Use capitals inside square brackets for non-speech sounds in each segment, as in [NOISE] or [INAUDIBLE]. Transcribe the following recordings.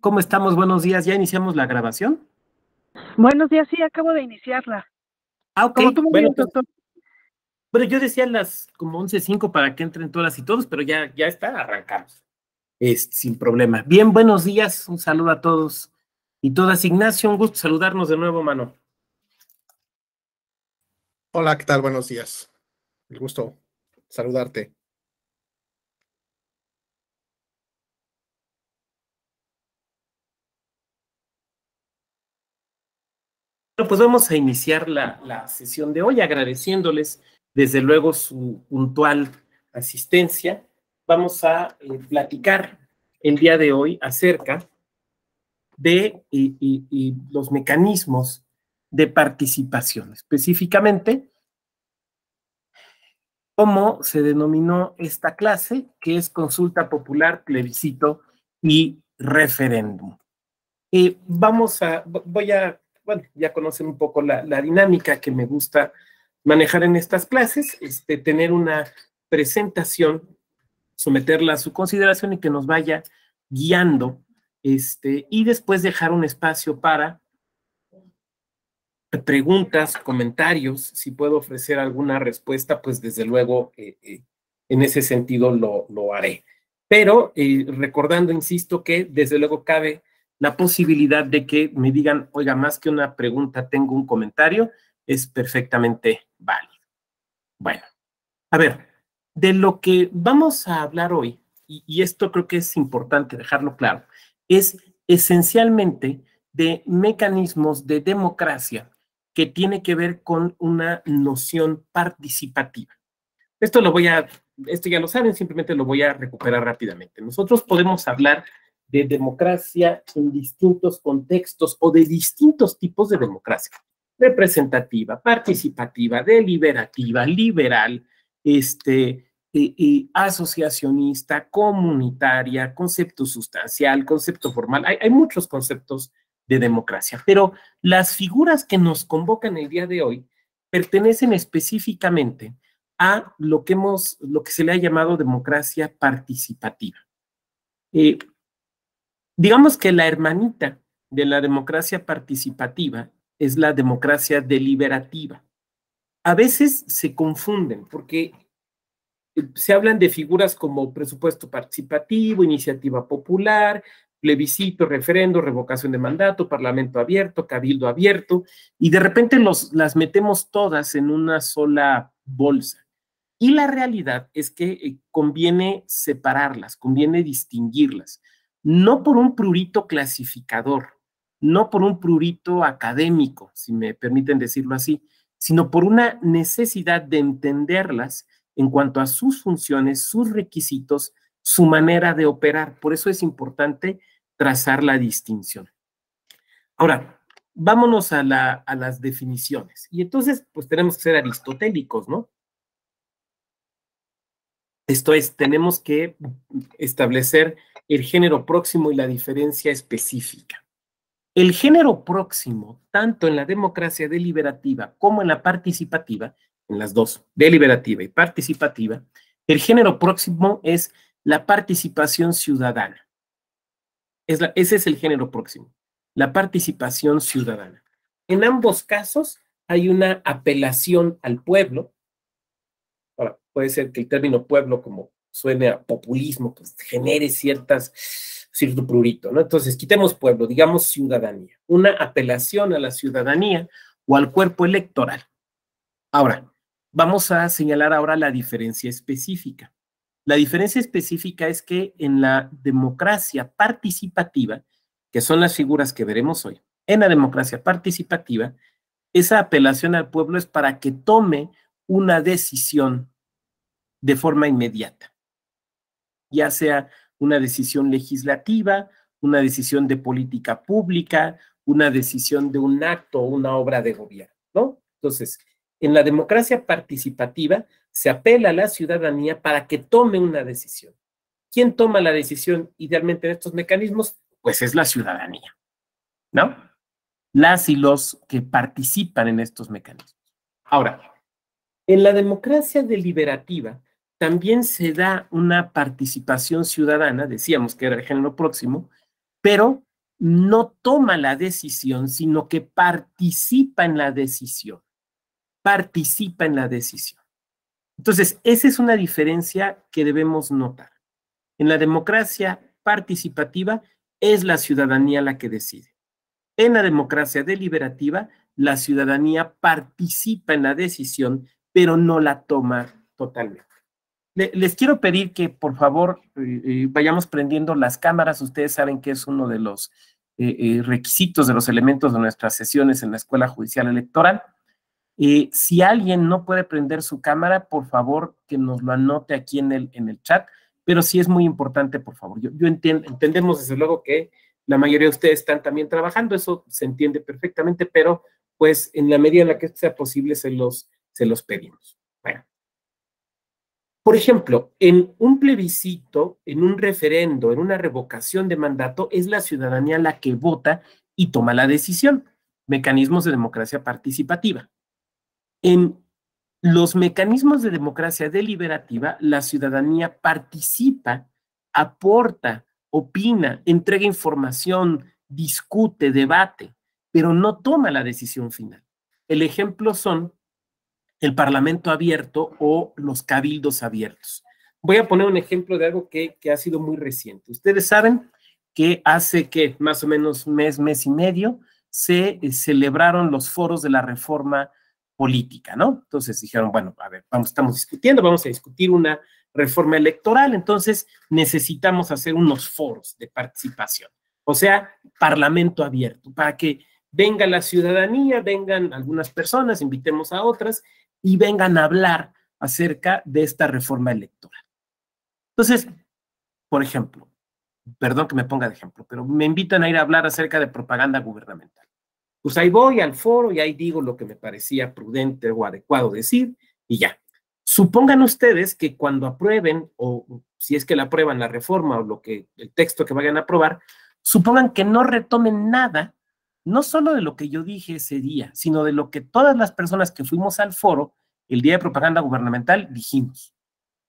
¿Cómo estamos? Buenos días. ¿Ya iniciamos la grabación? Buenos días, sí, acabo de iniciarla. Ah, ok. Pues, bueno, yo decía las como 11.05 para que entren todas y todos, pero ya, ya está, arrancamos. Es, sin problema. Bien, buenos días. Un saludo a todos y todas. Ignacio, un gusto saludarnos de nuevo, mano. Hola, ¿qué tal? Buenos días. El gusto saludarte. Bueno, pues vamos a iniciar la, sesión de hoy agradeciéndoles desde luego su puntual asistencia. Vamos a eh, platicar el día de hoy acerca de los mecanismos de participación, específicamente cómo se denominó esta clase, que es consulta popular, plebiscito y referéndum. Eh, vamos a, voy a ya conocen un poco la, dinámica que me gusta manejar en estas clases, este, tener una presentación, someterla a su consideración y que nos vaya guiando, este, y después dejar un espacio para preguntas, comentarios, si puedo ofrecer alguna respuesta, pues desde luego eh, eh, en ese sentido lo, haré. Pero eh, recordando, insisto, que desde luego cabe la posibilidad de que me digan, oiga, más que una pregunta, tengo un comentario, es perfectamente válido. Bueno, a ver, de lo que vamos a hablar hoy, y, esto creo que es importante dejarlo claro, es esencialmente de mecanismos de democracia que tiene que ver con una noción participativa. Esto lo voy a, esto ya lo saben, simplemente lo voy a recuperar rápidamente. Nosotros podemos hablar de democracia en distintos contextos o de distintos tipos de democracia, representativa, participativa, deliberativa, liberal, este, asociacionista, comunitaria, concepto sustancial, concepto formal. Hay, muchos conceptos de democracia, pero las figuras que nos convocan el día de hoy pertenecen específicamente a lo que hemos, lo que se le ha llamado democracia participativa. Eh, Digamos que la hermanita de la democracia participativa es la democracia deliberativa. A veces se confunden porque eh, se hablan de figuras como presupuesto participativo, iniciativa popular, plebiscito, referendo, revocación de mandato, parlamento abierto, cabildo abierto, y de repente los, las metemos todas en una sola bolsa. Y la realidad es que eh, conviene separarlas, conviene distinguirlas no por un prurito clasificador, no por un prurito académico, si me permiten decirlo así, sino por una necesidad de entenderlas en cuanto a sus funciones, sus requisitos, su manera de operar. Por eso es importante trazar la distinción. Ahora, vámonos a, las definiciones. Y entonces, pues tenemos que ser aristotélicos, ¿no? Esto es, tenemos que establecer el género próximo y la diferencia específica. El género próximo, tanto en la democracia deliberativa como en la participativa, en las dos, deliberativa y participativa, el género próximo es la participación ciudadana. Es ese es el género próximo, la participación ciudadana. En ambos casos hay una apelación al pueblo, puede ser que el término pueblo, como suene a populismo, pues genere ciertas, cierto prurito, ¿no? Entonces, quitemos pueblo, digamos ciudadanía, una apelación a la ciudadanía o al cuerpo electoral. Ahora, vamos a señalar ahora la diferencia específica. La diferencia específica es que en la democracia participativa, que son las figuras que veremos hoy, en la democracia participativa, esa apelación al pueblo es para que tome una decisión de forma inmediata, ya sea una decisión legislativa, una decisión de política pública, una decisión de un acto, o una obra de gobierno, ¿no? Entonces, en la democracia participativa se apela a la ciudadanía para que tome una decisión. ¿Quién toma la decisión idealmente en estos mecanismos? Pues es la ciudadanía, ¿no? Las y los que participan en estos mecanismos. Ahora, en la democracia deliberativa también se da una participación ciudadana, decíamos que era el género próximo, pero no toma la decisión, sino que participa en la decisión. Participa en la decisión. Entonces, esa es una diferencia que debemos notar. En la democracia participativa es la ciudadanía la que decide. En la democracia deliberativa, la ciudadanía participa en la decisión, pero no la toma totalmente les quiero pedir que por favor eh, eh, vayamos prendiendo las cámaras. Ustedes saben que es uno de los eh, requisitos de los elementos de nuestras sesiones en la Escuela Judicial Electoral. si alguien no puede prender su cámara, por favor que nos lo anote aquí en el, en el chat, pero sí es muy importante, por favor. Yo, entiendo, entendemos desde luego que la mayoría de ustedes están también trabajando, eso se entiende perfectamente, pero pues en la medida en la que sea posible se los, se los pedimos. Bueno, por ejemplo, en un plebiscito, en un referendo, en una revocación de mandato, es la ciudadanía la que vota y toma la decisión. Mecanismos de democracia participativa. En los mecanismos de democracia deliberativa, la ciudadanía participa, aporta, opina, entrega información, discute, debate, pero no toma la decisión final. El ejemplo son el Parlamento abierto o los cabildos abiertos. Voy a poner un ejemplo de algo que, ha sido muy reciente. Ustedes saben que hace que más o menos mes, mes y medio, se eh, celebraron los foros de la reforma política, ¿no? Entonces dijeron, bueno, a ver, vamos, estamos discutiendo, vamos a discutir una reforma electoral, entonces necesitamos hacer unos foros de participación, o sea, parlamento abierto, para que venga la ciudadanía, vengan algunas personas, invitemos a otras y vengan a hablar acerca de esta reforma electoral. Entonces, por ejemplo, perdón que me ponga de ejemplo, pero me invitan a ir a hablar acerca de propaganda gubernamental. Pues ahí voy al foro y ahí digo lo que me parecía prudente o adecuado decir y ya. Supongan ustedes que cuando aprueben, o si es que la aprueban la reforma o lo que el texto que vayan a aprobar, supongan que no retomen nada no solo de lo que yo dije ese día, sino de lo que todas las personas que fuimos al foro el día de propaganda gubernamental dijimos.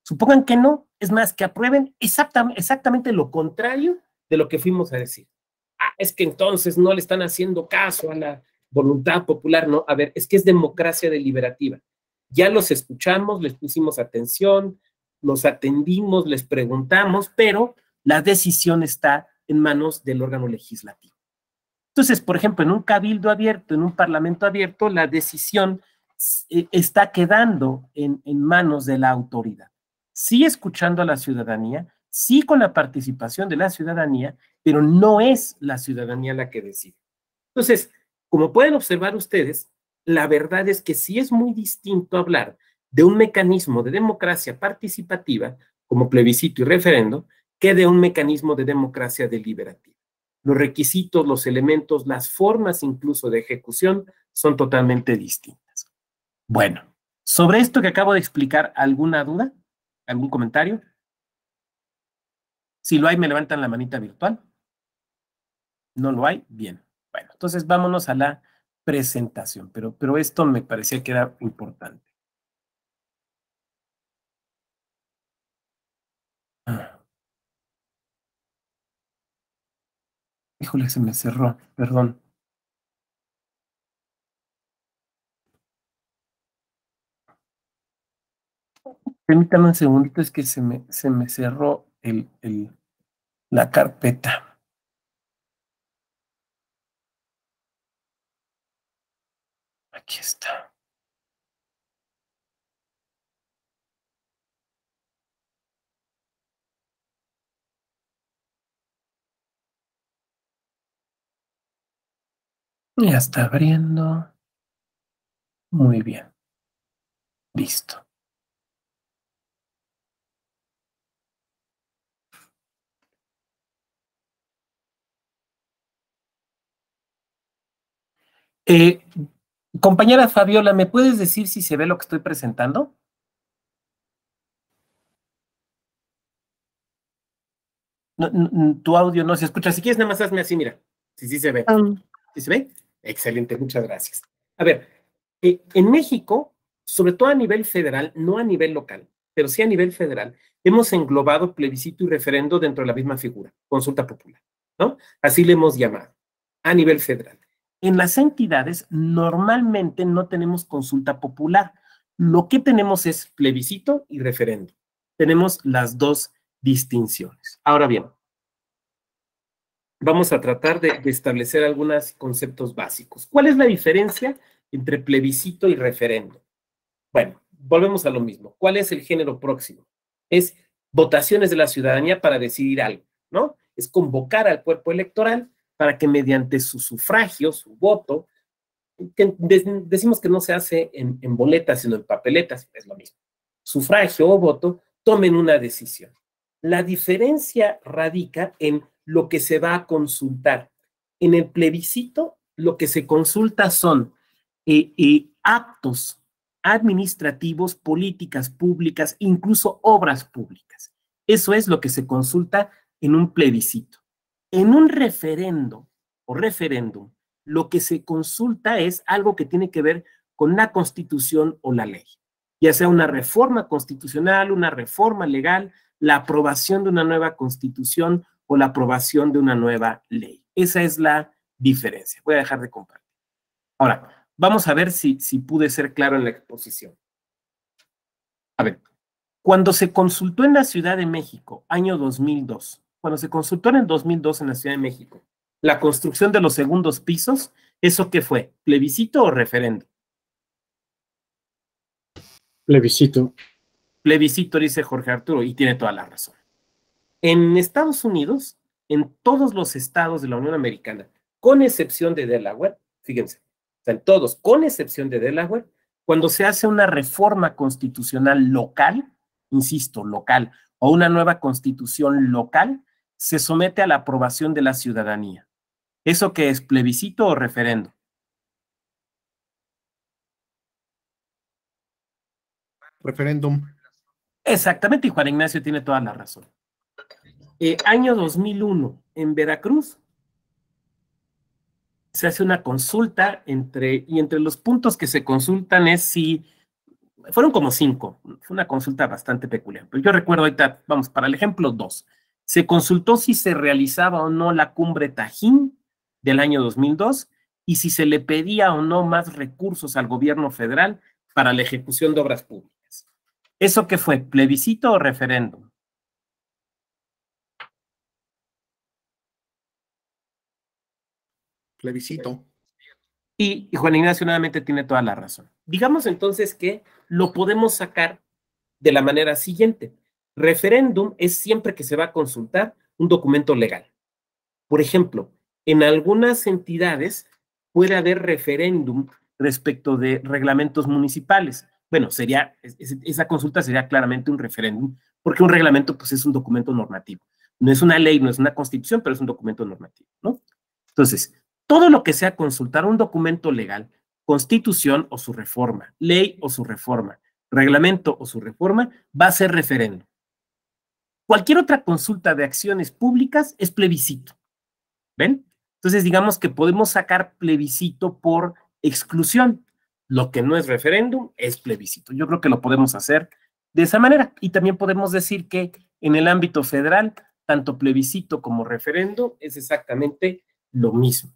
Supongan que no, es más, que aprueben exactamente lo contrario de lo que fuimos a decir. Ah, es que entonces no le están haciendo caso a la voluntad popular, no. A ver, es que es democracia deliberativa. Ya los escuchamos, les pusimos atención, nos atendimos, les preguntamos, pero la decisión está en manos del órgano legislativo. Entonces, por ejemplo, en un cabildo abierto, en un parlamento abierto, la decisión eh, está quedando en, manos de la autoridad. Sí escuchando a la ciudadanía, sí con la participación de la ciudadanía, pero no es la ciudadanía la que decide. Entonces, como pueden observar ustedes, la verdad es que sí es muy distinto hablar de un mecanismo de democracia participativa, como plebiscito y referendo, que de un mecanismo de democracia deliberativa los requisitos, los elementos, las formas incluso de ejecución son totalmente distintas. Bueno, sobre esto que acabo de explicar, ¿alguna duda? ¿Algún comentario? Si lo hay, me levantan la manita virtual. ¿No lo hay? Bien. Bueno, entonces vámonos a la presentación, pero, pero esto me parecía que era importante. Híjole, se me cerró, perdón. Permítanme un segundito, es que se me, se me cerró el, la carpeta. Aquí está. Ya está abriendo. Muy bien. Listo. Eh, compañera Fabiola, ¿me puedes decir si se ve lo que estoy presentando? tu audio no se escucha. Si quieres, nada más hazme así, mira. Si sí, sí se ve. Um, ¿Sí se ve? Excelente, muchas gracias. A ver, eh, en México, sobre todo a nivel federal, no a nivel local, pero sí a nivel federal, hemos englobado plebiscito y referendo dentro de la misma figura, consulta popular, ¿no? Así le hemos llamado, a nivel federal. En las entidades normalmente no tenemos consulta popular, lo que tenemos es plebiscito y referendo. Tenemos las dos distinciones. Ahora bien, vamos a tratar de, establecer algunos conceptos básicos. ¿Cuál es la diferencia entre plebiscito y referendo? Bueno, volvemos a lo mismo. ¿Cuál es el género próximo? Es votaciones de la ciudadanía para decidir algo, ¿no? Es convocar al cuerpo electoral para que mediante su sufragio, su voto, decimos que no se hace en, en boletas, sino en papeletas, es lo mismo, sufragio o voto, tomen una decisión. La diferencia radica en lo que se va a consultar. En el plebiscito, lo que se consulta son eh, eh, actos administrativos, políticas públicas, incluso obras públicas. Eso es lo que se consulta en un plebiscito. En un referendo o referéndum, lo que se consulta es algo que tiene que ver con la constitución o la ley, ya sea una reforma constitucional, una reforma legal, la aprobación de una nueva constitución o la aprobación de una nueva ley. Esa es la diferencia. Voy a dejar de compartir. Ahora, vamos a ver si, si pude ser claro en la exposición. A ver, cuando se consultó en la Ciudad de México, año 2002, cuando se consultó en el 2002 en la Ciudad de México, la construcción de los segundos pisos, ¿eso qué fue? ¿Plebiscito o referendo? Plebiscito. Plebiscito, dice Jorge Arturo, y tiene toda la razón. En Estados Unidos, en todos los estados de la Unión Americana, con excepción de Delaware, fíjense, en todos, con excepción de Delaware, cuando se hace una reforma constitucional local, insisto, local, o una nueva constitución local, se somete a la aprobación de la ciudadanía. ¿Eso que es plebiscito o referendo? Referéndum. Exactamente, y Juan Ignacio tiene toda la razón. Eh, año 2001, en Veracruz, se hace una consulta entre, y entre los puntos que se consultan es si, fueron como cinco, fue una consulta bastante peculiar, pero yo recuerdo ahorita, vamos, para el ejemplo dos, se consultó si se realizaba o no la cumbre Tajín del año 2002 y si se le pedía o no más recursos al gobierno federal para la ejecución de obras públicas. ¿Eso qué fue? ¿Plebiscito o referéndum? plebiscito. Y, y Juan Ignacio nuevamente tiene toda la razón. Digamos entonces que lo podemos sacar de la manera siguiente. Referéndum es siempre que se va a consultar un documento legal. Por ejemplo, en algunas entidades puede haber referéndum respecto de reglamentos municipales. Bueno, sería, esa consulta sería claramente un referéndum, porque un reglamento pues, es un documento normativo. No es una ley, no es una constitución, pero es un documento normativo, ¿no? Entonces, todo lo que sea consultar un documento legal, constitución o su reforma, ley o su reforma, reglamento o su reforma, va a ser referéndum. Cualquier otra consulta de acciones públicas es plebiscito. ¿Ven? Entonces, digamos que podemos sacar plebiscito por exclusión. Lo que no es referéndum es plebiscito. Yo creo que lo podemos hacer de esa manera. Y también podemos decir que en el ámbito federal, tanto plebiscito como referéndum es exactamente lo mismo.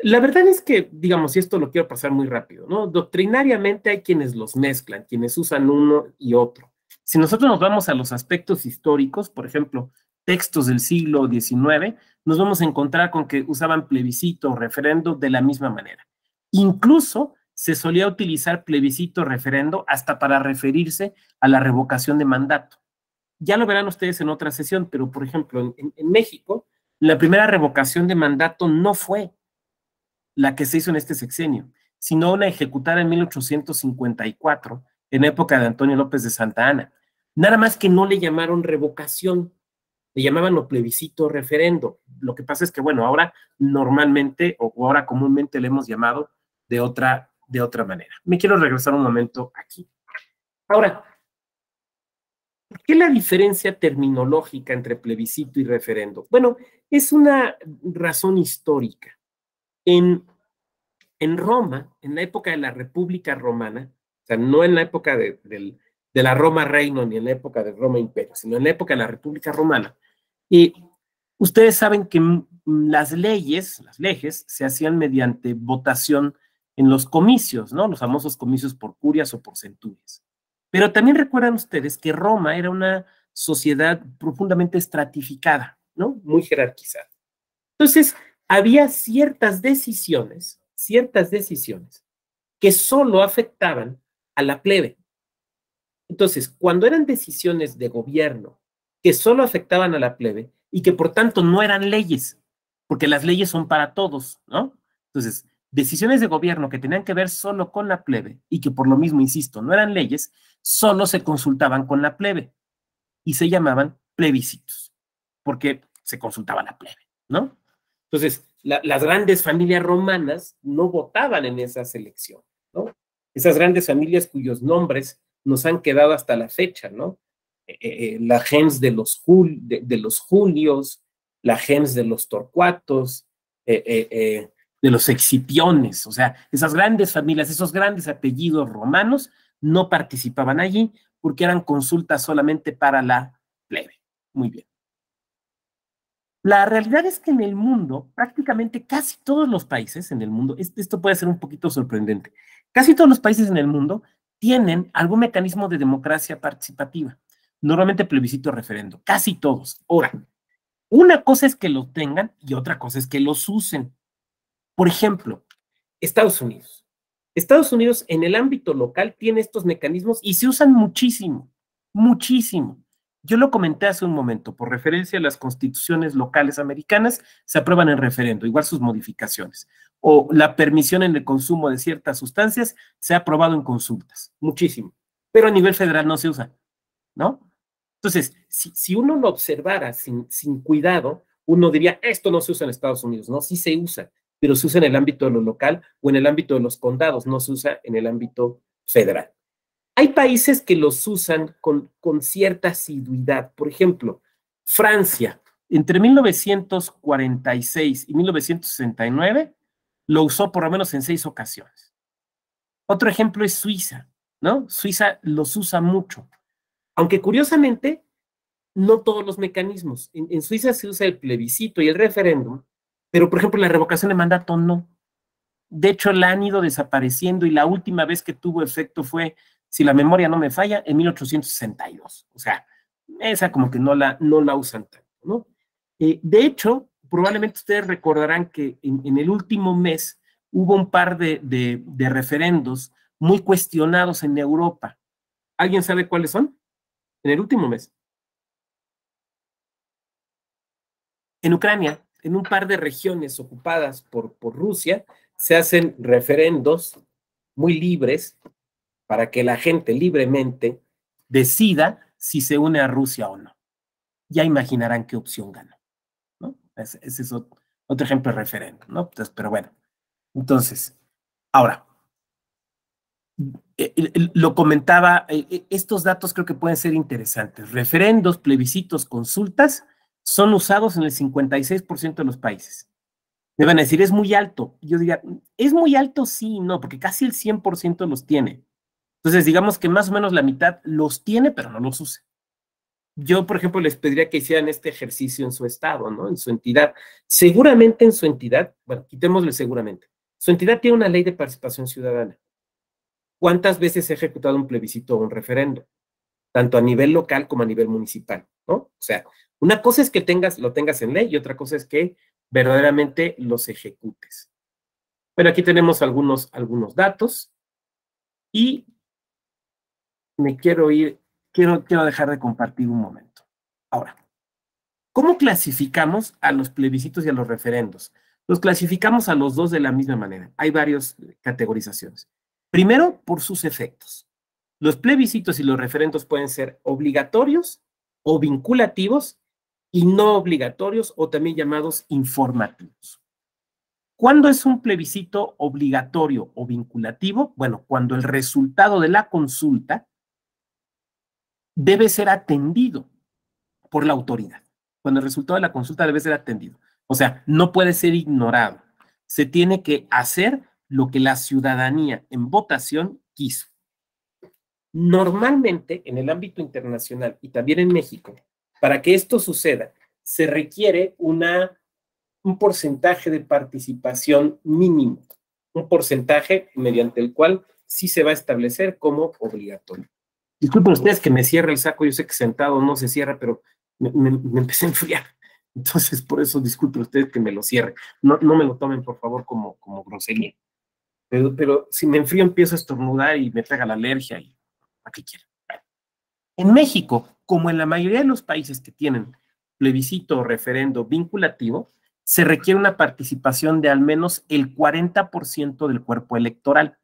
La verdad es que, digamos, y esto lo quiero pasar muy rápido, ¿no? Doctrinariamente hay quienes los mezclan, quienes usan uno y otro. Si nosotros nos vamos a los aspectos históricos, por ejemplo, textos del siglo XIX, nos vamos a encontrar con que usaban plebiscito, referendo de la misma manera. Incluso se solía utilizar plebiscito, referendo, hasta para referirse a la revocación de mandato. Ya lo verán ustedes en otra sesión, pero por ejemplo, en, en México, la primera revocación de mandato no fue la que se hizo en este sexenio, sino una ejecutada en 1854, en época de Antonio López de Santa Ana. Nada más que no le llamaron revocación, le llamaban o plebiscito referendo. Lo que pasa es que, bueno, ahora normalmente o ahora comúnmente le hemos llamado de otra, de otra manera. Me quiero regresar un momento aquí. Ahora, ¿por qué la diferencia terminológica entre plebiscito y referendo? Bueno, es una razón histórica. En, en Roma, en la época de la República Romana, o sea, no en la época de, de la Roma Reino ni en la época de Roma Imperio, sino en la época de la República Romana, y ustedes saben que las leyes, las leyes, se hacían mediante votación en los comicios, ¿no? Los famosos comicios por curias o por centurias. Pero también recuerdan ustedes que Roma era una sociedad profundamente estratificada, ¿no? Muy jerarquizada. Entonces, había ciertas decisiones, ciertas decisiones que solo afectaban a la plebe. Entonces, cuando eran decisiones de gobierno que solo afectaban a la plebe y que por tanto no eran leyes, porque las leyes son para todos, ¿no? Entonces, decisiones de gobierno que tenían que ver solo con la plebe y que por lo mismo, insisto, no eran leyes, solo se consultaban con la plebe y se llamaban plebiscitos, porque se consultaba la plebe, ¿no? Entonces, las grandes familias romanas no votaban en esa selección, ¿no? Esas grandes familias cuyos nombres nos han quedado hasta la fecha, ¿no? Eh, eh, eh, la gens de los, de, los Julios, la gens de los Torcuatos, de los Excipiones, o sea, esas grandes familias, esos grandes apellidos romanos no participaban allí porque eran consultas solamente para la plebe. Muy bien. La realidad es que en el mundo, prácticamente casi todos los países en el mundo, esto puede ser un poquito sorprendente, casi todos los países en el mundo tienen algún mecanismo de democracia participativa, normalmente plebiscito referendo, casi todos. Ahora, una cosa es que lo tengan y otra cosa es que los usen. Por ejemplo, Estados Unidos. Estados Unidos en el ámbito local tiene estos mecanismos y se usan muchísimo, muchísimo. Yo lo comenté hace un momento, por referencia a las constituciones locales americanas, se aprueban en referendo, igual sus modificaciones. O la permisión en el consumo de ciertas sustancias se ha aprobado en consultas, muchísimo. Pero a nivel federal no se usa, ¿no? Entonces, si, uno lo observara sin, sin cuidado, uno diría, esto no se usa en Estados Unidos, ¿no? Sí se usa, pero se usa en el ámbito de lo local o en el ámbito de los condados, no se usa en el ámbito federal. Hay países que los usan con, con cierta asiduidad. Por ejemplo, Francia, entre 1946 y 1969, lo usó por lo menos en seis ocasiones. Otro ejemplo es Suiza, ¿no? Suiza los usa mucho. Aunque curiosamente, no todos los mecanismos. En, en Suiza se usa el plebiscito y el referéndum, pero por ejemplo la revocación de mandato no. De hecho, la han ido desapareciendo y la última vez que tuvo efecto fue si la memoria no me falla, en 1862. O sea, esa como que no la, no la usan tanto, ¿no? Eh, de hecho, probablemente ustedes recordarán que en, el último mes hubo un par de, referendos muy cuestionados en Europa. ¿Alguien sabe cuáles son? En el último mes. En Ucrania, en un par de regiones ocupadas por Rusia, se hacen referendos muy libres para que la gente libremente decida si se une a Rusia o no. Ya imaginarán qué opción gana. Ese, es otro, ejemplo de referéndum, ¿no? Pues, pero bueno, entonces, ahora, e-, lo comentaba, e, e, estos datos creo que pueden ser interesantes. Referendos, plebiscitos, consultas son usados en el 56% de los países. Me van a decir, es muy alto. Yo diría, es muy alto, sí y no, porque casi el 100% los tiene. Entonces, digamos que más o menos la mitad los tiene, pero no los usa. Yo, por ejemplo, les pediría que hicieran este ejercicio en su estado, ¿no? En su entidad. Seguramente en su entidad, bueno, quitémosle seguramente. Su entidad tiene una ley de participación ciudadana. ¿Cuántas veces se ha ejecutado un plebiscito o un referendo? Tanto a nivel local como a nivel municipal, ¿no? O sea, una cosa es que tengas, lo tengas en ley y otra cosa es que verdaderamente los ejecutes. Bueno, aquí tenemos algunos, algunos datos. Y me quiero ir, quiero, quiero dejar de compartir un momento. Ahora, ¿cómo clasificamos a los plebiscitos y a los referendos? Los clasificamos a los dos de la misma manera. Hay varias eh, categorizaciones. Primero, por sus efectos. Los plebiscitos y los referendos pueden ser obligatorios o vinculativos y no obligatorios o también llamados informativos. ¿Cuándo es un plebiscito obligatorio o vinculativo? Bueno, cuando el resultado de la consulta debe ser atendido por la autoridad. Cuando el resultado de la consulta debe ser atendido. O sea, no puede ser ignorado. Se tiene que hacer lo que la ciudadanía en votación quiso. Normalmente en el ámbito internacional y también en México, para que esto suceda, se requiere un porcentaje de participación mínimo, un porcentaje mediante el cual sí se va a establecer como obligatorio. Disculpen ustedes que me cierre el saco, yo sé que sentado no se cierra, pero me, empecé a enfriar. [LAUGHS] Entonces, por eso disculpen ustedes que me lo cierre. No, me lo tomen, por favor, como, como grosería. Pero, pero si me enfrío, empiezo a estornudar y me pega la alergia y a qué quiera. En México, como en la mayoría de los países que tienen plebiscito o referendo vinculativo, se requiere una participación de al menos el 40% del cuerpo electoral.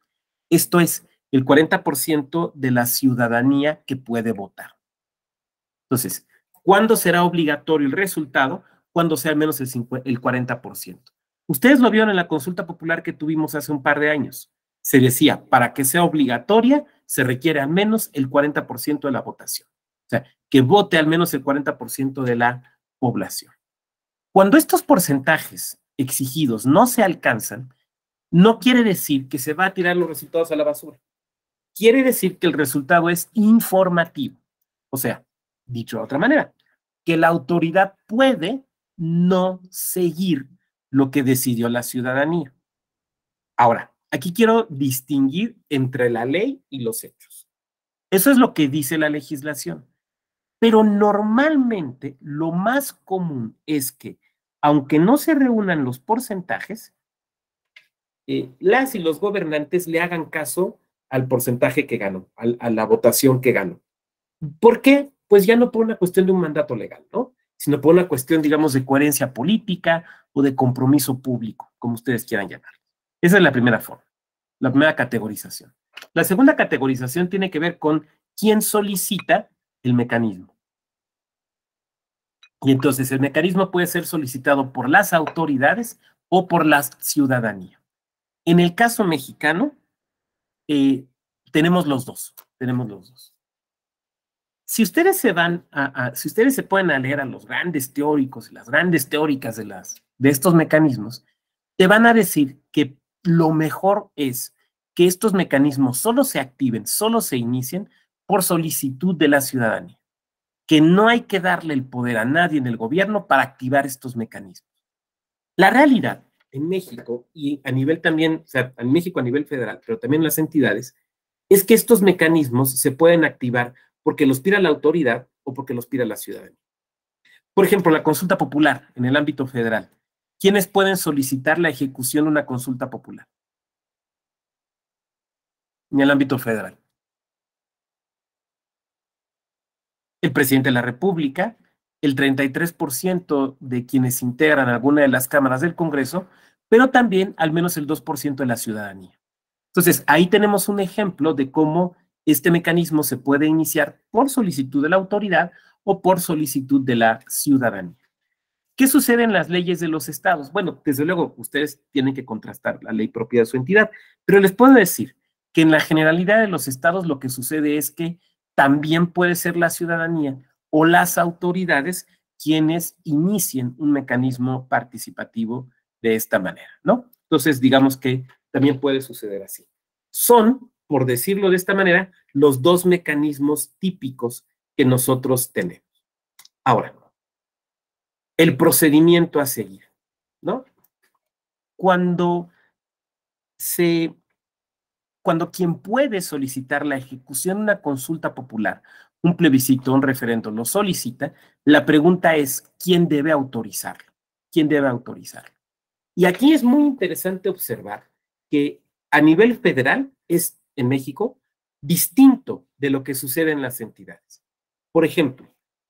Esto es, el 40% de la ciudadanía que puede votar. Entonces, ¿cuándo será obligatorio el resultado? Cuando sea al menos el, el 40%. Ustedes lo vieron en la consulta popular que tuvimos hace un par de años. Se decía, para que sea obligatoria, se requiere al menos el 40% de la votación. O sea, que vote al menos el 40% de la población. Cuando estos porcentajes exigidos no se alcanzan, no quiere decir que se va a tirar los resultados a la basura. Quiere decir que el resultado es informativo. O sea, dicho de otra manera, que la autoridad puede no seguir lo que decidió la ciudadanía. Ahora, aquí quiero distinguir entre la ley y los hechos. Eso es lo que dice la legislación. Pero normalmente lo más común es que, aunque no se reúnan los porcentajes, eh, las y los gobernantes le hagan caso al porcentaje que ganó, a la votación que ganó. ¿Por qué? Pues ya no por una cuestión de un mandato legal, ¿no? Sino por una cuestión, digamos, de coherencia política o de compromiso público, como ustedes quieran llamarlo. Esa es la primera forma, la primera categorización. La segunda categorización tiene que ver con quién solicita el mecanismo. Y entonces el mecanismo puede ser solicitado por las autoridades o por la ciudadanía. En el caso mexicano, eh, tenemos los dos, tenemos los dos. Si ustedes se van a, si ustedes se pueden a leer a los grandes teóricos y las grandes teóricas de, las, de estos mecanismos, te van a decir que lo mejor es que estos mecanismos solo se activen, solo se inicien por solicitud de la ciudadanía, que no hay que darle el poder a nadie en el gobierno para activar estos mecanismos. La realidad en México y a nivel también, o sea, en México a nivel federal, pero también en las entidades, es que estos mecanismos se pueden activar porque los pira la autoridad o porque los pira la ciudadanía. Por ejemplo, la consulta popular en el ámbito federal. ¿Quiénes pueden solicitar la ejecución de una consulta popular? En el ámbito federal. El presidente de la República, el 33% de quienes integran alguna de las cámaras del Congreso, pero también al menos el 2% de la ciudadanía. Entonces, ahí tenemos un ejemplo de cómo este mecanismo se puede iniciar por solicitud de la autoridad o por solicitud de la ciudadanía. ¿Qué sucede en las leyes de los estados? Bueno, desde luego, ustedes tienen que contrastar la ley propia de su entidad, pero les puedo decir que en la generalidad de los estados lo que sucede es que también puede ser la ciudadanía o las autoridades quienes inicien un mecanismo participativo de esta manera, ¿no? Entonces, digamos que también puede suceder así. Son, por decirlo de esta manera, los dos mecanismos típicos que nosotros tenemos. Ahora, el procedimiento a seguir, ¿no? Cuando se cuando quien puede solicitar la ejecución de una consulta popular un plebiscito, un referendo lo solicita, la pregunta es quién debe autorizarlo, quién debe autorizarlo. Y aquí es muy interesante observar que a nivel federal es en México distinto de lo que sucede en las entidades. Por ejemplo,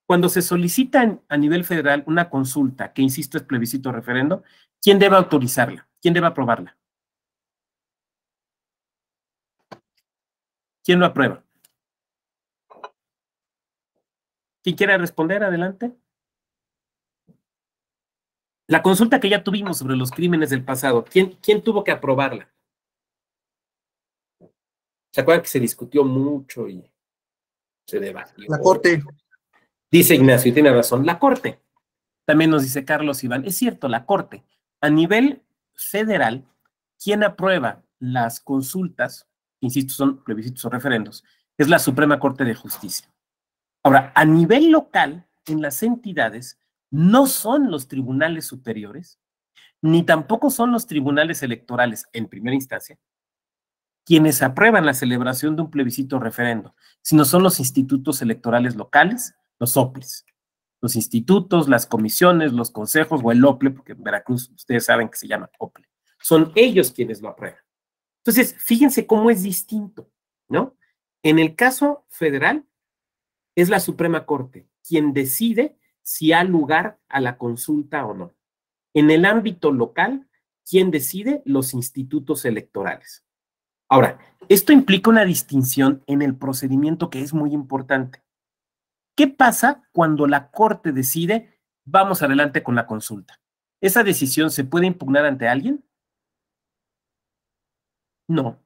cuando se solicita a nivel federal una consulta, que insisto es plebiscito referendo, ¿quién debe autorizarla? ¿Quién debe aprobarla? ¿Quién lo aprueba? quiere responder, adelante. La consulta que ya tuvimos sobre los crímenes del pasado, ¿quién, quién tuvo que aprobarla? ¿Se acuerdan que se discutió mucho y se debatió? La Corte. Dice Ignacio, tiene razón, la Corte. También nos dice Carlos Iván, es cierto, la Corte. A nivel federal, ¿quién aprueba las consultas, insisto, son plebiscitos o referendos, es la Suprema Corte de Justicia. Ahora, a nivel local, en las entidades, no son los tribunales superiores, ni tampoco son los tribunales electorales en primera instancia, quienes aprueban la celebración de un plebiscito referendo, sino son los institutos electorales locales, los OPLES, los institutos, las comisiones, los consejos o el OPLE, porque en Veracruz ustedes saben que se llama OPLE. Son ellos quienes lo aprueban. Entonces, fíjense cómo es distinto, ¿no? En el caso federal, es la Suprema Corte quien decide si ha lugar a la consulta o no. En el ámbito local, quien decide? Los institutos electorales. Ahora, esto implica una distinción en el procedimiento que es muy importante. ¿Qué pasa cuando la Corte decide vamos adelante con la consulta? ¿Esa decisión se puede impugnar ante alguien? No,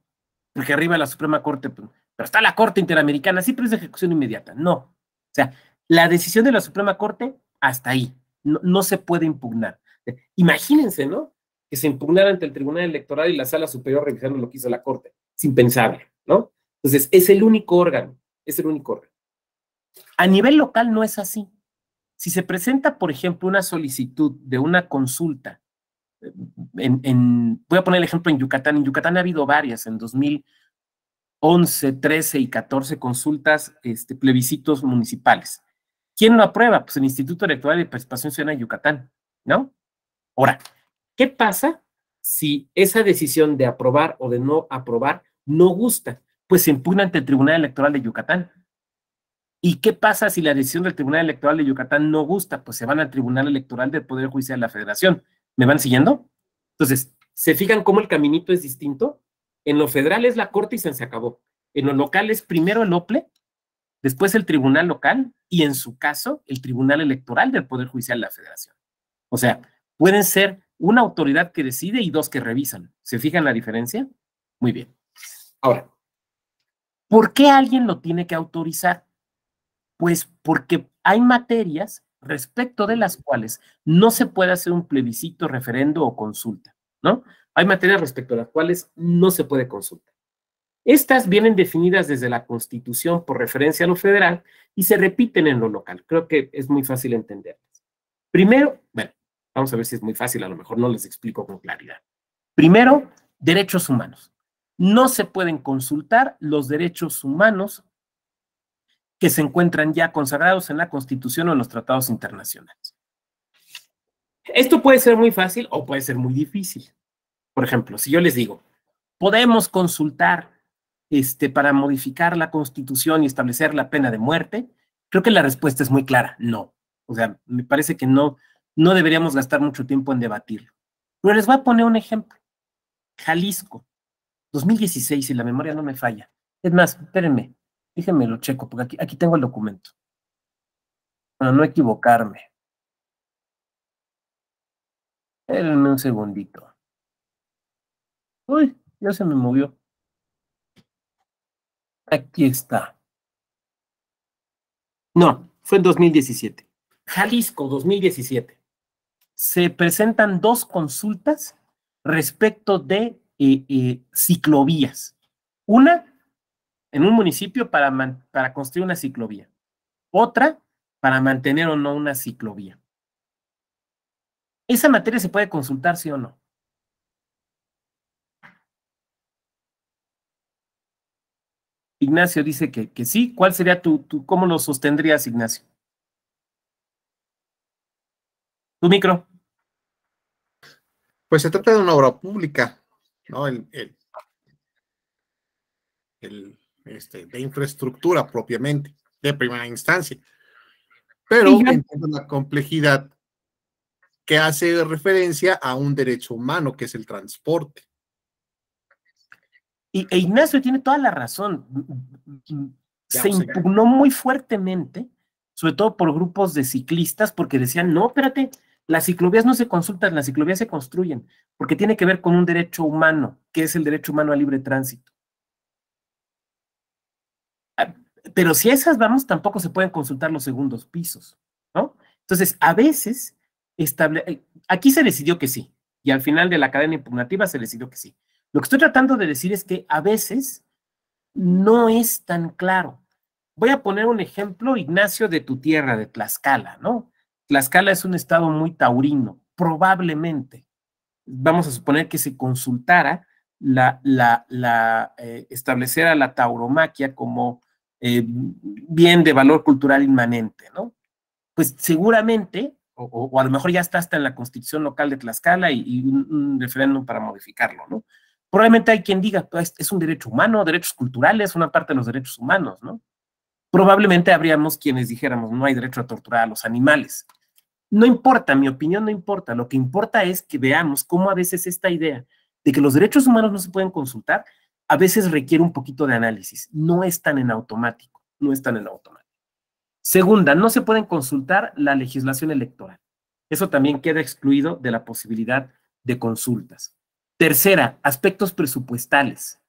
porque arriba la Suprema Corte pues, pero está la Corte Interamericana, pero es de ejecución inmediata. No. O sea, la decisión de la Suprema Corte hasta ahí. No, se puede impugnar. Imagínense, ¿no? Que se impugnara ante el Tribunal Electoral y la Sala Superior revisando lo que hizo la Corte. Es impensable, ¿no? Entonces, es el único órgano, es el único órgano. A nivel local no es así. Si se presenta, por ejemplo, una solicitud de una consulta, eh, en, voy a poner el ejemplo en Yucatán, en Yucatán ha habido varias, en 2000 11, 13 y 14 consultas, este, plebiscitos municipales. ¿Quién lo aprueba? Pues el Instituto Electoral de Participación Ciudadana de Yucatán, ¿no? Ahora, ¿qué pasa si esa decisión de aprobar o de no aprobar no gusta? Pues se impugna ante el Tribunal Electoral de Yucatán. ¿Y qué pasa si la decisión del Tribunal Electoral de Yucatán no gusta? Pues se van al Tribunal Electoral del Poder Judicial de la Federación. ¿Me van siguiendo? Entonces, ¿se fijan cómo el caminito es distinto? En lo federal es la corte y se acabó. En lo local es primero el OPLE, después el tribunal local y en su caso el tribunal electoral del Poder Judicial de la Federación. O sea, pueden ser una autoridad que decide y dos que revisan. ¿Se fijan la diferencia? Muy bien. Ahora, ¿por qué alguien lo tiene que autorizar? Pues porque hay materias respecto de las cuales no se puede hacer un plebiscito, referendo o consulta, ¿no? Hay materias respecto a las cuales no se puede consultar. Estas vienen definidas desde la Constitución por referencia a lo federal y se repiten en lo local. Creo que es muy fácil entenderlas. Primero, bueno, vamos a ver si es muy fácil, a lo mejor no les explico con claridad. Primero, derechos humanos. No se pueden consultar los derechos humanos que se encuentran ya consagrados en la Constitución o en los tratados internacionales. Esto puede ser muy fácil o puede ser muy difícil. Por ejemplo, si yo les digo, podemos consultar este, para modificar la constitución y establecer la pena de muerte, creo que la respuesta es muy clara, no. O sea, me parece que no, no deberíamos gastar mucho tiempo en debatirlo. Pero les voy a poner un ejemplo. Jalisco, 2016, si la memoria no me falla. Es más, espérenme, déjenme lo checo, porque aquí, aquí tengo el documento. Para no equivocarme. Espérenme un segundito. Uy, ya se me movió. Aquí está. No, fue en 2017. Jalisco, 2017. Se presentan dos consultas respecto de eh, eh, ciclovías. Una en un municipio para, para construir una ciclovía. Otra para mantener o no una ciclovía. Esa materia se puede consultar, sí o no. Ignacio dice que, sí. ¿Cuál sería tu, cómo lo sostendrías, Ignacio? Tu micro. Pues se trata de una obra pública, ¿no? El, el, este, de infraestructura propiamente, de primera instancia. Pero entiendo la complejidad que hace referencia a un derecho humano, que es el transporte. Y, e Ignacio tiene toda la razón. Se impugnó muy fuertemente, sobre todo por grupos de ciclistas, porque decían, no, espérate, las ciclovías no se consultan, las ciclovías se construyen, porque tiene que ver con un derecho humano, que es el derecho humano a libre tránsito. Ah, pero si a esas vamos, tampoco se pueden consultar los segundos pisos, ¿no? Entonces, a veces, eh, aquí se decidió que sí, y al final de la cadena impugnativa se decidió que sí. Lo que estoy tratando de decir es que a veces no es tan claro. Voy a poner un ejemplo, Ignacio, de tu tierra, de Tlaxcala, ¿no? Tlaxcala es un estado muy taurino, probablemente. Vamos a suponer que se consultara la, la, la eh, establecer la tauromaquia como eh, bien de valor cultural inmanente, ¿no? Pues seguramente, o, a lo mejor ya está hasta en la constitución local de Tlaxcala y, un referéndum para modificarlo, ¿no? Probablemente hay quien diga, pues, es un derecho humano, derechos culturales, una parte de los derechos humanos, ¿no? Probablemente habríamos quienes dijéramos, no hay derecho a torturar a los animales. No importa, mi opinión no importa, lo que importa es que veamos cómo a veces esta idea de que los derechos humanos no se pueden consultar, a veces requiere un poquito de análisis, no es tan en automático, no es tan en automático. Segunda, no se pueden consultar la legislación electoral. Eso también queda excluido de la posibilidad de consultas. Tercera, aspectos presupuestales.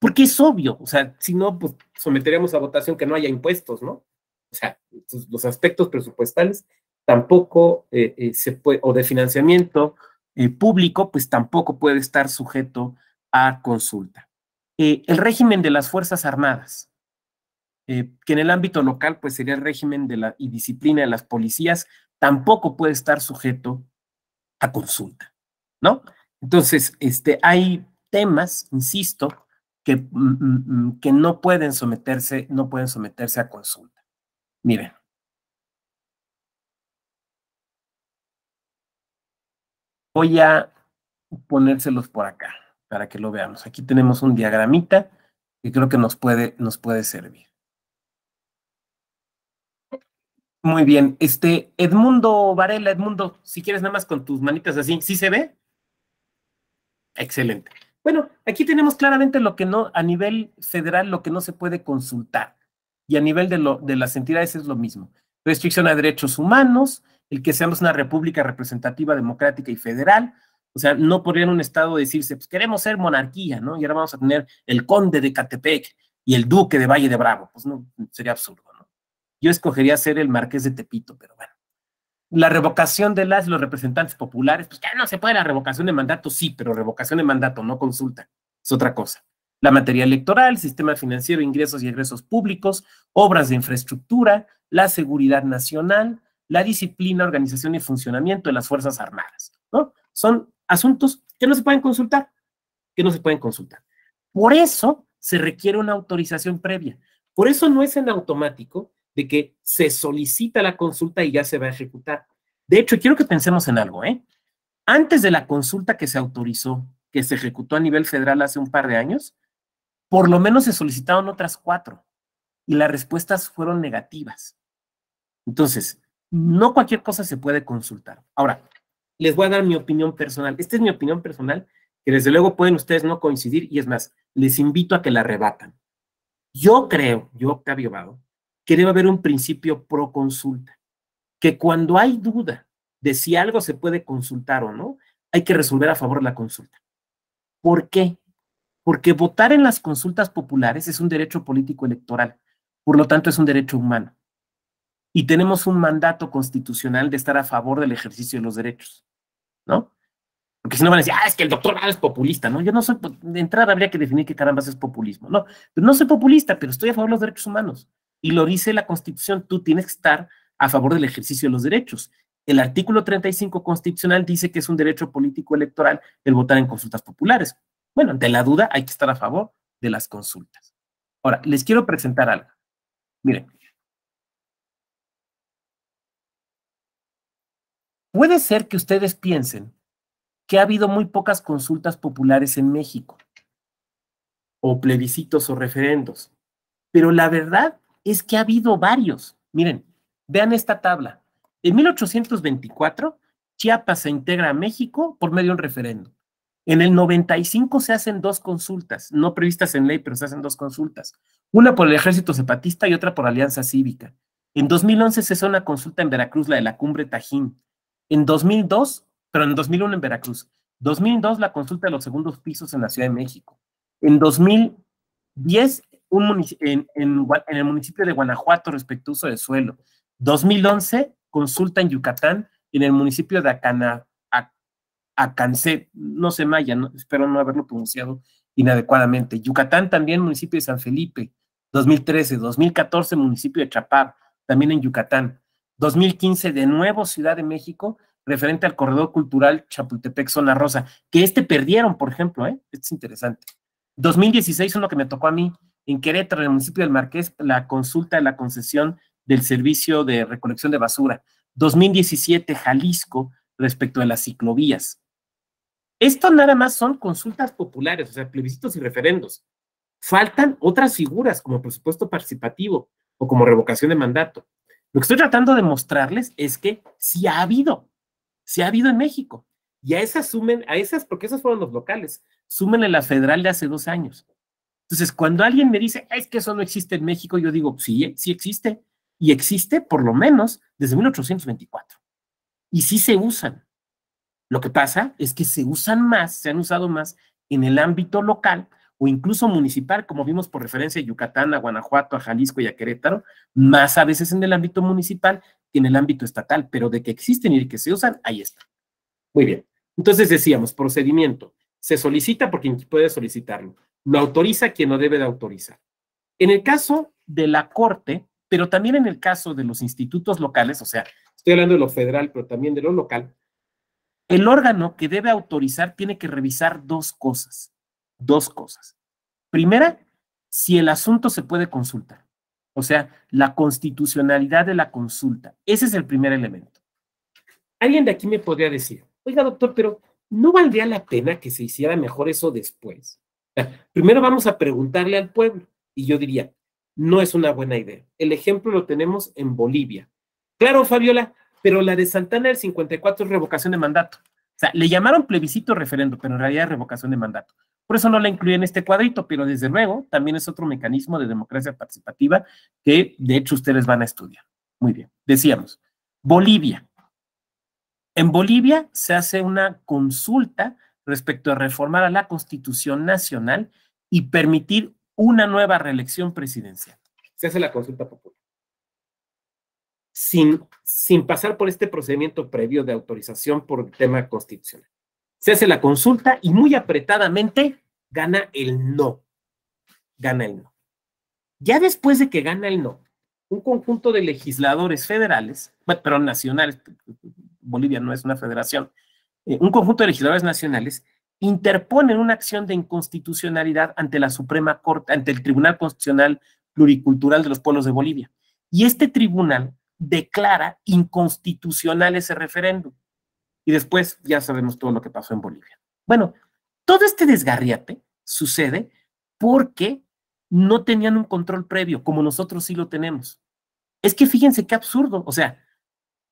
Porque es obvio, o sea, si no, pues someteríamos a votación que no haya impuestos, ¿no? O sea, los aspectos presupuestales tampoco eh, eh, se puede, o de financiamiento eh, público, pues tampoco puede estar sujeto a consulta. el régimen de las Fuerzas Armadas, que en el ámbito local, pues sería el régimen de la, y disciplina de las policías, tampoco puede estar sujeto a consulta, ¿no? Entonces, este, hay temas, insisto, que, mm, mm, mm, que no pueden someterse, no pueden someterse a consulta. Miren. Voy a ponérselos por acá para que lo veamos. Aquí tenemos un diagramita que creo que nos puede, nos puede servir. Muy bien, este Edmundo Varela, Edmundo, si quieres nada más con tus manitas así, ¿sí se ve? Excelente. Bueno, aquí tenemos claramente lo que no, a nivel federal, lo que no se puede consultar. Y a nivel de, lo, de las entidades es lo mismo. Restricción a derechos humanos, el que seamos una república representativa, democrática y federal. O sea, no podría en un Estado decirse, pues queremos ser monarquía, ¿no? Y ahora vamos a tener el conde de Catepec y el duque de Valle de Bravo. Pues no, sería absurdo, ¿no? Yo escogería ser el marqués de Tepito, pero bueno la revocación de las los representantes populares, pues ya no se puede la revocación de mandato, sí, pero revocación de mandato, no consulta, es otra cosa. La materia electoral, sistema financiero, ingresos y egresos públicos, obras de infraestructura, la seguridad nacional, la disciplina, organización y funcionamiento de las Fuerzas Armadas, ¿no? Son asuntos que no se pueden consultar, que no se pueden consultar. Por eso se requiere una autorización previa. Por eso no es en automático de que se solicita la consulta y ya se va a ejecutar. De hecho, quiero que pensemos en algo, ¿eh? Antes de la consulta que se autorizó, que se ejecutó a nivel federal hace un par de años, por lo menos se solicitaron otras cuatro y las respuestas fueron negativas. Entonces, no cualquier cosa se puede consultar. Ahora, les voy a dar mi opinión personal. Esta es mi opinión personal, que desde luego pueden ustedes no coincidir y es más, les invito a que la rebatan. Yo creo, yo, Octavio Vado, que debe haber un principio pro consulta, que cuando hay duda de si algo se puede consultar o no, hay que resolver a favor de la consulta. ¿Por qué? Porque votar en las consultas populares es un derecho político electoral, por lo tanto es un derecho humano. Y tenemos un mandato constitucional de estar a favor del ejercicio de los derechos, ¿no? Porque si no van a decir, ah, es que el doctor es populista, ¿no? Yo no soy, de entrada habría que definir qué carambas es populismo, ¿no? Pero no soy populista, pero estoy a favor de los derechos humanos y lo dice la Constitución, tú tienes que estar a favor del ejercicio de los derechos. El artículo 35 constitucional dice que es un derecho político electoral el votar en consultas populares. Bueno, ante la duda hay que estar a favor de las consultas. Ahora, les quiero presentar algo. Miren. Puede ser que ustedes piensen que ha habido muy pocas consultas populares en México, o plebiscitos o referendos, pero la verdad es que ha habido varios. Miren, vean esta tabla. En 1824, Chiapas se integra a México por medio de un referéndum. En el 95 se hacen dos consultas, no previstas en ley, pero se hacen dos consultas. Una por el ejército zapatista y otra por Alianza Cívica. En 2011 se hizo una consulta en Veracruz, la de la cumbre Tajín. En 2002, pero en 2001 en Veracruz. 2002 la consulta de los segundos pisos en la Ciudad de México. En 2010 en, el municipio de Guanajuato respecto a uso de suelo. 2011, consulta en Yucatán, en el municipio de Acana, no se maya, espero no haberlo pronunciado inadecuadamente. Yucatán también, municipio de San Felipe, 2013, 2014, municipio de Chapar, también en Yucatán. 2015, de nuevo, Ciudad de México, referente al corredor cultural Chapultepec Zona Rosa, que este perdieron, por ejemplo, ¿eh? es interesante. 2016, lo que me tocó a mí, en Querétaro, en el municipio del Marqués, la consulta de la concesión del servicio de recolección de basura. 2017, Jalisco, respecto de las ciclovías. Esto nada más son consultas populares, o sea, plebiscitos y referendos. Faltan otras figuras como presupuesto participativo o como revocación de mandato. Lo que estoy tratando de mostrarles es que sí ha habido, sí ha habido en México. Y a esas sumen, a esas, porque esas fueron los locales, sumen en la federal de hace dos años. Entonces, cuando alguien me dice, es que eso no existe en México, yo digo, sí, sí existe. Y existe por lo menos desde 1824. Y sí se usan. Lo que pasa es que se usan más, se han usado más en el ámbito local o incluso municipal, como vimos por referencia a Yucatán, a Guanajuato, a Jalisco y a Querétaro, más a veces en el ámbito municipal que en el ámbito estatal, pero de que existen y de que se usan, ahí está. Muy bien. Entonces decíamos, procedimiento. Se solicita porque puede solicitarlo. No autoriza quien no debe de autorizar. En el caso de la Corte, pero también en el caso de los institutos locales, o sea, estoy hablando de lo federal, pero también de lo local, el órgano que debe autorizar tiene que revisar dos cosas. Dos cosas. Primera, si el asunto se puede consultar. O sea, la constitucionalidad de la consulta. Ese es el primer elemento. Alguien de aquí me podría decir, oiga doctor, pero ¿no valdría la pena que se hiciera mejor eso después? Primero vamos a preguntarle al pueblo y yo diría, no es una buena idea. El ejemplo lo tenemos en Bolivia. Claro, Fabiola, pero la de Santana del 54 es revocación de mandato. O sea, le llamaron plebiscito referendo, pero en realidad es revocación de mandato. Por eso no la incluí en este cuadrito, pero desde luego también es otro mecanismo de democracia participativa que de hecho ustedes van a estudiar. Muy bien, decíamos, Bolivia. En Bolivia se hace una consulta respecto a reformar a la Constitución Nacional y permitir una nueva reelección presidencial. Se hace la consulta popular. Sin, sin pasar por este procedimiento previo de autorización por tema constitucional. Se hace la consulta y muy apretadamente gana el no. Gana el no. Ya después de que gana el no, un conjunto de legisladores federales, pero nacionales, Bolivia no es una federación, eh, un conjunto de legisladores nacionales interponen una acción de inconstitucionalidad ante la Suprema Corte, ante el Tribunal Constitucional Pluricultural de los Pueblos de Bolivia. Y este tribunal declara inconstitucional ese referéndum. Y después ya sabemos todo lo que pasó en Bolivia. Bueno, todo este desgarriate sucede porque no tenían un control previo, como nosotros sí lo tenemos. Es que fíjense qué absurdo. O sea,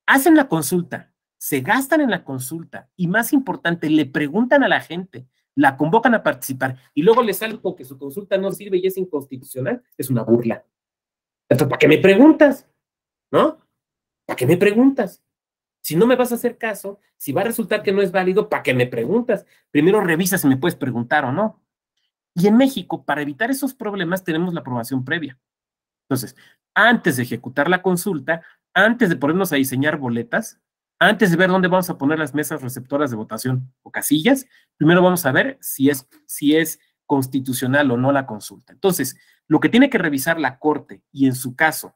hacen la consulta, se gastan en la consulta y más importante, le preguntan a la gente, la convocan a participar y luego les sale que su consulta no sirve y es inconstitucional, es una burla. Entonces, ¿para qué me preguntas? ¿No? ¿Para qué me preguntas? Si no me vas a hacer caso, si va a resultar que no es válido, ¿para qué me preguntas? Primero revisa si me puedes preguntar o no. Y en México, para evitar esos problemas, tenemos la aprobación previa. Entonces, antes de ejecutar la consulta, antes de ponernos a diseñar boletas, antes de ver dónde vamos a poner las mesas receptoras de votación o casillas, primero vamos a ver si es, si es constitucional o no la consulta. Entonces, lo que tiene que revisar la Corte y en su caso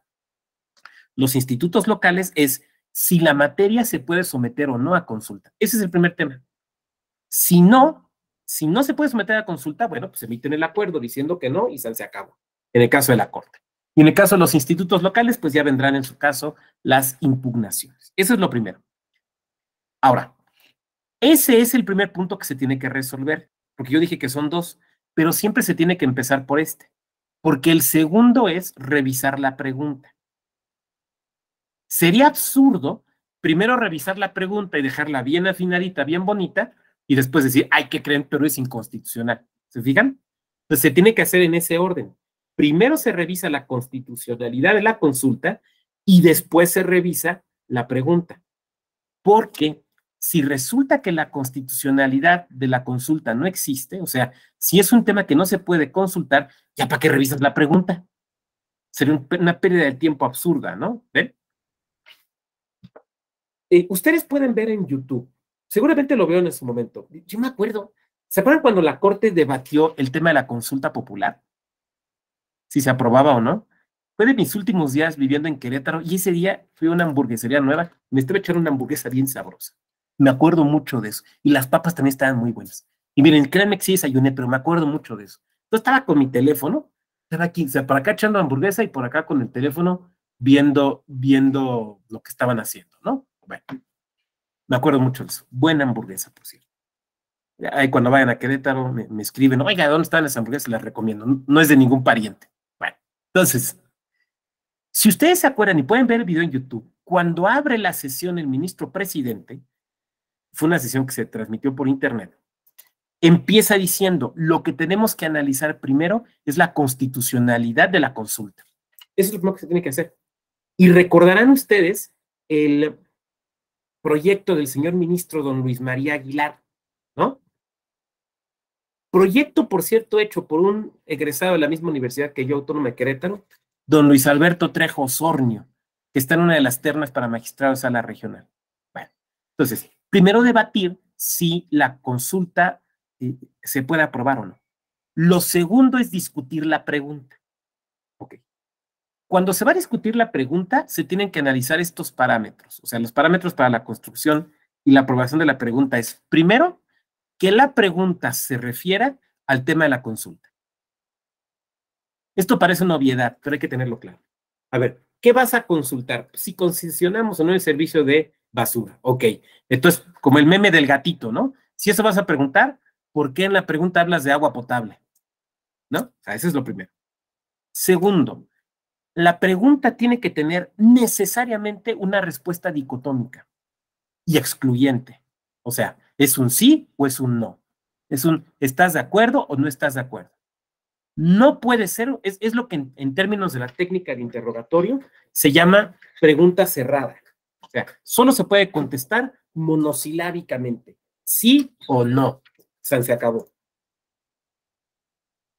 los institutos locales es si la materia se puede someter o no a consulta. Ese es el primer tema. Si no, si no se puede someter a consulta, bueno, pues emiten el acuerdo diciendo que no y se cabo, en el caso de la Corte. Y en el caso de los institutos locales, pues ya vendrán en su caso las impugnaciones. Eso es lo primero. Ahora, ese es el primer punto que se tiene que resolver, porque yo dije que son dos, pero siempre se tiene que empezar por este, porque el segundo es revisar la pregunta. Sería absurdo primero revisar la pregunta y dejarla bien afinadita, bien bonita, y después decir, ay, que creen? Pero es inconstitucional. ¿Se fijan? Entonces se tiene que hacer en ese orden. Primero se revisa la constitucionalidad de la consulta y después se revisa la pregunta. Porque si resulta que la constitucionalidad de la consulta no existe, o sea, si es un tema que no se puede consultar, ya para qué revisas la pregunta. Sería una pérdida de tiempo absurda, ¿no? ¿Ven? Eh, ustedes pueden ver en YouTube, seguramente lo veo en su momento, yo me acuerdo, ¿se acuerdan cuando la Corte debatió el tema de la consulta popular? Si se aprobaba o no. Fue de mis últimos días viviendo en Querétaro y ese día fui a una hamburguesería nueva, me estuve echando una hamburguesa bien sabrosa. Me acuerdo mucho de eso. Y las papas también estaban muy buenas. Y miren, créanme que sí desayuné, pero me acuerdo mucho de eso. Yo estaba con mi teléfono, estaba aquí, o sea, por acá echando hamburguesa y por acá con el teléfono viendo, viendo lo que estaban haciendo, ¿no? Bueno, me acuerdo mucho de eso. Buena hamburguesa, por cierto. Ahí cuando vayan a Querétaro me, me escriben, oiga, ¿dónde están las hamburguesas? Las recomiendo. No, no es de ningún pariente. Bueno, entonces, si ustedes se acuerdan y pueden ver el video en YouTube, cuando abre la sesión el ministro presidente, fue una sesión que se transmitió por internet, empieza diciendo, lo que tenemos que analizar primero es la constitucionalidad de la consulta. Eso es lo primero que se tiene que hacer. Y recordarán ustedes el proyecto del señor ministro don Luis María Aguilar, ¿no? Proyecto, por cierto, hecho por un egresado de la misma universidad que yo, Autónoma de Querétaro, don Luis Alberto Trejo Sornio, que está en una de las ternas para magistrados a la regional. Bueno, entonces, Primero debatir si la consulta eh, se puede aprobar o no. Lo segundo es discutir la pregunta. Ok. Cuando se va a discutir la pregunta, se tienen que analizar estos parámetros. O sea, los parámetros para la construcción y la aprobación de la pregunta es, primero, que la pregunta se refiera al tema de la consulta. Esto parece una obviedad, pero hay que tenerlo claro. A ver, ¿qué vas a consultar? Si concesionamos o no el servicio de basura. Ok, entonces, como el meme del gatito, ¿no? Si eso vas a preguntar, ¿por qué en la pregunta hablas de agua potable? ¿No? O sea, eso es lo primero. Segundo, la pregunta tiene que tener necesariamente una respuesta dicotómica y excluyente. O sea, ¿es un sí o es un no? Es un ¿estás de acuerdo o no estás de acuerdo? No puede ser, es, lo que en, términos de la técnica de interrogatorio se llama pregunta cerrada. O sea, solo se puede contestar monosilábicamente, sí o no. O sea, se acabó.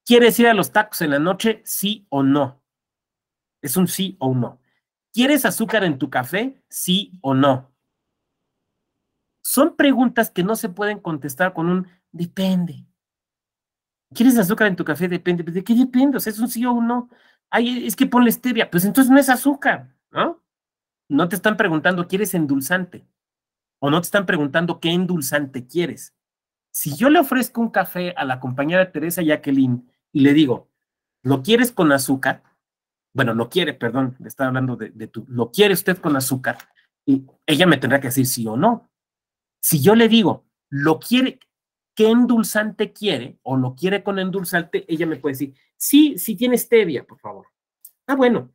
¿Quieres ir a los tacos en la noche? Sí o no. Es un sí o no. ¿Quieres azúcar en tu café? Sí o no. Son preguntas que no se pueden contestar con un depende. ¿Quieres azúcar en tu café? Depende. Pues, ¿De qué depende? es un sí o un no. es que ponle stevia. Pues entonces no es azúcar, ¿no? no te están preguntando, ¿quieres endulzante? O no te están preguntando qué endulzante quieres. Si yo le ofrezco un café a la compañera Teresa Jacqueline y le digo, ¿lo quieres con azúcar? Bueno, lo quiere, perdón, le estaba hablando de, tú. ¿Lo quiere usted con azúcar? Y ella me tendrá que decir sí o no. Si yo le digo, ¿lo quiere? ¿Qué endulzante quiere? O lo quiere con endulzante, ella me puede decir, sí, si tienes stevia, por favor. Ah, bueno,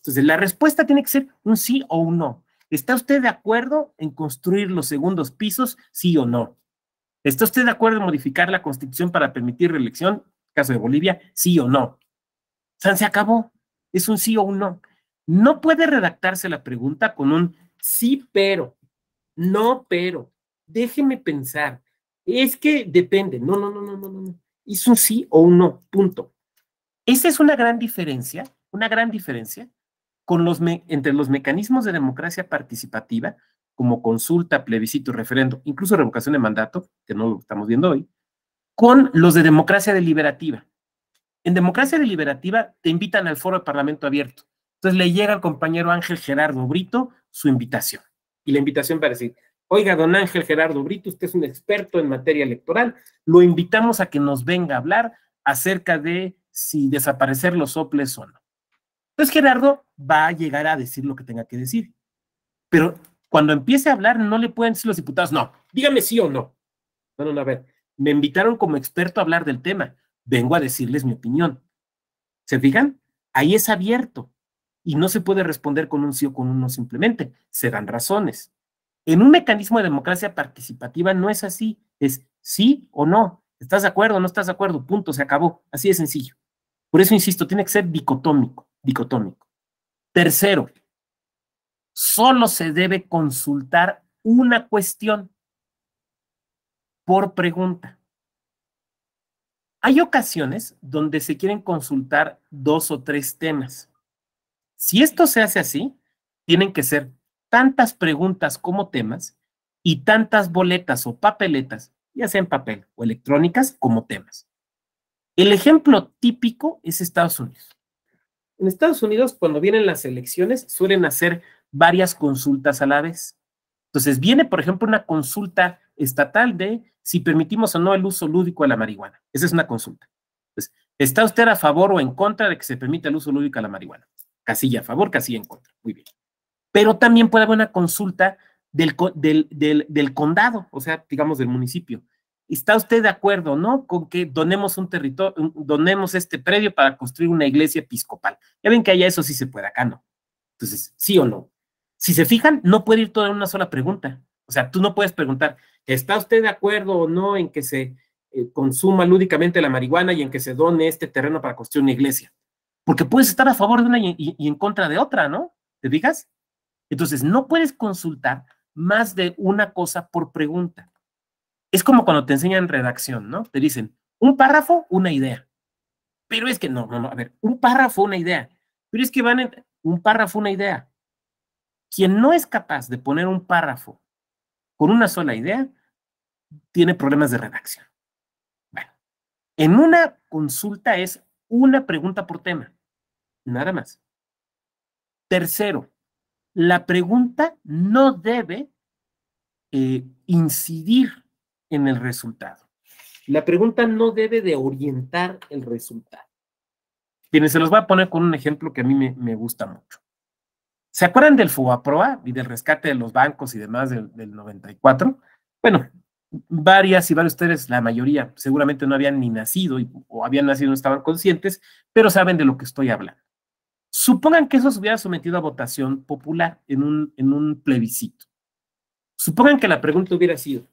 entonces, la respuesta tiene que ser un sí o un no. ¿Está usted de acuerdo en construir los segundos pisos, sí o no? ¿Está usted de acuerdo en modificar la constitución para permitir reelección, caso de Bolivia, sí o no? San se acabó. Es un sí o un no. No puede redactarse la pregunta con un sí, pero, no, pero, déjeme pensar. Es que depende. No, no, no, no, no, no. Es un sí o un no, punto. Esa es una gran diferencia, una gran diferencia los entre los mecanismos de democracia participativa, como consulta, plebiscito, referendo, incluso revocación de mandato, que no lo estamos viendo hoy, con los de democracia deliberativa. En democracia deliberativa te invitan al foro de Parlamento abierto. Entonces le llega al compañero Ángel Gerardo Brito su invitación. Y la invitación para decir, oiga, don Ángel Gerardo Brito, usted es un experto en materia electoral, lo invitamos a que nos venga a hablar acerca de si desaparecer los soples o no. Entonces Gerardo va a llegar a decir lo que tenga que decir. Pero cuando empiece a hablar, no le pueden decir los diputados, no, dígame sí o no. Bueno, a ver, me invitaron como experto a hablar del tema, vengo a decirles mi opinión. ¿Se fijan? Ahí es abierto y no se puede responder con un sí o con un no simplemente, se dan razones. En un mecanismo de democracia participativa no es así, es sí o no, estás de acuerdo o no estás de acuerdo, punto, se acabó, así de sencillo. Por eso insisto, tiene que ser dicotómico, dicotómico. Tercero, solo se debe consultar una cuestión por pregunta. Hay ocasiones donde se quieren consultar dos o tres temas. Si esto se hace así, tienen que ser tantas preguntas como temas y tantas boletas o papeletas, ya sea en papel o electrónicas, como temas. El ejemplo típico es Estados Unidos. En Estados Unidos, cuando vienen las elecciones, suelen hacer varias consultas a la vez. Entonces, viene, por ejemplo, una consulta estatal de si permitimos o no el uso lúdico de la marihuana. Esa es una consulta. Entonces, pues, ¿está usted a favor o en contra de que se permita el uso lúdico de la marihuana? Casilla a favor, casilla en contra. Muy bien. Pero también puede haber una consulta del, del condado, o sea, digamos del municipio. ¿Está usted de acuerdo, o no, con que donemos un territorio, donemos este predio para construir una iglesia episcopal? Ya ven que allá eso sí se puede, acá no. Entonces, sí o no. Si se fijan, no puede ir toda una sola pregunta. O sea, tú no puedes preguntar, ¿está usted de acuerdo o no en que se eh, consuma lúdicamente la marihuana y en que se done este terreno para construir una iglesia? Porque puedes estar a favor de una y, en contra de otra, ¿no? ¿Te digas? Entonces, no puedes consultar más de una cosa por pregunta es como cuando te enseñan redacción, ¿no? Te dicen, un párrafo, una idea. Pero es que no, no, no, a ver, un párrafo, una idea. Pero es que van en un párrafo, una idea. Quien no es capaz de poner un párrafo con una sola idea, tiene problemas de redacción. Bueno, en una consulta es una pregunta por tema, nada más. Tercero, la pregunta no debe eh, incidir en el resultado. La pregunta no debe de orientar el resultado. Bien, se los voy a poner con un ejemplo que a mí me, gusta mucho. ¿Se acuerdan del FUAPROA y del rescate de los bancos y demás del, 94? Bueno, varias y varios de ustedes, la mayoría, seguramente no habían ni nacido o habían nacido y no estaban conscientes, pero saben de lo que estoy hablando. Supongan que eso se hubiera sometido a votación popular en un, en un plebiscito. Supongan que la pregunta hubiera sido,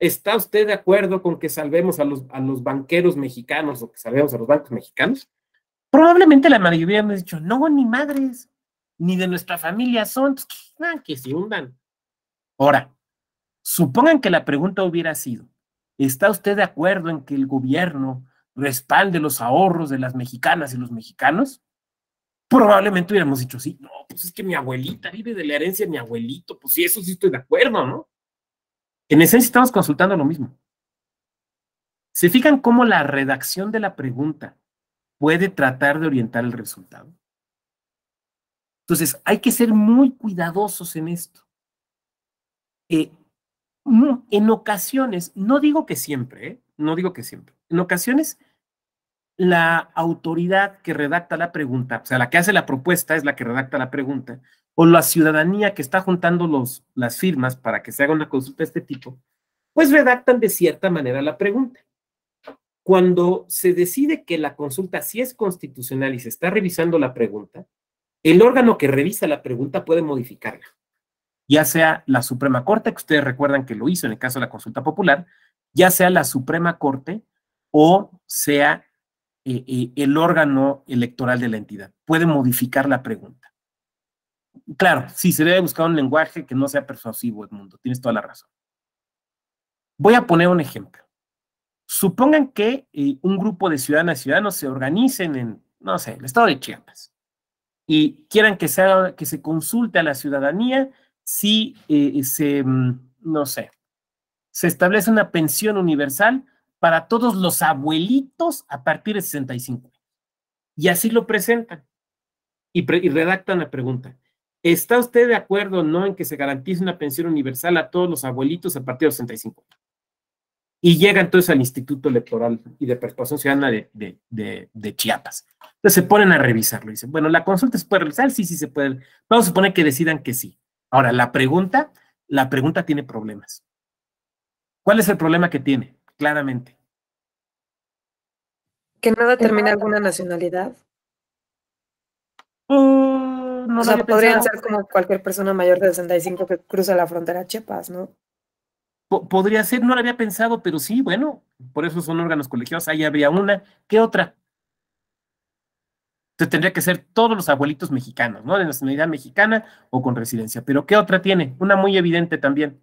¿Está usted de acuerdo con que salvemos a los, a los banqueros mexicanos o que salvemos a los bancos mexicanos? Probablemente la mayoría me dicho, no, ni madres, ni de nuestra familia son, pues, ah, que se hundan. Ahora, supongan que la pregunta hubiera sido, ¿está usted de acuerdo en que el gobierno respalde los ahorros de las mexicanas y los mexicanos? Probablemente hubiéramos dicho, sí, no, pues es que mi abuelita vive de la herencia de mi abuelito, pues si eso sí estoy de acuerdo, ¿no? En esencia estamos consultando lo mismo. ¿Se fijan cómo la redacción de la pregunta puede tratar de orientar el resultado? Entonces, hay que ser muy cuidadosos en esto. Eh, en ocasiones, no digo que siempre, ¿eh? no digo que siempre, en ocasiones la autoridad que redacta la pregunta, o sea, la que hace la propuesta es la que redacta la pregunta, o la ciudadanía que está juntando los, las firmas para que se haga una consulta de este tipo, pues redactan de cierta manera la pregunta. Cuando se decide que la consulta sí es constitucional y se está revisando la pregunta, el órgano que revisa la pregunta puede modificarla, ya sea la Suprema Corte, que ustedes recuerdan que lo hizo en el caso de la consulta popular, ya sea la Suprema Corte o sea eh, eh, el órgano electoral de la entidad. Puede modificar la pregunta. Claro, sí, se debe buscar un lenguaje que no sea persuasivo, Edmundo. Tienes toda la razón. Voy a poner un ejemplo. Supongan que eh, un grupo de ciudadanas y ciudadanos se organicen en, no sé, el estado de Chiapas y quieran que se, que se consulte a la ciudadanía si eh, se, mm, no sé, se establece una pensión universal para todos los abuelitos a partir de 65 años. Y así lo presentan y redactan la pregunta. ¿Está usted de acuerdo no en que se garantice una pensión universal a todos los abuelitos a partir de 65? Y llega entonces al Instituto Electoral y de Persuasión Ciudadana de, de, Chiapas. Entonces se ponen a revisarlo. Dicen, bueno, la consulta se puede realizar, sí, sí se puede. Vamos a suponer que decidan que sí. Ahora, la pregunta, la pregunta tiene problemas. ¿Cuál es el problema que tiene? Claramente. Que no determina alguna nacionalidad. Oh, no podrían ser como cualquier persona mayor de 65 que cruza la frontera a ¿no? podría ser, no lo había pensado, pero sí, bueno, por eso son órganos colegiados, ahí habría una, ¿qué otra? Entonces, tendría que ser todos los abuelitos mexicanos, ¿no? De nacionalidad mexicana o con residencia. Pero ¿qué otra tiene? Una muy evidente también.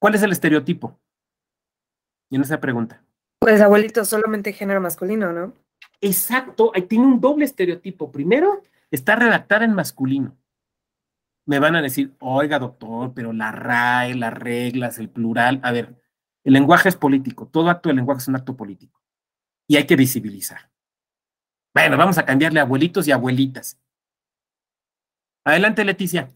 ¿Cuál es el estereotipo? Y en esa pregunta. Pues abuelitos, solamente género masculino, ¿no? Exacto, ahí tiene un doble estereotipo. Primero, está redactada en masculino. Me van a decir, oiga doctor, pero la RAE, las reglas, el plural, a ver, el lenguaje es político, todo acto de lenguaje es un acto político y hay que visibilizar. Bueno, vamos a cambiarle abuelitos y abuelitas. Adelante, Leticia.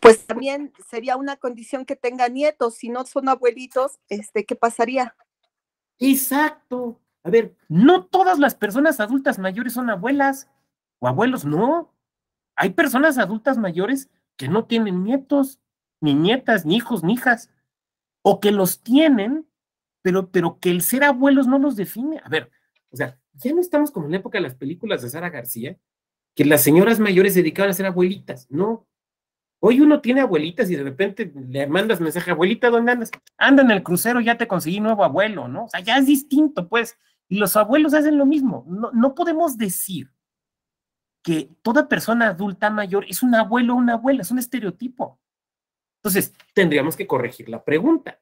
Pues también sería una condición que tenga nietos, si no son abuelitos, este, ¿qué pasaría? Exacto. A ver, no todas las personas adultas mayores son abuelas o abuelos, no. Hay personas adultas mayores que no tienen nietos, ni nietas, ni hijos, ni hijas, o que los tienen, pero, pero que el ser abuelos no los define. A ver, o sea, ya no estamos como en la época de las películas de Sara García, que las señoras mayores se dedicaban a ser abuelitas, no. Hoy uno tiene abuelitas y de repente le mandas mensaje, abuelita, ¿dónde andas? Anda en el crucero, ya te conseguí nuevo abuelo, ¿no? O sea, ya es distinto, pues. Y los abuelos hacen lo mismo. No, no podemos decir que toda persona adulta mayor es un abuelo o una abuela, es un estereotipo. Entonces, tendríamos que corregir la pregunta.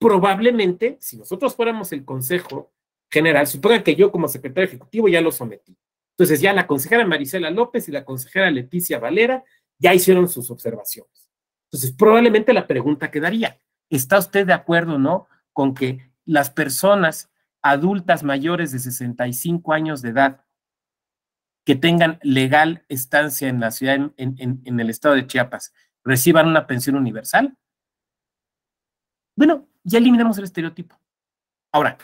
Probablemente, si nosotros fuéramos el Consejo General, supongan que yo como secretario ejecutivo ya lo sometí. Entonces ya la consejera Marisela López y la consejera Leticia Valera ya hicieron sus observaciones. Entonces, probablemente la pregunta quedaría, ¿está usted de acuerdo no con que las personas adultas mayores de 65 años de edad que tengan legal estancia en la ciudad, en, el estado de Chiapas, reciban una pensión universal? Bueno, ya eliminamos el estereotipo. Ahora,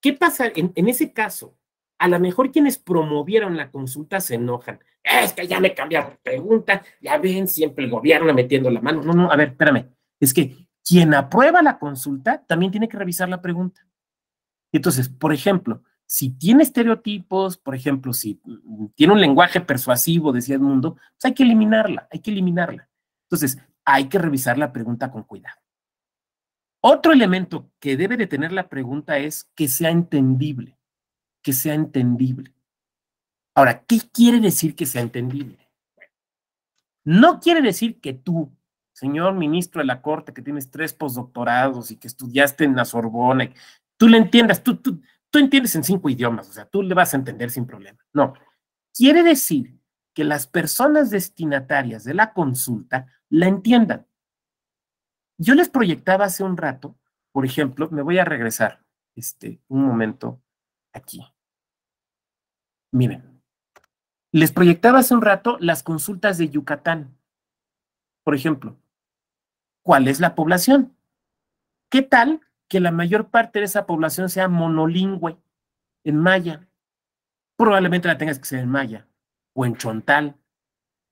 ¿qué pasa en, ese caso? A lo mejor quienes promovieron la consulta se enojan. Es que ya me cambiaron pregunta, ya ven siempre el gobierno metiendo la mano. No, no, a ver, espérame. Es que quien aprueba la consulta también tiene que revisar la pregunta. Entonces, por ejemplo, si tiene estereotipos, por ejemplo, si tiene un lenguaje persuasivo, decía Edmundo, pues hay que eliminarla, hay que eliminarla. Entonces, hay que revisar la pregunta con cuidado. Otro elemento que debe de tener la pregunta es que sea entendible, que sea entendible. Ahora, ¿qué quiere decir que sea entendible? No quiere decir que tú, señor ministro de la Corte, que tienes tres postdoctorados y que estudiaste en la Sorbona, tú le entiendas, tú, tú, tú entiendes en cinco idiomas, o sea, tú le vas a entender sin problema. No, quiere decir que las personas destinatarias de la consulta la entiendan. Yo les proyectaba hace un rato, por ejemplo, me voy a regresar este, un momento aquí. Miren, les proyectaba hace un rato las consultas de Yucatán. Por ejemplo, ¿cuál es la población? ¿Qué tal que la mayor parte de esa población sea monolingüe en maya. Probablemente la tengas que ser en maya, o en chontal,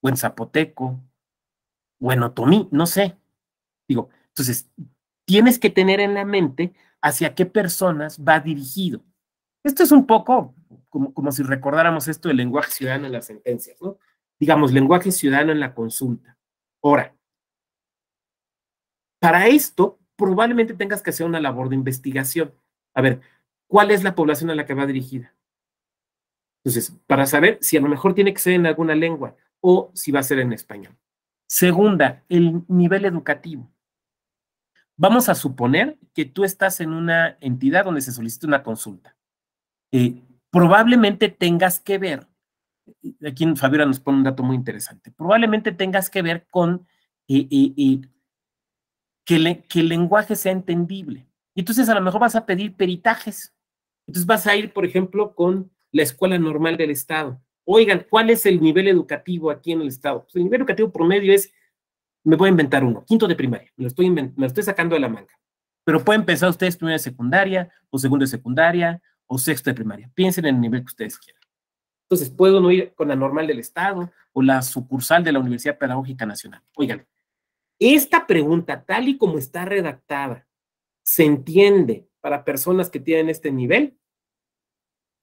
o en zapoteco, o en otomí, no sé. Digo, entonces, tienes que tener en la mente hacia qué personas va dirigido. Esto es un poco como, como si recordáramos esto del lenguaje ciudadano en las sentencias, ¿no? Digamos, lenguaje ciudadano en la consulta. Ahora, para esto probablemente tengas que hacer una labor de investigación. A ver, ¿cuál es la población a la que va dirigida? Entonces, para saber si a lo mejor tiene que ser en alguna lengua o si va a ser en español. Segunda, el nivel educativo. Vamos a suponer que tú estás en una entidad donde se solicita una consulta. Eh, probablemente tengas que ver, aquí Fabiola nos pone un dato muy interesante, probablemente tengas que ver con y eh, eh, que, el lenguaje sea entendible. Y entonces a lo mejor vas a pedir peritajes. Entonces vas a ir, por ejemplo, con la escuela normal del Estado. Oigan, ¿cuál es el nivel educativo aquí en el Estado? Pues, el nivel educativo promedio es, me voy a inventar uno, quinto de primaria, me lo estoy, me lo estoy sacando de la manga. Pero pueden pensar ustedes primero de secundaria, o segundo de secundaria, o sexto de primaria. Piensen en el nivel que ustedes quieran. Entonces, puedo no ir con la normal del Estado o la sucursal de la Universidad Pedagógica Nacional. Oigan, esta pregunta, tal y como está redactada, se entiende para personas que tienen este nivel.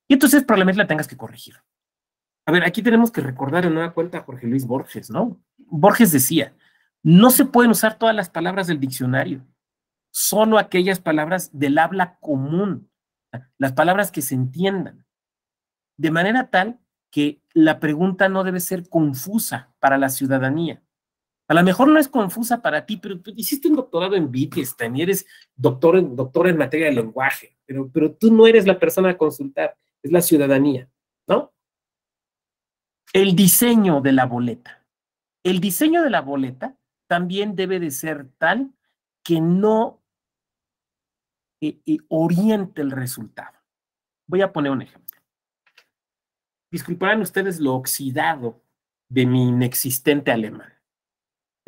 Y entonces probablemente la tengas que corregir. A ver, aquí tenemos que recordar en una cuenta a Jorge Luis Borges, ¿no? Borges decía, no se pueden usar todas las palabras del diccionario, solo aquellas palabras del habla común, las palabras que se entiendan, de manera tal que la pregunta no debe ser confusa para la ciudadanía. A lo mejor no es confusa para ti, pero, tú pues, hiciste un doctorado en Wittgenstein y eres doctor en, en materia de lenguaje, pero, pero tú no eres la persona a consultar, es la ciudadanía, ¿no? El diseño de la boleta. El diseño de la boleta también debe de ser tal que no eh, eh, oriente el resultado. Voy a poner un ejemplo. Disculparán ustedes lo oxidado de mi inexistente alemán.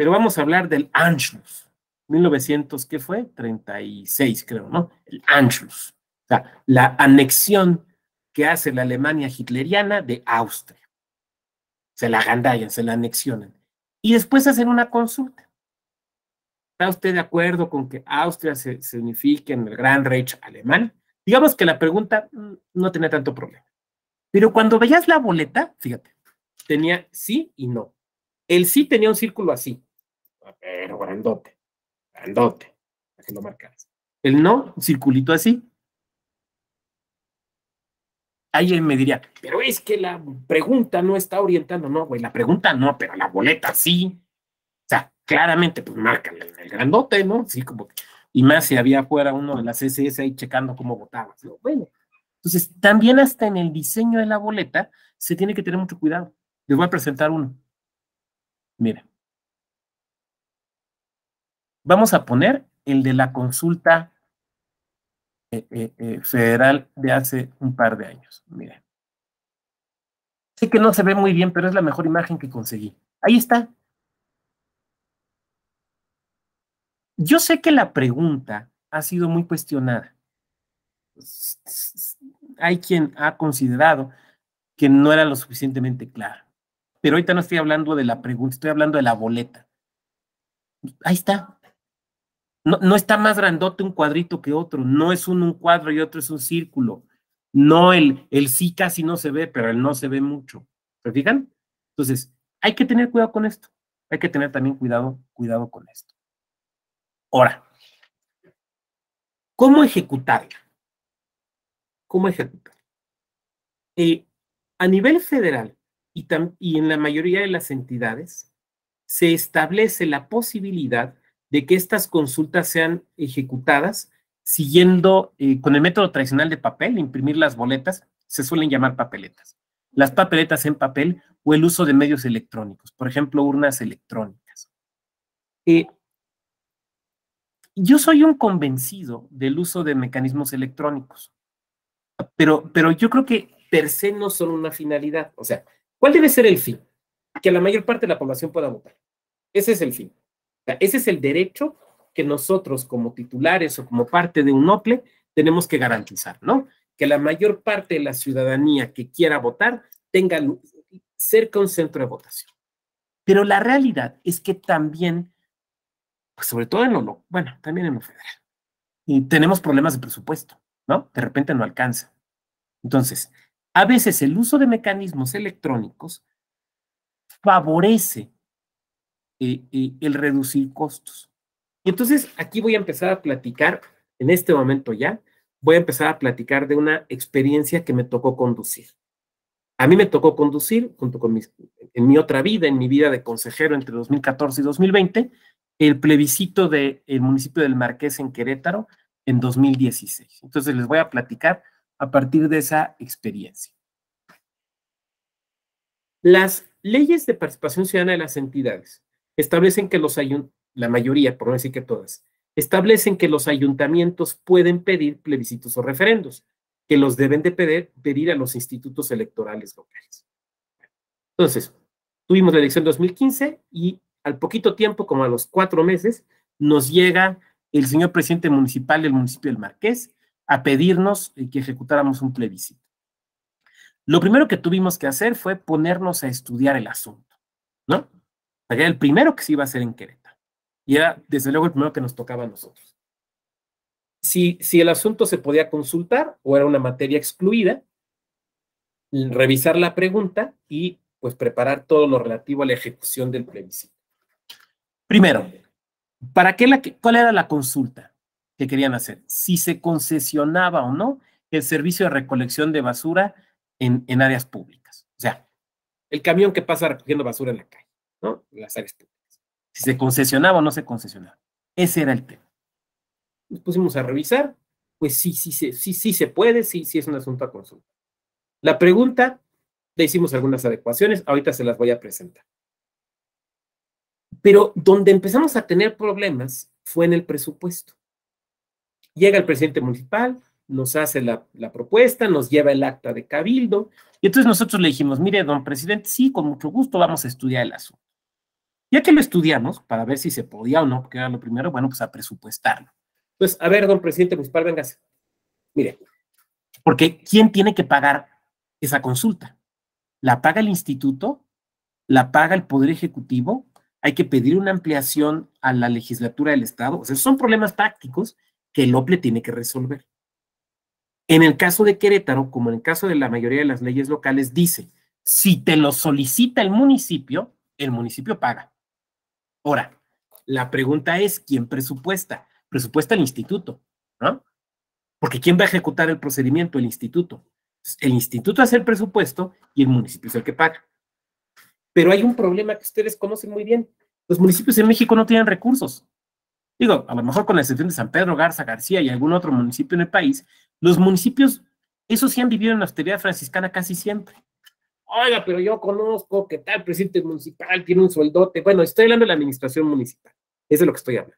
Pero vamos a hablar del Anschluss. 1900, ¿qué fue? 36, creo, ¿no? El Anschluss. O sea, la anexión que hace la Alemania hitleriana de Austria. Se la agandallan, se la anexionan. Y después hacen una consulta. ¿Está usted de acuerdo con que Austria se, se unifique en el Gran Reich alemán? Digamos que la pregunta mm, no tenía tanto problema. Pero cuando veías la boleta, fíjate, tenía sí y no. El sí tenía un círculo así, Ah, pero grandote, grandote, para El no, un circulito así. Alguien me diría, pero es que la pregunta no está orientando, no, güey, la pregunta no, pero la boleta sí. O sea, claramente, pues marca el, grandote, ¿no? Sí, como que, y más si había fuera uno de las SS ahí checando cómo votaba, Bueno, entonces también hasta en el diseño de la boleta se tiene que tener mucho cuidado. Les voy a presentar uno. miren, Vamos a poner el de la consulta eh, eh, eh, federal de hace un par de años. Miren. Sé que no se ve muy bien, pero es la mejor imagen que conseguí. Ahí está. Yo sé que la pregunta ha sido muy cuestionada. Hay quien ha considerado que no era lo suficientemente clara. Pero ahorita no estoy hablando de la pregunta, estoy hablando de la boleta. Ahí está. No, está más grandote un cuadrito que otro, no es un, un cuadro y otro es un círculo. No, el, el sí casi no se ve, pero el no se ve mucho. ¿Se fijan? Entonces, hay que tener cuidado con esto. Hay que tener también cuidado, cuidado con esto. Ahora, ¿cómo ejecutarla? ¿Cómo ejecutar? Eh, a nivel federal y, y en la mayoría de las entidades, se establece la posibilidad de que estas consultas sean ejecutadas siguiendo eh, con el método tradicional de papel, imprimir las boletas, se suelen llamar papeletas. Las papeletas en papel o el uso de medios electrónicos, por ejemplo, urnas electrónicas. Eh, yo soy un convencido del uso de mecanismos electrónicos, pero, pero yo creo que per se no son una finalidad. O sea, ¿cuál debe ser el fin? Que la mayor parte de la población pueda votar. Ese es el fin ese es el derecho que nosotros como titulares o como parte de un OPLE tenemos que garantizar, ¿no? Que la mayor parte de la ciudadanía que quiera votar tenga cerca un centro de votación. Pero la realidad es que también, pues, sobre todo en lo, bueno, también en lo federal, y tenemos problemas de presupuesto, ¿no? De repente no alcanza. Entonces, a veces el uso de mecanismos electrónicos favorece y el reducir costos. Y entonces aquí voy a empezar a platicar, en este momento ya, voy a empezar a platicar de una experiencia que me tocó conducir. A mí me tocó conducir, junto con en mi otra vida, en mi vida de consejero entre 2014 y 2020, el plebiscito del el municipio del Marqués en Querétaro en 2016. Entonces les voy a platicar a partir de esa experiencia. Las leyes de participación ciudadana de las entidades establecen que los la mayoría, por no decir que todas, establecen que los ayuntamientos pueden pedir plebiscitos o referendos, que los deben de pedir, pedir a los institutos electorales locales. Entonces, tuvimos la elección 2015 y al poquito tiempo, como a los cuatro meses, nos llega el señor presidente municipal del municipio del Marqués a pedirnos eh, que ejecutáramos un plebiscito. Lo primero que tuvimos que hacer fue ponernos a estudiar el asunto, ¿no? era el primero que se iba a hacer en Querétaro. Y era, desde luego, el primero que nos tocaba a nosotros. Si, si el asunto se podía consultar o era una materia excluida, revisar la pregunta y pues preparar todo lo relativo a la ejecución del plebiscito. Primero, ¿para qué la, ¿cuál era la consulta que querían hacer? Si se concesionaba o no el servicio de recolección de basura en, en áreas públicas. O sea, el camión que pasa recogiendo basura en la calle. ¿no? Las áreas públicas. Si se concesionaba o no se concesionaba. Ese era el tema. Nos pusimos a revisar, pues sí, sí, sí, sí, sí se puede, sí, sí es un asunto a consulta. La pregunta, le hicimos algunas adecuaciones, ahorita se las voy a presentar. Pero donde empezamos a tener problemas fue en el presupuesto. Llega el presidente municipal, nos hace la, propuesta, nos lleva el acta de cabildo. Y entonces nosotros le dijimos, mire, don presidente, sí, con mucho gusto vamos a estudiar el asunto. Ya que lo estudiamos para ver si se podía o no, porque era lo primero, bueno, pues a presupuestarlo. Pues a ver, don presidente municipal, véngase. Mire, porque ¿quién tiene que pagar esa consulta? ¿La paga el instituto? ¿La paga el Poder Ejecutivo? ¿Hay que pedir una ampliación a la legislatura del Estado? O sea, son problemas tácticos que el OPLE tiene que resolver. En el caso de Querétaro, como en el caso de la mayoría de las leyes locales, dice, si te lo solicita el municipio, el municipio paga. Ahora, la pregunta es, ¿quién presupuesta? Presupuesta el instituto, ¿no? Porque ¿quién va a ejecutar el procedimiento? El instituto. El instituto hace el presupuesto y el municipio es el que paga. Pero hay un problema que ustedes conocen muy bien. Los municipios en México no tienen recursos. Digo, a lo mejor con la excepción de San Pedro, Garza, García y algún otro municipio en el país, los municipios, esos sí han vivido en la austeridad franciscana casi siempre oiga, pero yo conozco que tal presidente municipal tiene un sueldote. Bueno, estoy hablando de la administración municipal. Es de lo que estoy hablando.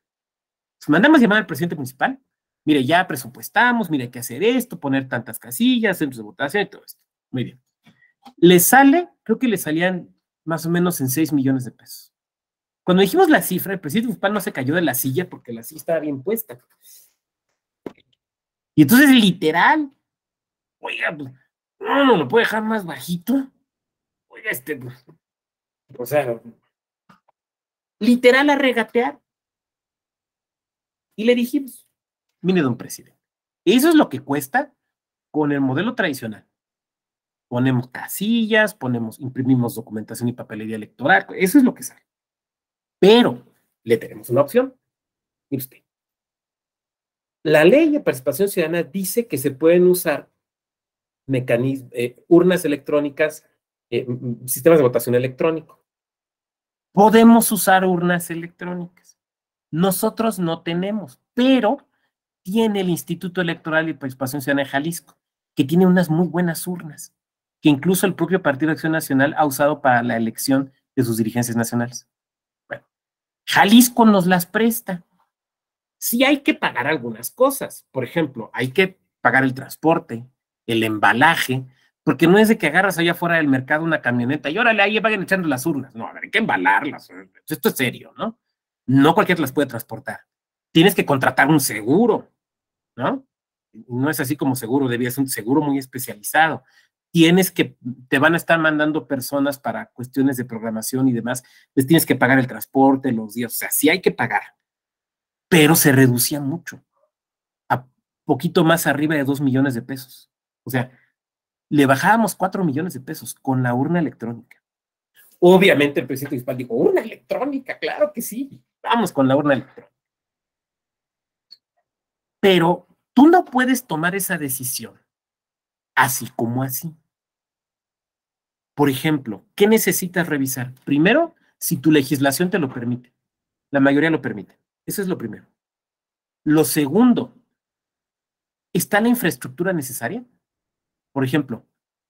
Pues, mandamos llamar al presidente municipal, mire, ya presupuestamos, mire, hay que hacer esto, poner tantas casillas, centros de votación y todo esto. Muy bien. Le sale, creo que le salían más o menos en 6 millones de pesos. Cuando dijimos la cifra, el presidente municipal no se cayó de la silla porque la silla estaba bien puesta. Y entonces, literal, oiga, pues, no, no lo puede dejar más bajito oiga, este, o sea, literal a regatear. Y le dijimos, mire, don presidente, eso es lo que cuesta con el modelo tradicional. Ponemos casillas, ponemos, imprimimos documentación y papelería electoral, eso es lo que sale. Pero le tenemos una opción. y usted. La ley de participación ciudadana dice que se pueden usar mecanismos, eh, urnas electrónicas eh, sistemas de votación electrónico. Podemos usar urnas electrónicas. Nosotros no tenemos, pero tiene el Instituto Electoral y pues Participación Ciudadana de Jalisco, que tiene unas muy buenas urnas, que incluso el propio Partido de Acción Nacional ha usado para la elección de sus dirigencias nacionales. Bueno, Jalisco nos las presta. Sí hay que pagar algunas cosas. Por ejemplo, hay que pagar el transporte, el embalaje, porque no es de que agarras allá afuera del mercado una camioneta y órale, ahí vayan echando las urnas. No, a ver, hay que embalarlas. Esto es serio, ¿no? No cualquiera las puede transportar. Tienes que contratar un seguro, ¿no? No es así como seguro, debía ser un seguro muy especializado. Tienes que, te van a estar mandando personas para cuestiones de programación y demás, les tienes que pagar el transporte, los días, o sea, sí hay que pagar, pero se reducía mucho, a poquito más arriba de dos millones de pesos. O sea, le bajábamos 4 millones de pesos con la urna electrónica. Obviamente el presidente municipal dijo, urna electrónica, claro que sí, vamos con la urna electrónica. Pero tú no puedes tomar esa decisión así como así. Por ejemplo, ¿qué necesitas revisar? Primero, si tu legislación te lo permite. La mayoría lo permite. Eso es lo primero. Lo segundo, ¿está la infraestructura necesaria? Por ejemplo,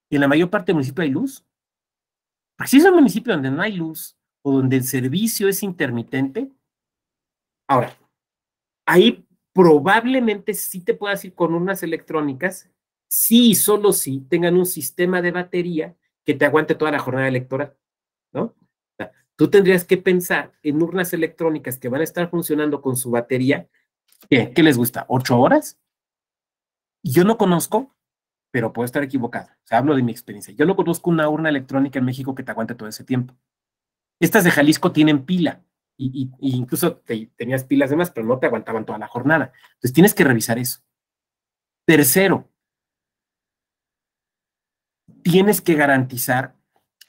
en la mayor parte del municipio hay luz. Pues si es un municipio donde no hay luz o donde el servicio es intermitente, ahora, ahí probablemente sí te puedas ir con urnas electrónicas, sí y solo si sí, tengan un sistema de batería que te aguante toda la jornada electoral, ¿no? tú tendrías que pensar en urnas electrónicas que van a estar funcionando con su batería, ¿qué, qué les gusta? ¿Ocho horas? Yo no conozco pero puedo estar equivocado. O sea, hablo de mi experiencia. Yo no conozco una urna electrónica en México que te aguante todo ese tiempo. Estas de Jalisco tienen pila, y, incluso tenías pilas de más, pero no te aguantaban toda la jornada. Entonces tienes que revisar eso. Tercero, tienes que garantizar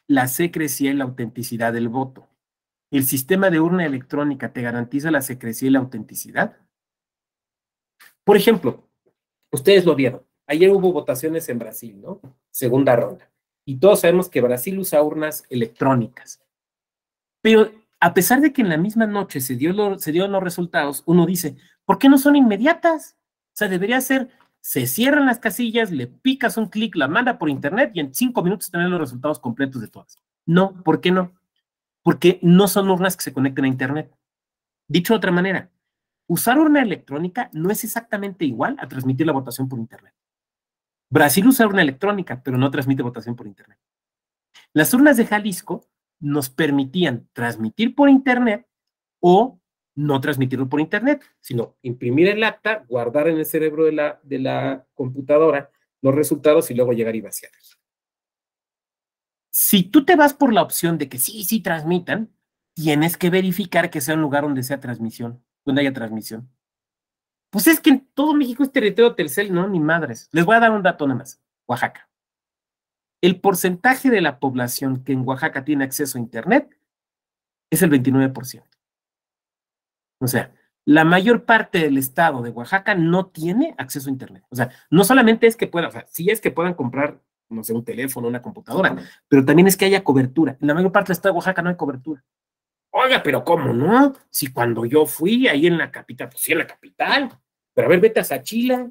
la secrecía y la autenticidad del voto. ¿El sistema de urna electrónica te garantiza la secrecía y la autenticidad? Por ejemplo, ustedes lo vieron. Ayer hubo votaciones en Brasil, ¿no? Segunda ronda. Y todos sabemos que Brasil usa urnas electrónicas. Pero a pesar de que en la misma noche se, dio se dieron los resultados, uno dice, ¿por qué no son inmediatas? O sea, debería ser, se cierran las casillas, le picas un clic, la manda por internet y en cinco minutos tener los resultados completos de todas. No, ¿por qué no? Porque no son urnas que se conecten a internet. Dicho de otra manera, usar urna electrónica no es exactamente igual a transmitir la votación por internet. Brasil usa urna electrónica, pero no transmite votación por Internet. Las urnas de Jalisco nos permitían transmitir por Internet o no transmitirlo por Internet, sino imprimir el acta, guardar en el cerebro de la, de la computadora los resultados y luego llegar y vaciarlos. Si tú te vas por la opción de que sí, sí transmitan, tienes que verificar que sea un lugar donde sea transmisión, donde haya transmisión. Pues es que en todo México es territorio Telcel, no, ni madres. Les voy a dar un dato nada más. Oaxaca. El porcentaje de la población que en Oaxaca tiene acceso a Internet es el 29%. O sea, la mayor parte del estado de Oaxaca no tiene acceso a Internet. O sea, no solamente es que puedan, o sea, sí es que puedan comprar, no sé, un teléfono, una computadora, pero también es que haya cobertura. En la mayor parte del estado de Oaxaca no hay cobertura. Oiga, pero ¿cómo no? Si cuando yo fui ahí en la capital, pues sí, en la capital, pero a ver, vete a Chile?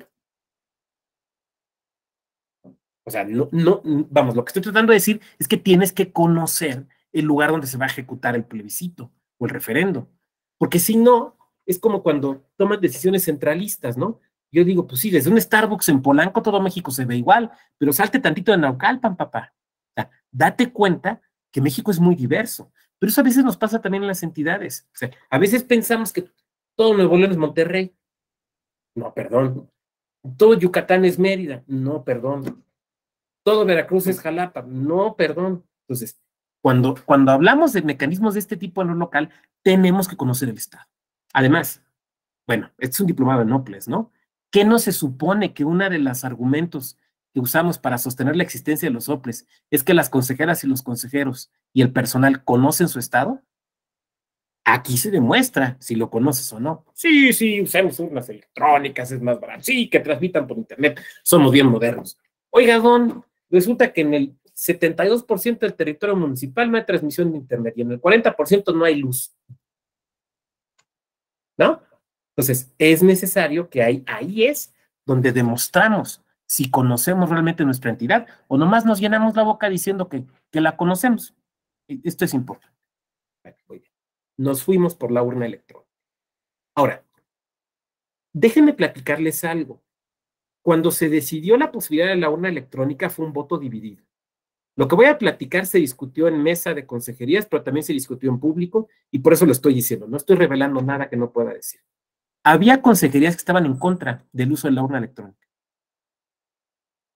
O sea, no, no, vamos, lo que estoy tratando de decir es que tienes que conocer el lugar donde se va a ejecutar el plebiscito o el referendo. Porque si no, es como cuando tomas decisiones centralistas, ¿no? Yo digo, pues sí, desde un Starbucks en Polanco todo México se ve igual, pero salte tantito de Naucalpan, papá. O sea, date cuenta que México es muy diverso. Pero eso a veces nos pasa también en las entidades. O sea, a veces pensamos que todo Nuevo León es Monterrey, no, perdón. Todo Yucatán es Mérida. No, perdón. Todo Veracruz es Jalapa. No, perdón. Entonces, cuando, cuando hablamos de mecanismos de este tipo en lo local, tenemos que conocer el Estado. Además, bueno, este es un diplomado en OPLES, ¿no? ¿Qué no se supone que uno de los argumentos que usamos para sostener la existencia de los OPLES es que las consejeras y los consejeros y el personal conocen su Estado? Aquí se demuestra si lo conoces o no. Sí, sí, usamos unas electrónicas, es más barato. Sí, que transmitan por internet. Somos bien modernos. Oiga, don, resulta que en el 72% del territorio municipal no hay transmisión de internet y en el 40% no hay luz. ¿No? Entonces, es necesario que ahí, ahí es donde demostramos si conocemos realmente nuestra entidad o nomás nos llenamos la boca diciendo que, que la conocemos. E, esto es importante. Muy bien. Nos fuimos por la urna electrónica. Ahora, déjenme platicarles algo. Cuando se decidió la posibilidad de la urna electrónica fue un voto dividido. Lo que voy a platicar se discutió en mesa de consejerías, pero también se discutió en público y por eso lo estoy diciendo. No estoy revelando nada que no pueda decir. Había consejerías que estaban en contra del uso de la urna electrónica.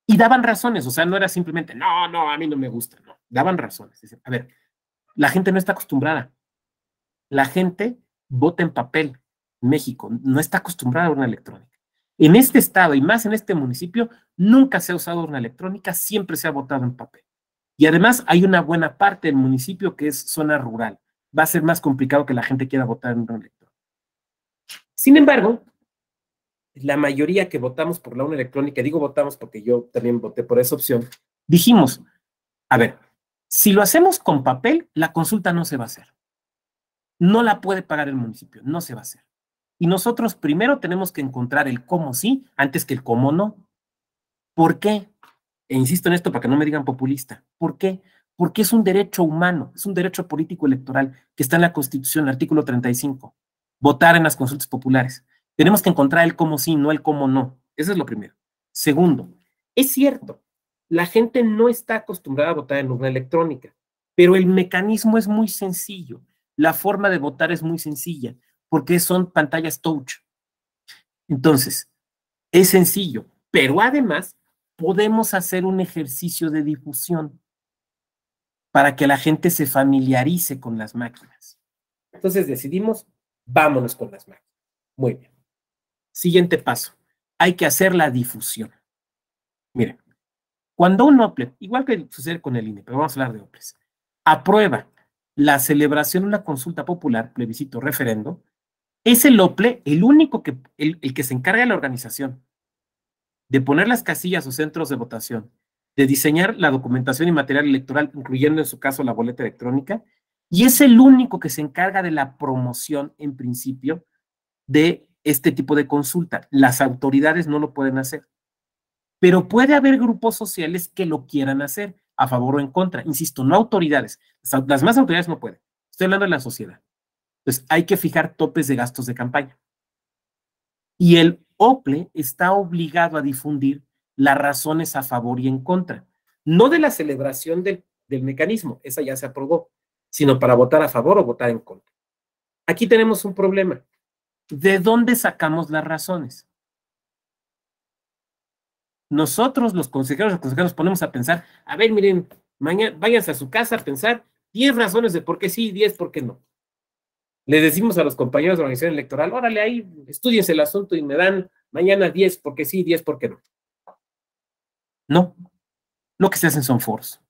Y daban razones, o sea, no era simplemente, no, no, a mí no me gusta, no, daban razones. a ver, la gente no está acostumbrada la gente vota en papel. México no está acostumbrada a una electrónica. En este estado y más en este municipio, nunca se ha usado una electrónica, siempre se ha votado en papel. Y además hay una buena parte del municipio que es zona rural. Va a ser más complicado que la gente quiera votar en una electrónica. Sin embargo, la mayoría que votamos por la una electrónica, digo votamos porque yo también voté por esa opción, dijimos, a ver, si lo hacemos con papel, la consulta no se va a hacer no la puede pagar el municipio, no se va a hacer. Y nosotros primero tenemos que encontrar el cómo sí antes que el cómo no. ¿Por qué? E insisto en esto para que no me digan populista. ¿Por qué? Porque es un derecho humano, es un derecho político electoral que está en la Constitución, el artículo 35. Votar en las consultas populares. Tenemos que encontrar el cómo sí, no el cómo no. Eso es lo primero. Segundo, es cierto, la gente no está acostumbrada a votar en urna electrónica, pero el mecanismo es muy sencillo la forma de votar es muy sencilla, porque son pantallas touch. Entonces, es sencillo, pero además podemos hacer un ejercicio de difusión para que la gente se familiarice con las máquinas. Entonces decidimos, vámonos con las máquinas. Muy bien. Siguiente paso, hay que hacer la difusión. Miren, cuando un OPLE, igual que sucede con el INE, pero vamos a hablar de OPLES, aprueba la celebración de una consulta popular, plebiscito, referendo, es el OPLE el único que, el, que se encarga de la organización, de poner las casillas o centros de votación, de diseñar la documentación y material electoral, incluyendo en su caso la boleta electrónica, y es el único que se encarga de la promoción, en principio, de este tipo de consulta. Las autoridades no lo pueden hacer, pero puede haber grupos sociales que lo quieran hacer a favor o en contra. Insisto, no autoridades. Las más autoridades no pueden. Estoy hablando de la sociedad. Entonces, hay que fijar topes de gastos de campaña. Y el OPLE está obligado a difundir las razones a favor y en contra. No de la celebración del, del mecanismo, esa ya se aprobó, sino para votar a favor o votar en contra. Aquí tenemos un problema. ¿De dónde sacamos las razones? nosotros los consejeros y consejeros ponemos a pensar, a ver, miren, mañana váyanse a su casa a pensar 10 razones de por qué sí y 10 por qué no. Le decimos a los compañeros de la organización electoral, órale ahí, estudiense el asunto y me dan mañana 10 qué sí y 10 qué no. No, lo que se hacen son foros.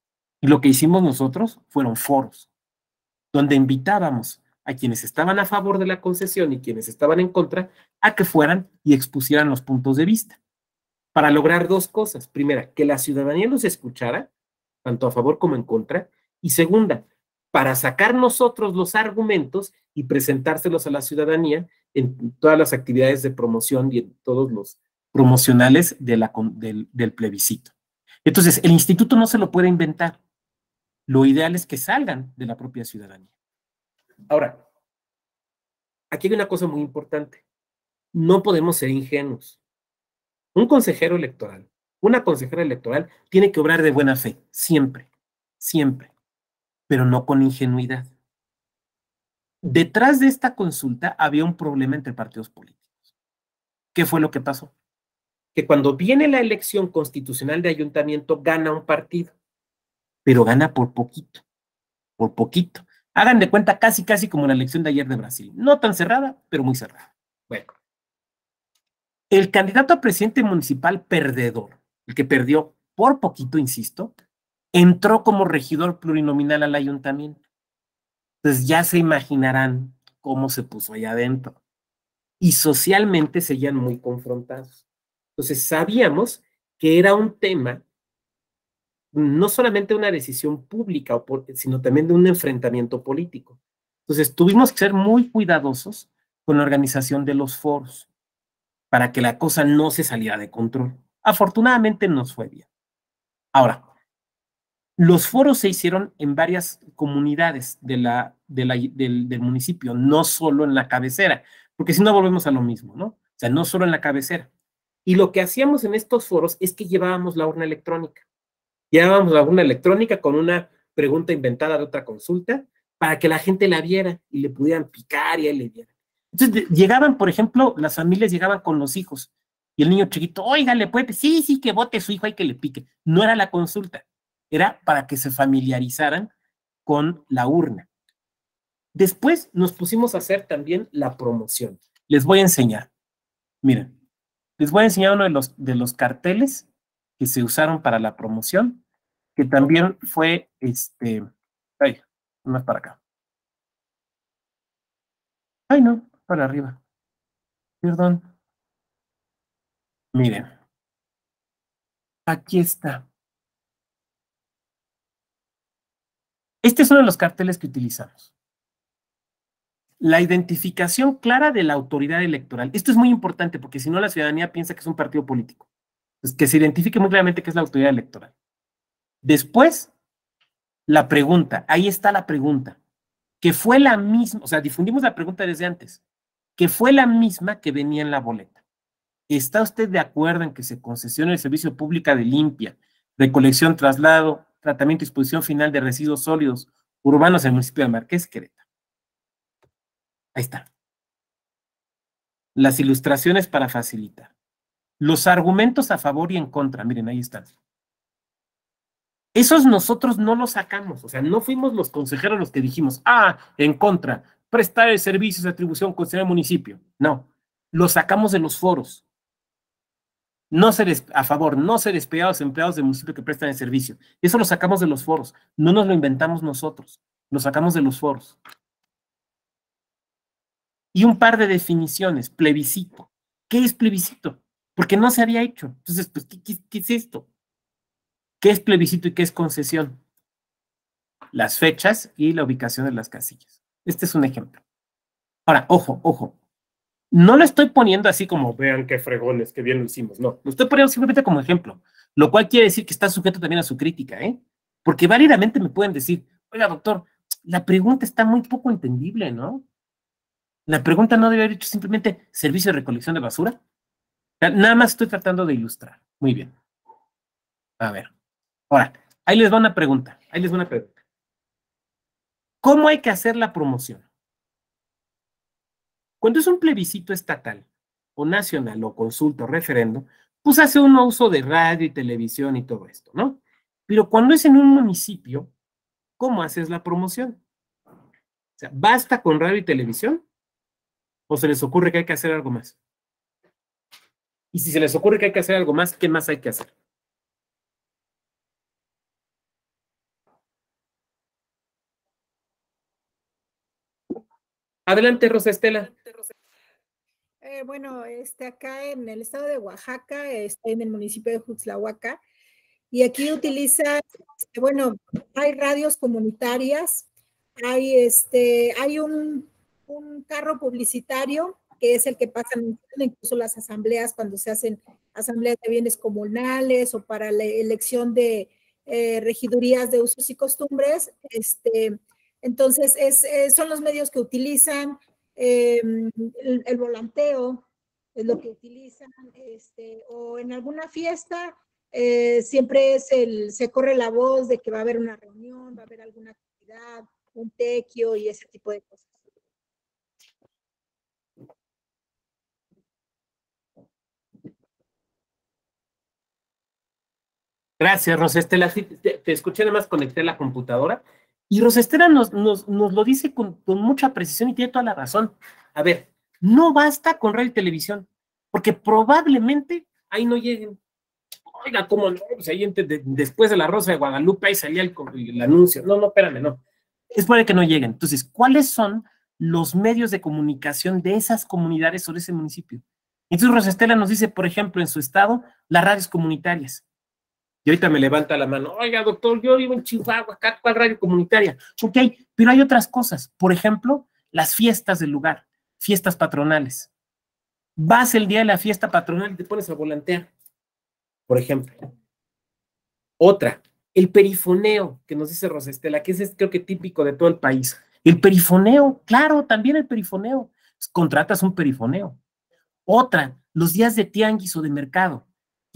Y lo que hicimos nosotros fueron foros, donde invitábamos a quienes estaban a favor de la concesión y quienes estaban en contra a que fueran y expusieran los puntos de vista para lograr dos cosas. Primera, que la ciudadanía nos escuchara, tanto a favor como en contra. Y segunda, para sacar nosotros los argumentos y presentárselos a la ciudadanía en todas las actividades de promoción y en todos los promocionales del plebiscito. Entonces, el instituto no se lo puede inventar. Lo ideal es que salgan de la propia ciudadanía. Ahora, aquí hay una cosa muy importante. No podemos ser ingenuos. Un consejero electoral, una consejera electoral tiene que obrar de buena fe, siempre, siempre, pero no con ingenuidad. Detrás de esta consulta había un problema entre partidos políticos. ¿Qué fue lo que pasó? Que cuando viene la elección constitucional de ayuntamiento gana un partido, pero gana por poquito, por poquito. Hagan de cuenta casi, casi como la elección de ayer de Brasil. No tan cerrada, pero muy cerrada. Bueno, el candidato a presidente municipal perdedor, el que perdió por poquito, insisto, entró como regidor plurinominal al ayuntamiento. Entonces ya se imaginarán cómo se puso allá adentro. Y socialmente seguían muy confrontados. Entonces sabíamos que era un tema, no solamente una decisión pública, sino también de un enfrentamiento político. Entonces tuvimos que ser muy cuidadosos con la organización de los foros para que la cosa no se saliera de control. Afortunadamente nos fue bien. Ahora, los foros se hicieron en varias comunidades del, municipio, no solo en la cabecera, porque si no volvemos a lo mismo, ¿no? O sea, no solo en la cabecera. Y lo que hacíamos en estos foros es que llevábamos la urna electrónica. Llevábamos la urna electrónica con una pregunta inventada de otra consulta para que la gente la viera y le pudieran picar y le dieran. Entonces llegaban, por ejemplo, las familias llegaban con los hijos y el niño chiquito, oiga, le puede, sí, sí, que vote su hijo hay que le pique. No era la consulta, era para que se familiarizaran con la urna. Después nos pusimos a hacer también la promoción. Les voy a enseñar. Miren, les voy a enseñar uno de los, de los carteles que se usaron para la promoción, que también fue este. Ay, más para acá. Ay, no para arriba. Perdón. Miren. Aquí está. Este es uno de los carteles que utilizamos. La identificación clara de la autoridad electoral. Esto es muy importante porque si no la ciudadanía piensa que es un partido político. Pues que se identifique muy claramente que es la autoridad electoral. Después, la pregunta. Ahí está la pregunta. Que fue la misma, o sea, difundimos la pregunta desde antes que fue la misma que venía en la boleta. ¿Está usted de acuerdo en que se concesione el servicio público de limpia, recolección, traslado, tratamiento y disposición final de residuos sólidos urbanos en el municipio de Marqués, Querétaro? Ahí está. Las ilustraciones para facilitar. Los argumentos a favor y en contra, miren, ahí están. Esos nosotros no los sacamos, o sea, no fuimos los consejeros los que dijimos, ah, en contra, prestar el servicio de atribución concedida al municipio. No, lo sacamos de los foros. No ser a favor, no ser los empleados del municipio que prestan el servicio. Eso lo sacamos de los foros. No nos lo inventamos nosotros. Lo sacamos de los foros. Y un par de definiciones. Plebiscito. ¿Qué es plebiscito? Porque no se había hecho. Entonces, pues, qué es esto? ¿Qué es plebiscito y qué es concesión? Las fechas y la ubicación de las casillas. Este es un ejemplo. Ahora, ojo, ojo. No lo estoy poniendo así como, vean qué fregones, qué bien lo hicimos. No, lo estoy poniendo simplemente como ejemplo, lo cual quiere decir que está sujeto también a su crítica, ¿eh? Porque válidamente me pueden decir, oiga, doctor, la pregunta está muy poco entendible, ¿no? La pregunta no debe haber hecho simplemente servicio de recolección de basura. Nada más estoy tratando de ilustrar. Muy bien. A ver. Ahora, ahí les va una pregunta. Ahí les va una pregunta. ¿Cómo hay que hacer la promoción? Cuando es un plebiscito estatal o nacional o consulta o referendo, pues hace un uso de radio y televisión y todo esto, ¿no? Pero cuando es en un municipio, ¿cómo haces la promoción? O sea, ¿basta con radio y televisión? ¿O se les ocurre que hay que hacer algo más? Y si se les ocurre que hay que hacer algo más, ¿qué más hay que hacer? Adelante, Rosa Estela. Eh, bueno, este, acá en el estado de Oaxaca, estoy en el municipio de Juxlahuaca, y aquí utiliza, este, bueno, hay radios comunitarias, hay, este, hay un, carro publicitario que es el que pasan incluso las asambleas cuando se hacen asambleas de bienes comunales o para la elección de eh, regidurías de usos y costumbres, este, entonces, eh, son los medios que utilizan, eh, el, volanteo es lo que utilizan, este, o en alguna fiesta eh, siempre es el, se corre la voz de que va a haber una reunión, va a haber alguna actividad, un tequio y ese tipo de cosas. Gracias, Rosestela. te, te, escuché, nada más conecté la computadora. Y Rosestera nos, nos, nos lo dice con, mucha precisión y tiene toda la razón. A ver, no basta con radio y televisión, porque probablemente ahí no lleguen. Oiga, ¿cómo no? Pues después de la Rosa de Guadalupe ahí salía el, el anuncio. No, no, espérame, no. Es para que no lleguen. Entonces, ¿cuáles son los medios de comunicación de esas comunidades sobre ese municipio? Entonces, Rosestela nos dice, por ejemplo, en su estado, las radios comunitarias. Y ahorita me levanta la mano, oiga, doctor, yo vivo en Chihuahua, acá, ¿cuál radio comunitaria? pero hay otras cosas. Por ejemplo, las fiestas del lugar, fiestas patronales. Vas el día de la fiesta patronal y te pones a volantear, por ejemplo. Otra, el perifoneo, que nos dice Rosestela, que es creo que típico de todo el país. El perifoneo, claro, también el perifoneo. Contratas un perifoneo. Otra, los días de tianguis o de mercado.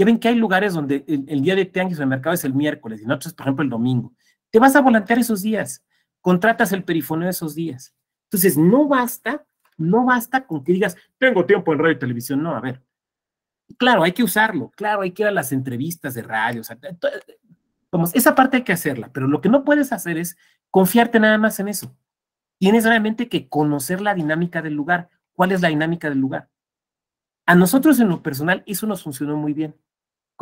Ya ven que hay lugares donde el, día de tianguis o el mercado es el miércoles y en otros, por ejemplo, el domingo. Te vas a volantear esos días, contratas el perifoneo esos días. Entonces, no basta, no basta con que digas, tengo tiempo en radio y televisión. No, a ver. Claro, hay que usarlo, claro, hay que ir a las entrevistas de radio, vamos, esa parte hay que hacerla, pero lo que no puedes hacer es confiarte nada más en eso. Tienes realmente que conocer la dinámica del lugar. ¿Cuál es la dinámica del lugar? A nosotros en lo personal eso nos funcionó muy bien.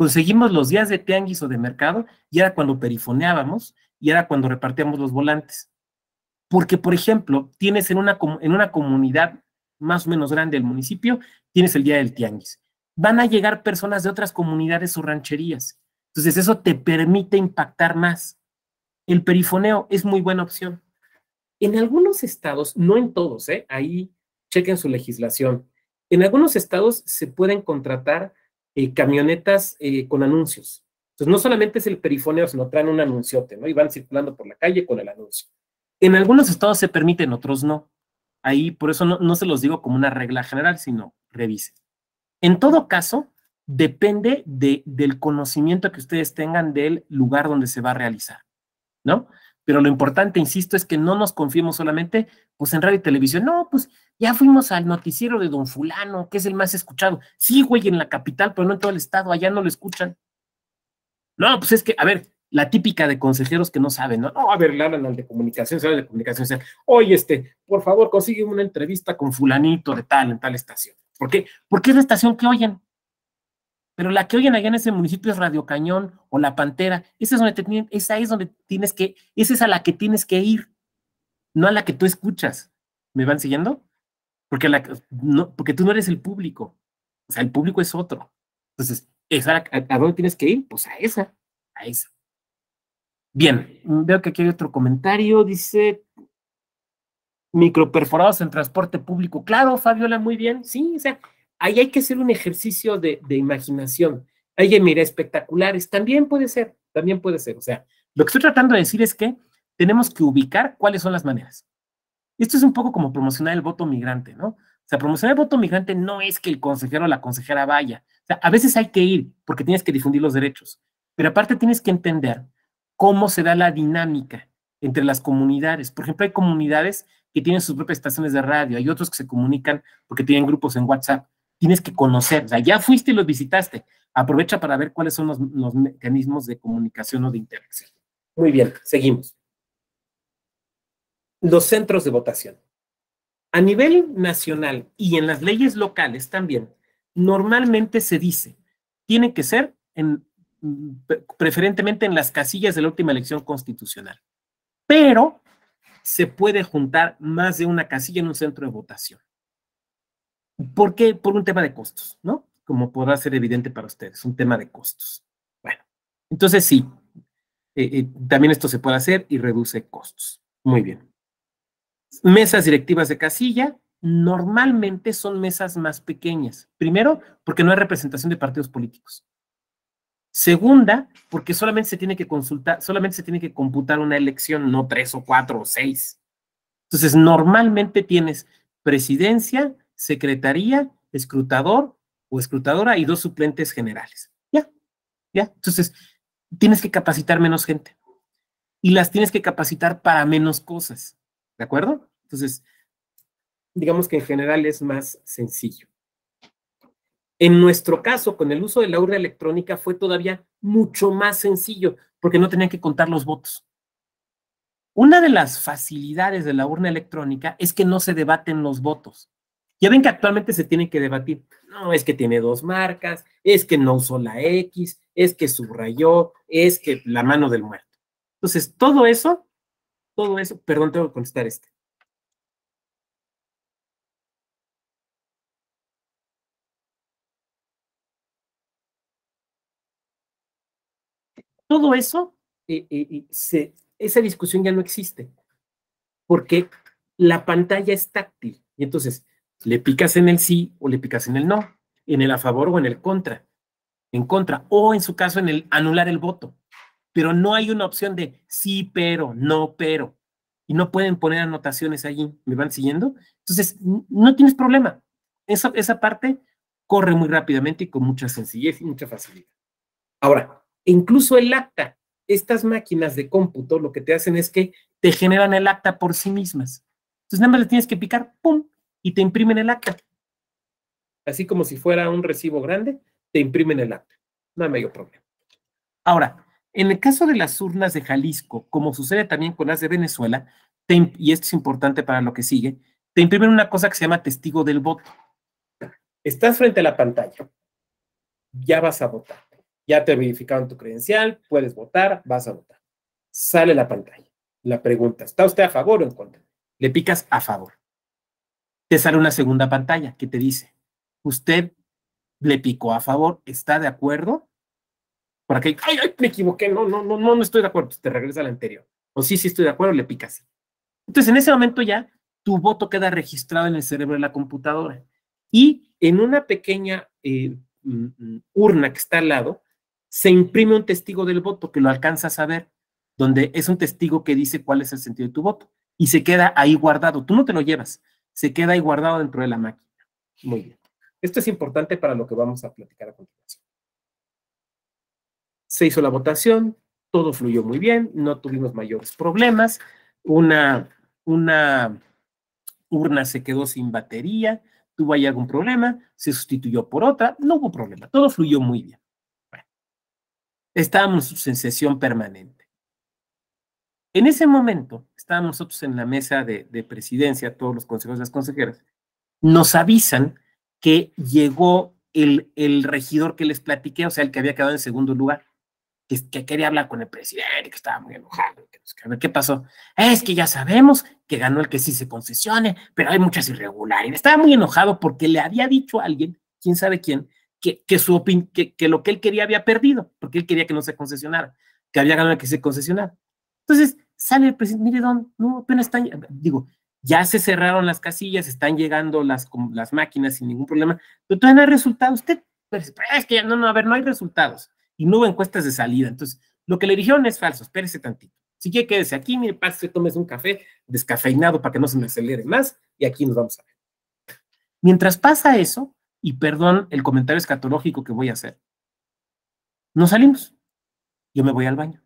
Conseguimos los días de tianguis o de mercado y era cuando perifoneábamos y era cuando repartíamos los volantes. Porque, por ejemplo, tienes en una, en una comunidad más o menos grande del municipio, tienes el día del tianguis. Van a llegar personas de otras comunidades o rancherías. Entonces, eso te permite impactar más. El perifoneo es muy buena opción. En algunos estados, no en todos, ¿eh? ahí chequen su legislación. En algunos estados se pueden contratar eh, camionetas eh, con anuncios. Entonces, no solamente es el perifoneo, sino traen un anunciote, ¿no? Y van circulando por la calle con el anuncio. En algunos estados se permiten, en otros no. Ahí, por eso no, se los digo como una regla general, sino revisen. En todo caso, depende del conocimiento que ustedes tengan del lugar donde se va a realizar, ¿no? Pero lo importante, insisto, es que no nos confiemos solamente, pues en radio y televisión, no, pues ya fuimos al noticiero de Don Fulano, que es el más escuchado. Sí, güey, en la capital, pero no en todo el estado, allá no lo escuchan. No, pues es que, a ver, la típica de consejeros que no saben, ¿no? No, a ver, le hablan al de comunicación, se de comunicación, oye, este, por favor, consigue una entrevista con fulanito de tal, en tal estación. ¿Por qué? Porque es la estación que oyen. Pero la que oyen allá en ese municipio es Radio Cañón o La Pantera. Esa es donde, esa es donde tienes que, esa es a la que tienes que ir, no a la que tú escuchas. ¿Me van siguiendo? porque, la, no, porque tú no eres el público, o sea, el público es otro. Entonces, ¿esa, a, dónde tienes que ir? Pues a esa, a esa. Bien, mm, veo que aquí hay otro comentario, dice, microperforados en transporte público. Claro, Fabiola, muy bien, sí, o sea, ahí hay que hacer un ejercicio de, de imaginación. Oye, mira, espectaculares, también puede ser, también puede ser. O sea, lo que estoy tratando de decir es que tenemos que ubicar cuáles son las maneras esto es un poco como promocionar el voto migrante, ¿no? O sea, promocionar el voto migrante no es que el consejero o la consejera vaya. O sea, a veces hay que ir porque tienes que difundir los derechos, pero aparte tienes que entender cómo se da la dinámica entre las comunidades. Por ejemplo, hay comunidades que tienen sus propias estaciones de radio, hay otros que se comunican porque tienen grupos en WhatsApp. Tienes que conocer, o sea, ya fuiste y los visitaste. Aprovecha para ver cuáles son los mecanismos de comunicación o de interacción. Muy bien, seguimos los centros de votación. A nivel nacional y en las leyes locales también, normalmente se dice, tiene que ser mm, preferentemente en las casillas de la última elección constitucional, pero se puede juntar más de una casilla en un centro de votación. ¿Por qué? Por un tema de costos, ¿no? Como podrá ser evidente para ustedes, un tema de costos. Bueno, entonces sí, eh, eh, también esto se puede hacer y reduce costos. Muy bien. Mesas directivas de casilla normalmente son mesas más pequeñas. Primero, porque no hay representación de partidos políticos. Segunda, porque solamente se tiene que consultar, solamente se tiene que computar una elección, no tres o cuatro o seis. Entonces, normalmente tienes presidencia, secretaría, escrutador o escrutadora y dos suplentes generales. Ya, ya. Entonces, tienes que capacitar menos gente y las tienes que capacitar para menos cosas. ¿De acuerdo? Entonces, digamos que en general es más sencillo. En nuestro caso, con el uso de la urna electrónica fue todavía mucho más sencillo, porque no tenían que contar los votos. Una de las facilidades de la urna electrónica es que no se debaten los votos. Ya ven que actualmente se tiene que debatir. No, es que tiene dos marcas, es que no usó la X, es que subrayó, es que la mano del muerto. Entonces, todo eso todo eso, perdón, tengo que contestar este. Todo eso, eh, eh, esa discusión ya no existe, porque la pantalla es táctil. Y entonces, le picas en el sí o le picas en el no, en el a favor o en el contra, en contra, o en su caso en el anular el voto pero no hay una opción de sí, pero, no, pero. Y no pueden poner anotaciones allí. ¿Me van siguiendo? Entonces, no tienes problema. Esa, esa parte corre muy rápidamente y con mucha sencillez y mucha facilidad. Ahora, incluso el acta, estas máquinas de cómputo lo que te hacen es que te generan el acta por sí mismas. Entonces, nada más le tienes que picar, ¡pum! y te imprimen el acta. Así como si fuera un recibo grande, te imprimen el acta. No hay medio problema. Ahora, en el caso de las urnas de Jalisco, como sucede también con las de Venezuela, y esto es importante para lo que sigue, te imprimen una cosa que se llama testigo del voto. Estás frente a la pantalla, ya vas a votar, ya te verificaron tu credencial, puedes votar, vas a votar. Sale la pantalla, la pregunta, ¿está usted a favor o en contra? Le picas a favor. Te sale una segunda pantalla que te dice, usted le picó a favor, ¿está de acuerdo? para que, ay, ay, me equivoqué, no, no, no, no, estoy de acuerdo, te regresa al anterior. O sí, sí estoy de acuerdo, le picas. Entonces, en ese momento ya tu voto queda registrado en el cerebro de la computadora. Y en una pequeña eh, mm, mm, urna que está al lado, se imprime un testigo del voto que lo alcanzas a ver, donde es un testigo que dice cuál es el sentido de tu voto. Y se queda ahí guardado. Tú no te lo llevas, se queda ahí guardado dentro de la máquina. Muy bien. Esto es importante para lo que vamos a platicar a continuación se hizo la votación, todo fluyó muy bien, no tuvimos mayores problemas, una, una urna se quedó sin batería, tuvo ahí algún problema, se sustituyó por otra, no hubo problema, todo fluyó muy bien. estábamos en sesión permanente. En ese momento, estábamos nosotros en la mesa de, presidencia, todos los consejos y las consejeras, nos avisan que llegó el, el regidor que les platiqué, o sea, el que había quedado en segundo lugar que, quería hablar con el presidente, que estaba muy enojado. ¿Qué pasó? Es que ya sabemos que ganó el que sí se concesione, pero hay muchas irregularidades. Estaba muy enojado porque le había dicho a alguien, quién sabe quién, que, que su opin que, lo que él quería había perdido, porque él quería que no se concesionara, que había ganado el que se concesionara. Entonces sale el presidente, mire, don, no, apenas están, digo, ya se cerraron las casillas, están llegando las, las máquinas sin ningún problema, pero todavía no hay resultados. Usted, es que ya, no, no, a ver, no hay resultados y no hubo encuestas de salida. Entonces, lo que le dijeron es falso, espérese tantito. Si quiere, quédese aquí, mire, pase, tomes un café descafeinado para que no se me acelere más y aquí nos vamos a ver. Mientras pasa eso, y perdón el comentario escatológico que voy a hacer, nos salimos. Yo me voy al baño.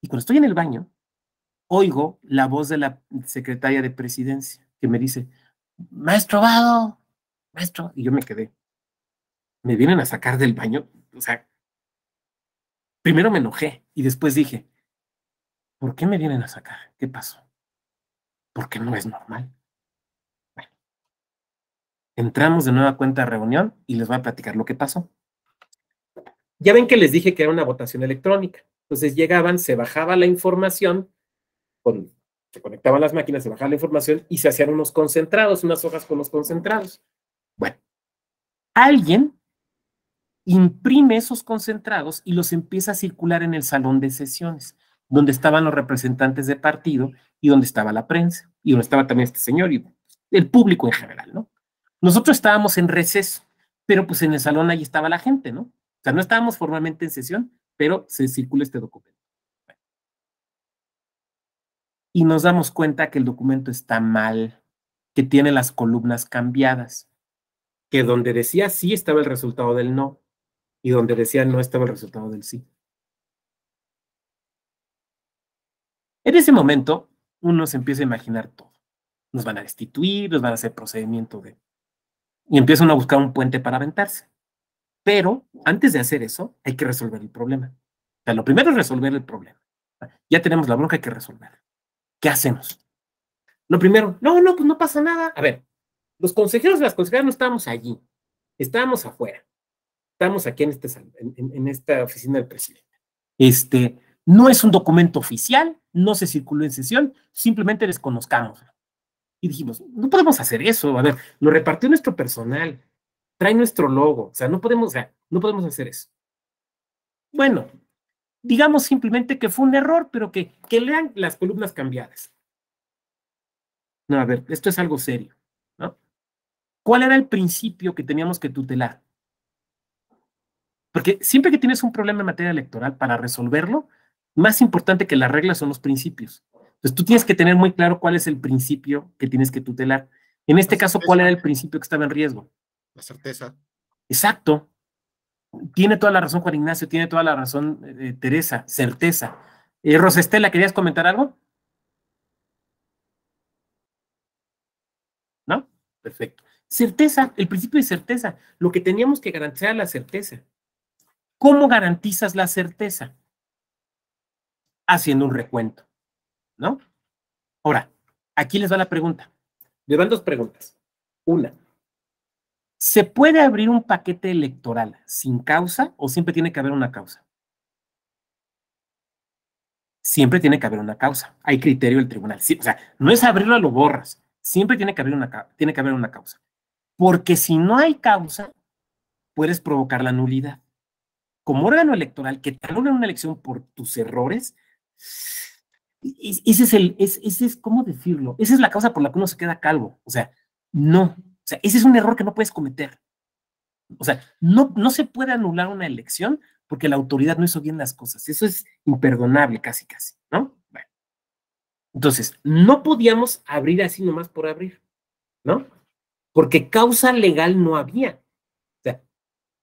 Y cuando estoy en el baño, oigo la voz de la secretaria de presidencia que me dice, maestro Vado, maestro, y yo me quedé. Me vienen a sacar del baño, o sea, Primero me enojé y después dije, ¿por qué me vienen a sacar? ¿Qué pasó? Porque no es normal. Bueno, entramos de nueva cuenta a reunión y les voy a platicar lo que pasó. Ya ven que les dije que era una votación electrónica. Entonces llegaban, se bajaba la información, se conectaban las máquinas, se bajaba la información y se hacían unos concentrados, unas hojas con los concentrados. Bueno, alguien imprime esos concentrados y los empieza a circular en el salón de sesiones, donde estaban los representantes de partido y donde estaba la prensa y donde estaba también este señor y el público en general, ¿no? Nosotros estábamos en receso, pero pues en el salón ahí estaba la gente, ¿no? O sea, no estábamos formalmente en sesión, pero se circula este documento. Y nos damos cuenta que el documento está mal, que tiene las columnas cambiadas, que donde decía sí estaba el resultado del no, y donde decían no estaba el resultado del sí. En ese momento, uno se empieza a imaginar todo. Nos van a destituir, nos van a hacer procedimiento de... Y empieza a buscar un puente para aventarse. Pero antes de hacer eso, hay que resolver el problema. O sea, lo primero es resolver el problema. Ya tenemos la bronca, que resolver. ¿Qué hacemos? Lo primero, no, no, pues no pasa nada. A ver, los consejeros y las consejeras no estábamos allí, estábamos afuera estamos aquí este en, en, esta oficina del presidente. Este, no es un documento oficial, no se circuló en sesión, simplemente desconozcamos. Y dijimos, no podemos hacer eso, a ver, lo repartió nuestro personal, trae nuestro logo, o sea, no podemos, no podemos hacer eso. Bueno, digamos simplemente que fue un error, pero que, que lean las columnas cambiadas. No, a ver, esto es algo serio, ¿no? ¿Cuál era el principio que teníamos que tutelar? Porque siempre que tienes un problema en materia electoral, para resolverlo, más importante que las reglas son los principios. Entonces tú tienes que tener muy claro cuál es el principio que tienes que tutelar. En este caso, ¿cuál era el principio que estaba en riesgo? La certeza. Exacto. Tiene toda la razón Juan Ignacio, tiene toda la razón eh, eh, Teresa, certeza. Eh, Rosestela, ¿querías comentar algo? ¿No? Perfecto. Certeza, el principio de certeza, lo que teníamos que garantizar la certeza. ¿Cómo garantizas la certeza? Haciendo un recuento, ¿no? Ahora, aquí les va la pregunta. Les van dos preguntas. Una, ¿se puede abrir un paquete electoral sin causa o siempre tiene que haber una causa? Siempre tiene que haber una causa. Hay criterio del tribunal. o sea, no es abrirlo a lo borras. Siempre tiene que, una, tiene que haber una causa. Porque si no hay causa, puedes provocar la nulidad como órgano electoral que te anulan una elección por tus errores, ese es el, ese es, ¿cómo decirlo? Esa es la causa por la que uno se queda calvo. O sea, no. O sea, ese es un error que no puedes cometer. O sea, no, no se puede anular una elección porque la autoridad no hizo bien las cosas. Eso es imperdonable casi, casi, ¿no? Bueno. Entonces, no podíamos abrir así nomás por abrir, ¿no? Porque causa legal no había.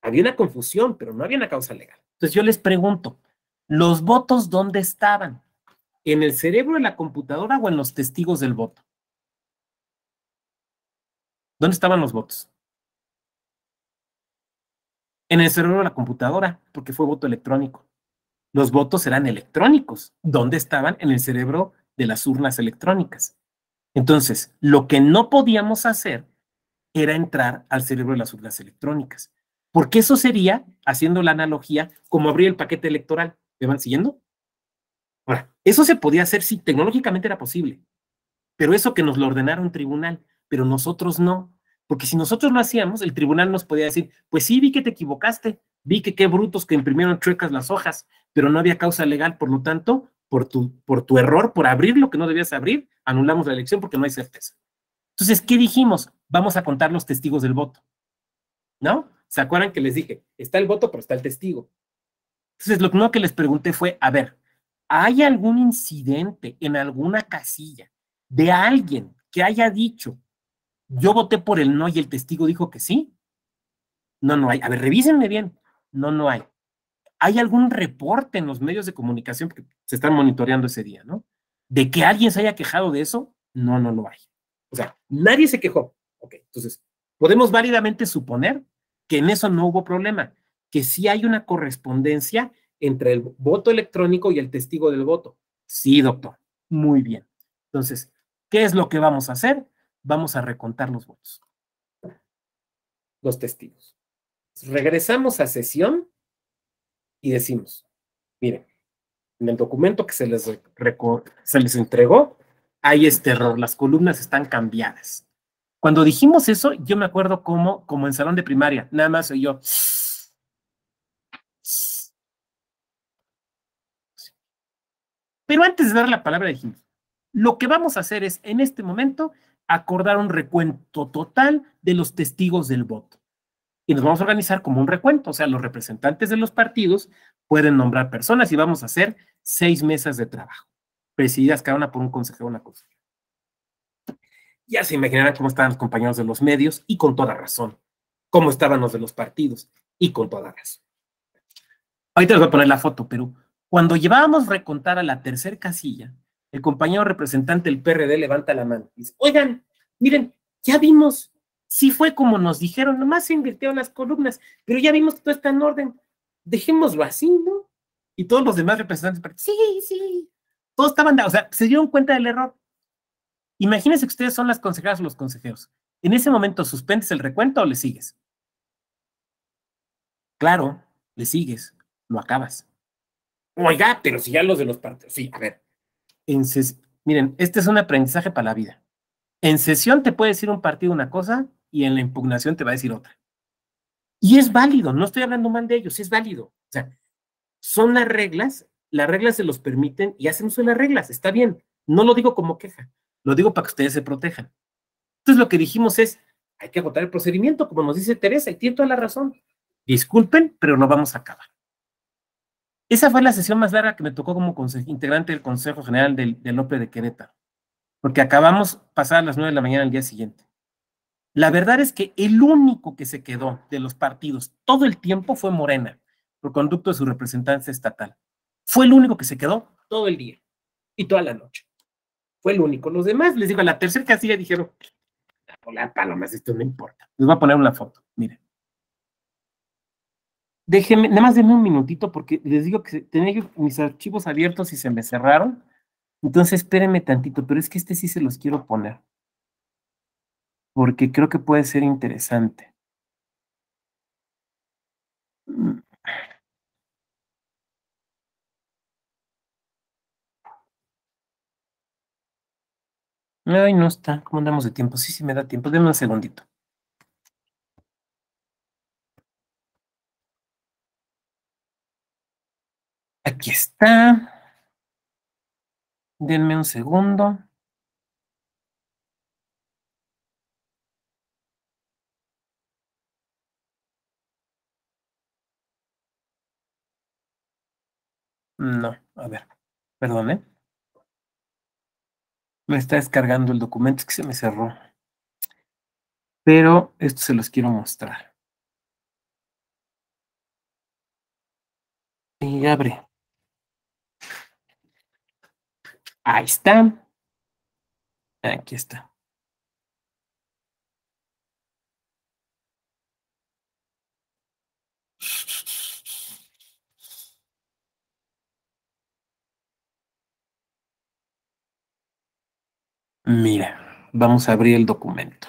Había una confusión, pero no había una causa legal. Entonces yo les pregunto, ¿los votos dónde estaban? ¿En el cerebro de la computadora o en los testigos del voto? ¿Dónde estaban los votos? En el cerebro de la computadora, porque fue voto electrónico. Los votos eran electrónicos. ¿Dónde estaban? En el cerebro de las urnas electrónicas. Entonces, lo que no podíamos hacer era entrar al cerebro de las urnas electrónicas. Porque eso sería, haciendo la analogía, como abrir el paquete electoral. ¿Me van siguiendo? Ahora, eso se podía hacer si sí, tecnológicamente era posible, pero eso que nos lo ordenara un tribunal, pero nosotros no. Porque si nosotros lo hacíamos, el tribunal nos podía decir, pues sí, vi que te equivocaste, vi que qué brutos que imprimieron chuecas las hojas, pero no había causa legal, por lo tanto, por tu, por tu error, por abrir lo que no debías abrir, anulamos la elección porque no hay certeza. Entonces, ¿qué dijimos? Vamos a contar los testigos del voto. ¿No? ¿Se acuerdan que les dije? Está el voto, pero está el testigo. Entonces, lo primero que les pregunté fue, a ver, ¿hay algún incidente en alguna casilla de alguien que haya dicho, yo voté por el no y el testigo dijo que sí? No, no hay. A ver, revísenme bien. No, no hay. ¿Hay algún reporte en los medios de comunicación que se están monitoreando ese día, no? ¿De que alguien se haya quejado de eso? No, no lo hay. O sea, nadie se quejó. Ok, entonces, podemos válidamente suponer que en eso no hubo problema, que sí hay una correspondencia entre el voto electrónico y el testigo del voto. Sí, doctor. Muy bien. Entonces, ¿qué es lo que vamos a hacer? Vamos a recontar los votos. Los testigos. Regresamos a sesión y decimos, miren, en el documento que se les, se les entregó, hay este error, las columnas están cambiadas. Cuando dijimos eso, yo me acuerdo como, en salón de primaria, nada más soy yo. Pero antes de dar la palabra, dijimos, lo que vamos a hacer es, en este momento, acordar un recuento total de los testigos del voto. Y nos vamos a organizar como un recuento, o sea, los representantes de los partidos pueden nombrar personas y vamos a hacer seis mesas de trabajo, presididas cada una por un consejero o una consejera. Ya se imaginarán cómo estaban los compañeros de los medios y con toda razón. Cómo estaban los de los partidos y con toda razón. Ahorita les voy a poner la foto, pero cuando llevábamos a recontar a la tercera casilla, el compañero representante del PRD levanta la mano y dice, oigan, miren, ya vimos, sí fue como nos dijeron, nomás se invirtieron las columnas, pero ya vimos que todo está en orden, dejémoslo así, ¿no? Y todos los demás representantes, sí, sí, todos estaban, o sea, se dieron cuenta del error, Imagínense que ustedes son las consejeras o los consejeros. En ese momento, ¿suspendes el recuento o le sigues? Claro, le sigues, no acabas. Oiga, pero si ya los de los partidos. Sí, a ver. En Miren, este es un aprendizaje para la vida. En sesión te puede decir un partido una cosa y en la impugnación te va a decir otra. Y es válido, no estoy hablando mal de ellos, es válido. O sea, son las reglas, las reglas se los permiten y hacen uso de las reglas, está bien. No lo digo como queja. Lo digo para que ustedes se protejan. Entonces lo que dijimos es, hay que agotar el procedimiento, como nos dice Teresa, y tiene toda la razón. Disculpen, pero no vamos a acabar. Esa fue la sesión más larga que me tocó como integrante del Consejo General del, López de Querétaro, porque acabamos pasadas las nueve de la mañana al día siguiente. La verdad es que el único que se quedó de los partidos todo el tiempo fue Morena, por conducto de su representante estatal. Fue el único que se quedó todo el día y toda la noche. Fue el único. Los demás, les digo, la tercera casilla dijeron, hola pues, palomas, esto no importa. Les voy a poner una foto, miren. Déjenme, nada más denme un minutito porque les digo que tenía mis archivos abiertos y se me cerraron. Entonces espérenme tantito, pero es que este sí se los quiero poner. Porque creo que puede ser interesante. Ay, no está. ¿Cómo andamos de tiempo? Sí, sí me da tiempo. Denme un segundito. Aquí está. Denme un segundo. No, a ver, perdón, me está descargando el documento, que se me cerró. Pero esto se los quiero mostrar. Y abre. Ahí está. Aquí está. Mira, vamos a abrir el documento.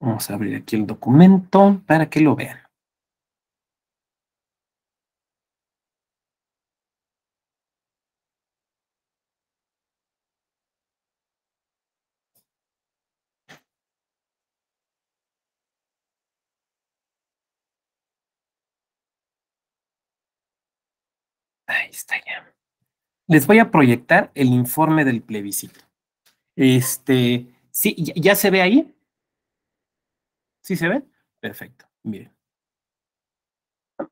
Vamos a abrir aquí el documento para que lo vean. Ahí está ya les voy a proyectar el informe del plebiscito. Este, sí, ya, se ve ahí. ¿Sí se ve? Perfecto, miren.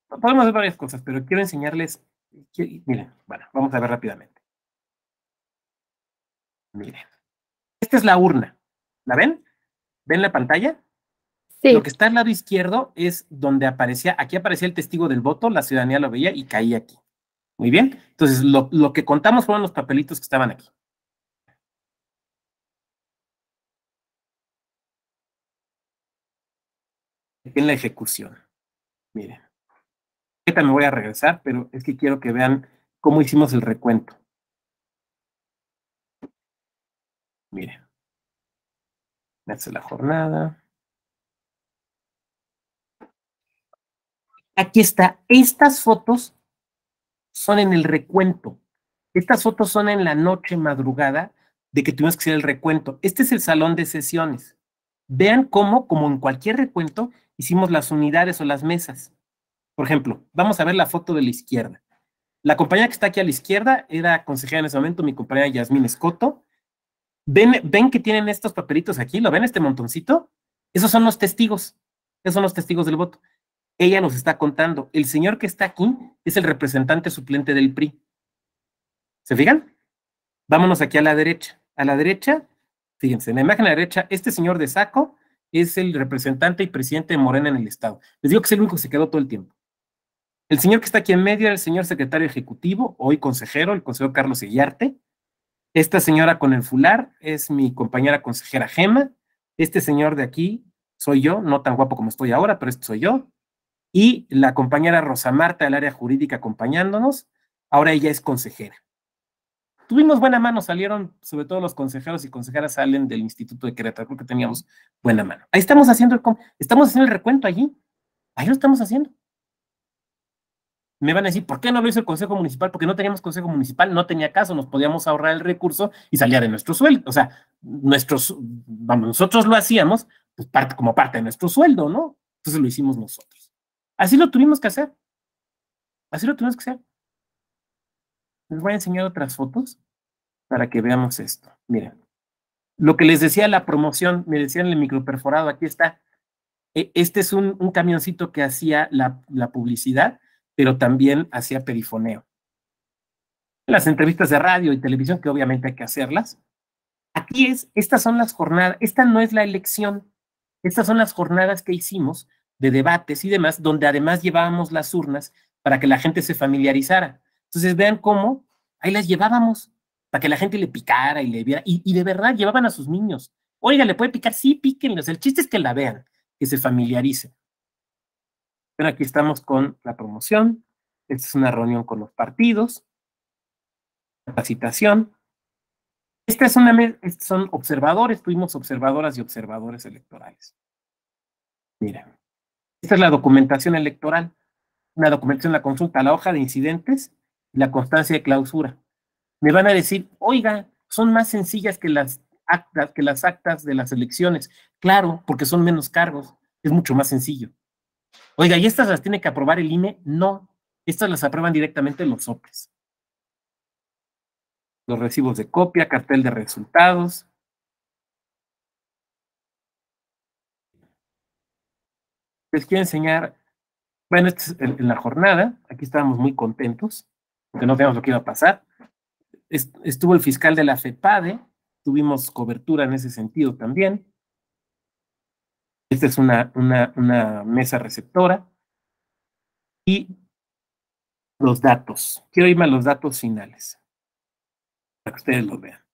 Podemos ver varias cosas, pero quiero enseñarles. Miren, bueno, vamos a ver rápidamente. Miren. Esta es la urna. ¿La ven? ¿Ven la pantalla? Sí. Lo que está al lado izquierdo es donde aparecía, aquí aparecía el testigo del voto, la ciudadanía lo veía y caía aquí. Muy bien. Entonces, lo, que contamos fueron los papelitos que estaban aquí. Aquí en la ejecución. Miren. Ahorita me voy a regresar, pero es que quiero que vean cómo hicimos el recuento. Miren. Hace la jornada. Aquí está. Estas fotos son en el recuento. Estas fotos son en la noche, madrugada, de que tuvimos que hacer el recuento. Este es el salón de sesiones. Vean cómo, como en cualquier recuento, hicimos las unidades o las mesas. Por ejemplo, vamos a ver la foto de la izquierda. La compañera que está aquí a la izquierda era consejera en ese momento, mi compañera Yasmín Escoto. ¿Ven, ¿Ven que tienen estos papelitos aquí? ¿Lo ven este montoncito? Esos son los testigos. Esos son los testigos del voto. Ella nos está contando, el señor que está aquí es el representante suplente del PRI. ¿Se fijan? Vámonos aquí a la derecha. A la derecha, fíjense, en la imagen a la derecha, este señor de saco es el representante y presidente de Morena en el Estado. Les digo que es el único que se quedó todo el tiempo. El señor que está aquí en medio es el señor secretario ejecutivo, hoy consejero, el consejero Carlos Ellarte. Esta señora con el fular es mi compañera consejera Gema. Este señor de aquí soy yo, no tan guapo como estoy ahora, pero este soy yo y la compañera Rosa Marta del área jurídica acompañándonos. Ahora ella es consejera. Tuvimos buena mano, salieron, sobre todo los consejeros y consejeras salen del Instituto de Querétaro, creo que teníamos buena mano. Ahí estamos haciendo el, estamos haciendo el recuento allí, ahí lo estamos haciendo. Me van a decir, ¿por qué no lo hizo el Consejo Municipal? Porque no teníamos Consejo Municipal, no tenía caso, nos podíamos ahorrar el recurso y salía de nuestro sueldo. O sea, nuestros, vamos, nosotros lo hacíamos pues, como parte de nuestro sueldo, ¿no? Entonces lo hicimos nosotros. Así lo tuvimos que hacer. Así lo tuvimos que hacer. Les voy a enseñar otras fotos para que veamos esto. Miren, lo que les decía la promoción, me decían el microperforado, aquí está. E, este es un, camioncito que hacía la, la publicidad, pero también hacía perifoneo. Las entrevistas de radio y televisión, que obviamente hay que hacerlas. Aquí es, estas son las jornadas, esta no es la elección, estas son las jornadas que hicimos de debates y demás, donde además llevábamos las urnas para que la gente se familiarizara. Entonces vean cómo ahí las llevábamos, para que la gente le picara y le viera, y, de verdad llevaban a sus niños. Oiga, ¿le puede picar? Sí, píquenlos. El chiste es que la vean, que se familiarice Pero aquí estamos con la promoción. Esta es una reunión con los partidos. Capacitación. Esta es son observadores, tuvimos observadoras y observadores electorales. Mira. Esta es la documentación electoral, una documentación, la consulta, la hoja de incidentes la constancia de clausura. Me van a decir, oiga, son más sencillas que las actas, que las actas de las elecciones. Claro, porque son menos cargos, es mucho más sencillo. Oiga, ¿y estas las tiene que aprobar el INE? No, estas las aprueban directamente los SOPES. Los recibos de copia, cartel de resultados, les quiero enseñar, bueno, este en, la jornada, aquí estábamos muy contentos, porque no sabíamos lo que iba a pasar. Estuvo el fiscal de la FEPADE, tuvimos cobertura en ese sentido también. Esta es una, mesa receptora. Y los datos. Quiero irme a los datos finales, para que ustedes lo vean.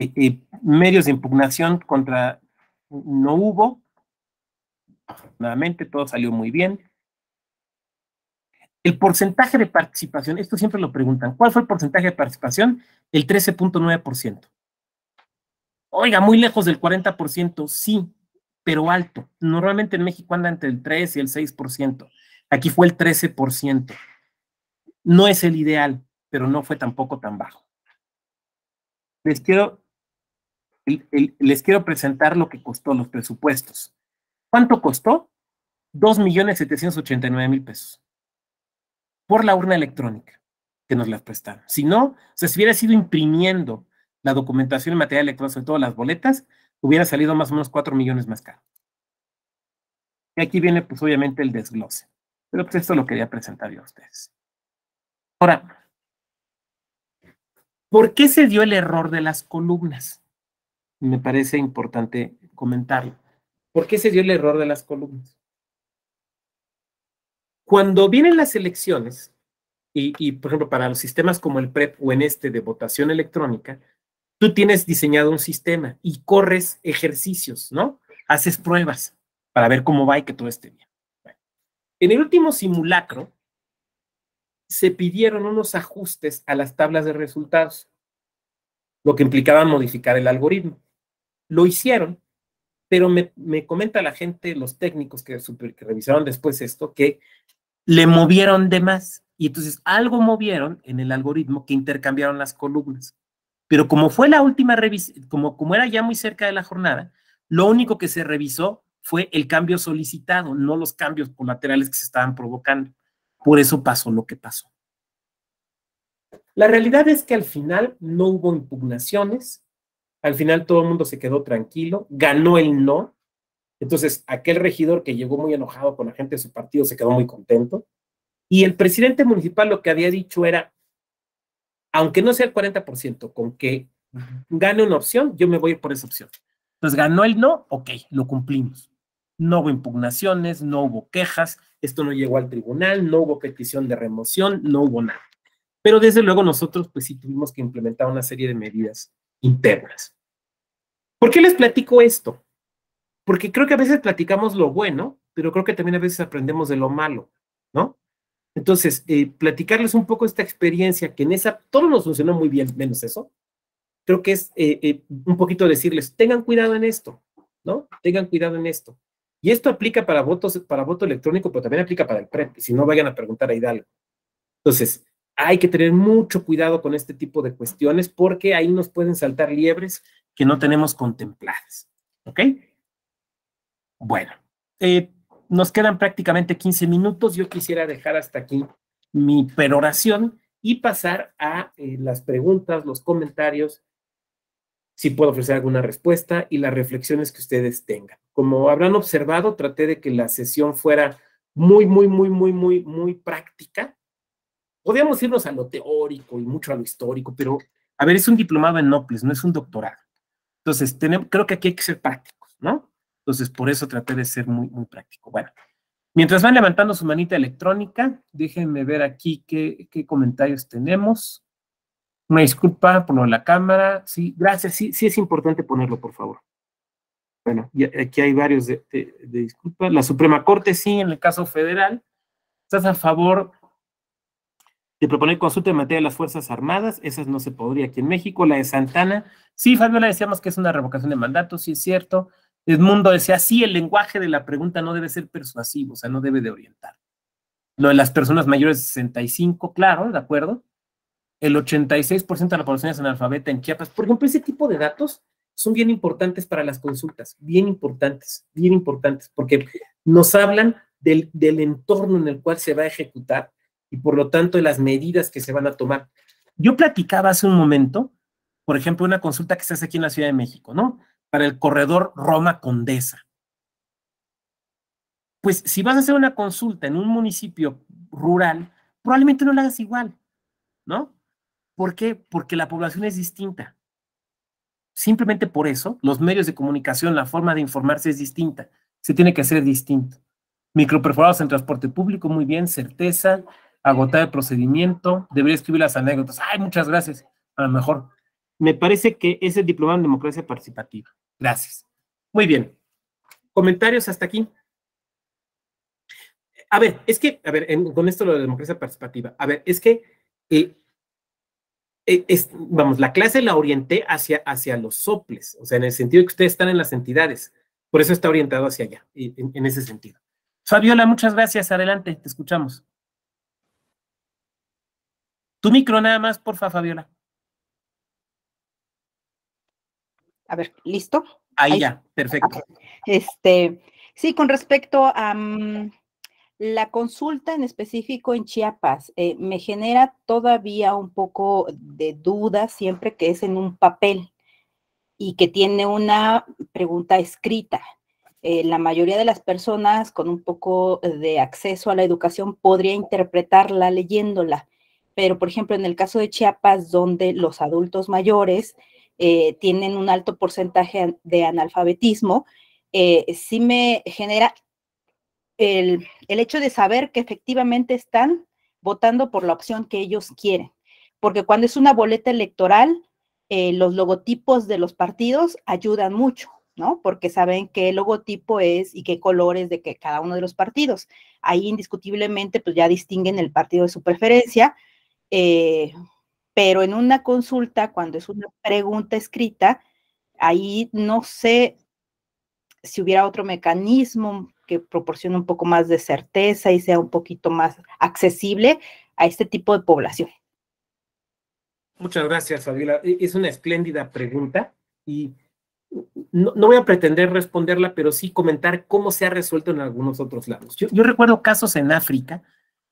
Eh, eh, medios de impugnación contra no hubo, Afortunadamente todo salió muy bien. El porcentaje de participación, esto siempre lo preguntan, ¿cuál fue el porcentaje de participación? El 13.9%. Oiga, muy lejos del 40%, sí, pero alto. Normalmente en México anda entre el 3 y el 6%. Aquí fue el 13%. No es el ideal, pero no fue tampoco tan bajo. Les quiero, les quiero presentar lo que costó los presupuestos. ¿Cuánto costó? 2.789.000 pesos por la urna electrónica que nos las prestaron. Si no, se hubiera sido imprimiendo la documentación en material electrónico, sobre todo las boletas, hubiera salido más o menos 4 millones más caro. Y aquí viene, pues obviamente, el desglose. Pero pues esto lo quería presentar yo a ustedes. Ahora, ¿por qué se dio el error de las columnas? Me parece importante comentarlo. ¿Por qué se dio el error de las columnas? Cuando vienen las elecciones, y, por ejemplo para los sistemas como el PREP e o en este de votación electrónica, tú tienes diseñado un sistema y corres ejercicios, ¿no? Haces pruebas para ver cómo va y que todo esté bien. En el último simulacro se pidieron unos ajustes a las tablas de resultados, lo que implicaba modificar el algoritmo. Lo hicieron pero me, comenta la gente, los técnicos que, revisaron después esto, que le movieron de más. Y entonces algo movieron en el algoritmo que intercambiaron las columnas. Pero como fue la última revisión, como, como era ya muy cerca de la jornada, lo único que se revisó fue el cambio solicitado, no los cambios colaterales que se estaban provocando. Por eso pasó lo que pasó. La realidad es que al final no hubo impugnaciones, al final todo el mundo se quedó tranquilo, ganó el no. Entonces, aquel regidor que llegó muy enojado con la gente de su partido se quedó muy contento. Y el presidente municipal lo que había dicho era, aunque no sea el 40%, con que gane una opción, yo me voy por esa opción. Entonces, ganó el no, ok, lo cumplimos. No hubo impugnaciones, no hubo quejas, esto no llegó al tribunal, no hubo petición de remoción, no hubo nada. Pero desde luego nosotros, pues sí, tuvimos que implementar una serie de medidas internas. ¿Por qué les platico esto? Porque creo que a veces platicamos lo bueno, pero creo que también a veces aprendemos de lo malo, ¿no? Entonces, eh, platicarles un poco esta experiencia, que en esa todo nos funcionó muy bien, menos eso. Creo que es eh, eh, un poquito decirles, tengan cuidado en esto, ¿no? Tengan cuidado en esto. Y esto aplica para votos, para voto electrónico, pero también aplica para el PREP, e si no vayan a preguntar a Hidalgo. Entonces, hay que tener mucho cuidado con este tipo de cuestiones porque ahí nos pueden saltar liebres que no tenemos contempladas. ¿Ok? Bueno, eh, nos quedan prácticamente 15 minutos. Yo quisiera dejar hasta aquí mi peroración y pasar a eh, las preguntas, los comentarios, si puedo ofrecer alguna respuesta y las reflexiones que ustedes tengan. Como habrán observado, traté de que la sesión fuera muy, muy, muy, muy, muy, muy práctica Podríamos irnos a lo teórico y mucho a lo histórico, pero a ver, es un diplomado en Noples, no es un doctorado. Entonces, creo que aquí hay que ser prácticos, ¿no? Entonces, por eso traté de ser muy, práctico. Bueno, mientras van levantando su manita electrónica, déjenme ver aquí qué, comentarios tenemos. Una disculpa por la cámara. Sí, gracias. Sí, sí es importante ponerlo, por favor. Bueno, aquí hay varios de disculpas. La Suprema Corte, sí, en el caso federal, estás a favor de proponer consulta en materia de las Fuerzas Armadas, esas no se podría aquí en México, la de Santana, sí, Fabiola, decíamos que es una revocación de mandato, sí es cierto, mundo decía, sí, el lenguaje de la pregunta no debe ser persuasivo, o sea, no debe de orientar. Lo de las personas mayores de 65, claro, de acuerdo, el 86% de la población es analfabeta en Chiapas, por ejemplo, ese tipo de datos son bien importantes para las consultas, bien importantes, bien importantes, porque nos hablan del entorno en el cual se va a ejecutar y por lo tanto las medidas que se van a tomar. Yo platicaba hace un momento, por ejemplo, una consulta que se hace aquí en la Ciudad de México, ¿no? Para el corredor Roma Condesa. Pues si vas a hacer una consulta en un municipio rural, probablemente no la hagas igual, ¿no? ¿Por qué? Porque la población es distinta. Simplemente por eso, los medios de comunicación, la forma de informarse es distinta. Se tiene que hacer distinto. Microperforados en transporte público, muy bien, certeza, agotar el procedimiento, debería escribir las anécdotas. Ay, muchas gracias. A lo mejor. Me parece que es el diplomado en democracia participativa. Gracias. Muy bien. ¿Comentarios hasta aquí? A ver, es que, a ver, con esto lo de democracia participativa, a ver, es que, eh, eh, vamos, la clase la orienté hacia, hacia los soples, o sea, en el sentido de que ustedes están en las entidades, por eso está orientado hacia allá, eh, en, en ese sentido. Fabiola, muchas gracias, adelante, te escuchamos. Tu micro nada más, por porfa, Fabiola. A ver, ¿listo? Ahí, ya, perfecto. Este, sí, con respecto a mm, la consulta en específico en Chiapas, eh, me genera todavía un poco de duda siempre que es en un papel y que tiene una pregunta escrita. Eh, la mayoría de las personas con un poco de acceso a la educación podría interpretarla leyéndola pero por ejemplo en el caso de Chiapas, donde los adultos mayores eh, tienen un alto porcentaje de analfabetismo, eh, sí me genera el, hecho de saber que efectivamente están votando por la opción que ellos quieren. Porque cuando es una boleta electoral, eh, los logotipos de los partidos ayudan mucho, ¿no? Porque saben qué logotipo es y qué colores de que cada uno de los partidos. Ahí indiscutiblemente, pues ya distinguen el partido de su preferencia eh, pero en una consulta, cuando es una pregunta escrita, ahí no sé si hubiera otro mecanismo que proporcione un poco más de certeza y sea un poquito más accesible a este tipo de población. Muchas gracias, Fabiola. E, es una espléndida pregunta y no, voy a pretender responderla, pero sí comentar cómo se ha resuelto en algunos otros lados. yo recuerdo casos en África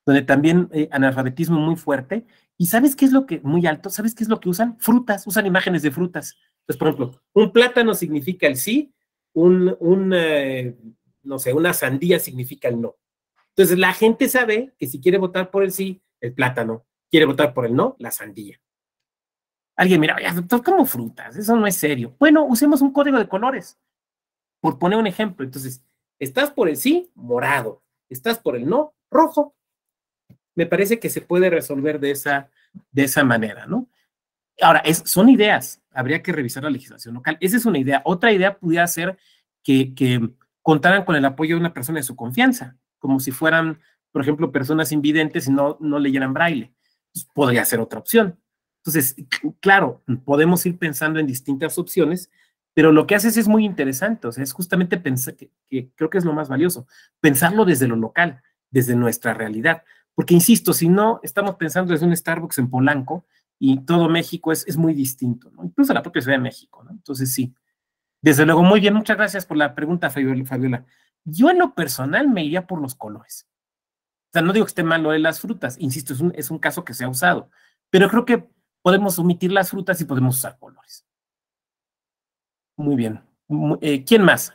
donde también eh, analfabetismo muy fuerte. ¿Y sabes qué es lo que, muy alto, sabes qué es lo que usan? Frutas, usan imágenes de frutas. Entonces, por ejemplo, un plátano significa el sí, un, eh, no sé, una sandía significa el no. Entonces, la gente sabe que si quiere votar por el sí, el plátano. Quiere votar por el no, la sandía. Alguien mira, oye, doctor, ¿cómo frutas? Eso no es serio. Bueno, usemos un código de colores. Por poner un ejemplo, entonces, estás por el sí, morado. Estás por el no, rojo me parece que se puede resolver de esa, de esa manera, ¿no? Ahora, son ideas, habría que revisar la legislación local. Esa es una idea. Otra idea pudiera ser que, contaran con el apoyo de una persona de su confianza, como si fueran, por ejemplo, personas invidentes y no, no leyeran braille. Pues, podría ser otra opción. Entonces, claro, podemos ir pensando en distintas opciones, pero lo que haces es muy interesante, o sea, es justamente pensar, que, creo que es lo más valioso, pensarlo desde lo local, desde nuestra realidad, porque, insisto, si no, estamos pensando desde un Starbucks en Polanco y todo México es, muy distinto, ¿no? incluso la propia Ciudad de México. ¿no? Entonces, sí. Desde luego, muy bien, muchas gracias por la pregunta, Fabiola. Yo en lo personal me iría por los colores. O sea, no digo que esté malo de las frutas, insisto, es un, caso que se ha usado, pero creo que podemos omitir las frutas y podemos usar colores. Muy bien. Eh, ¿Quién más?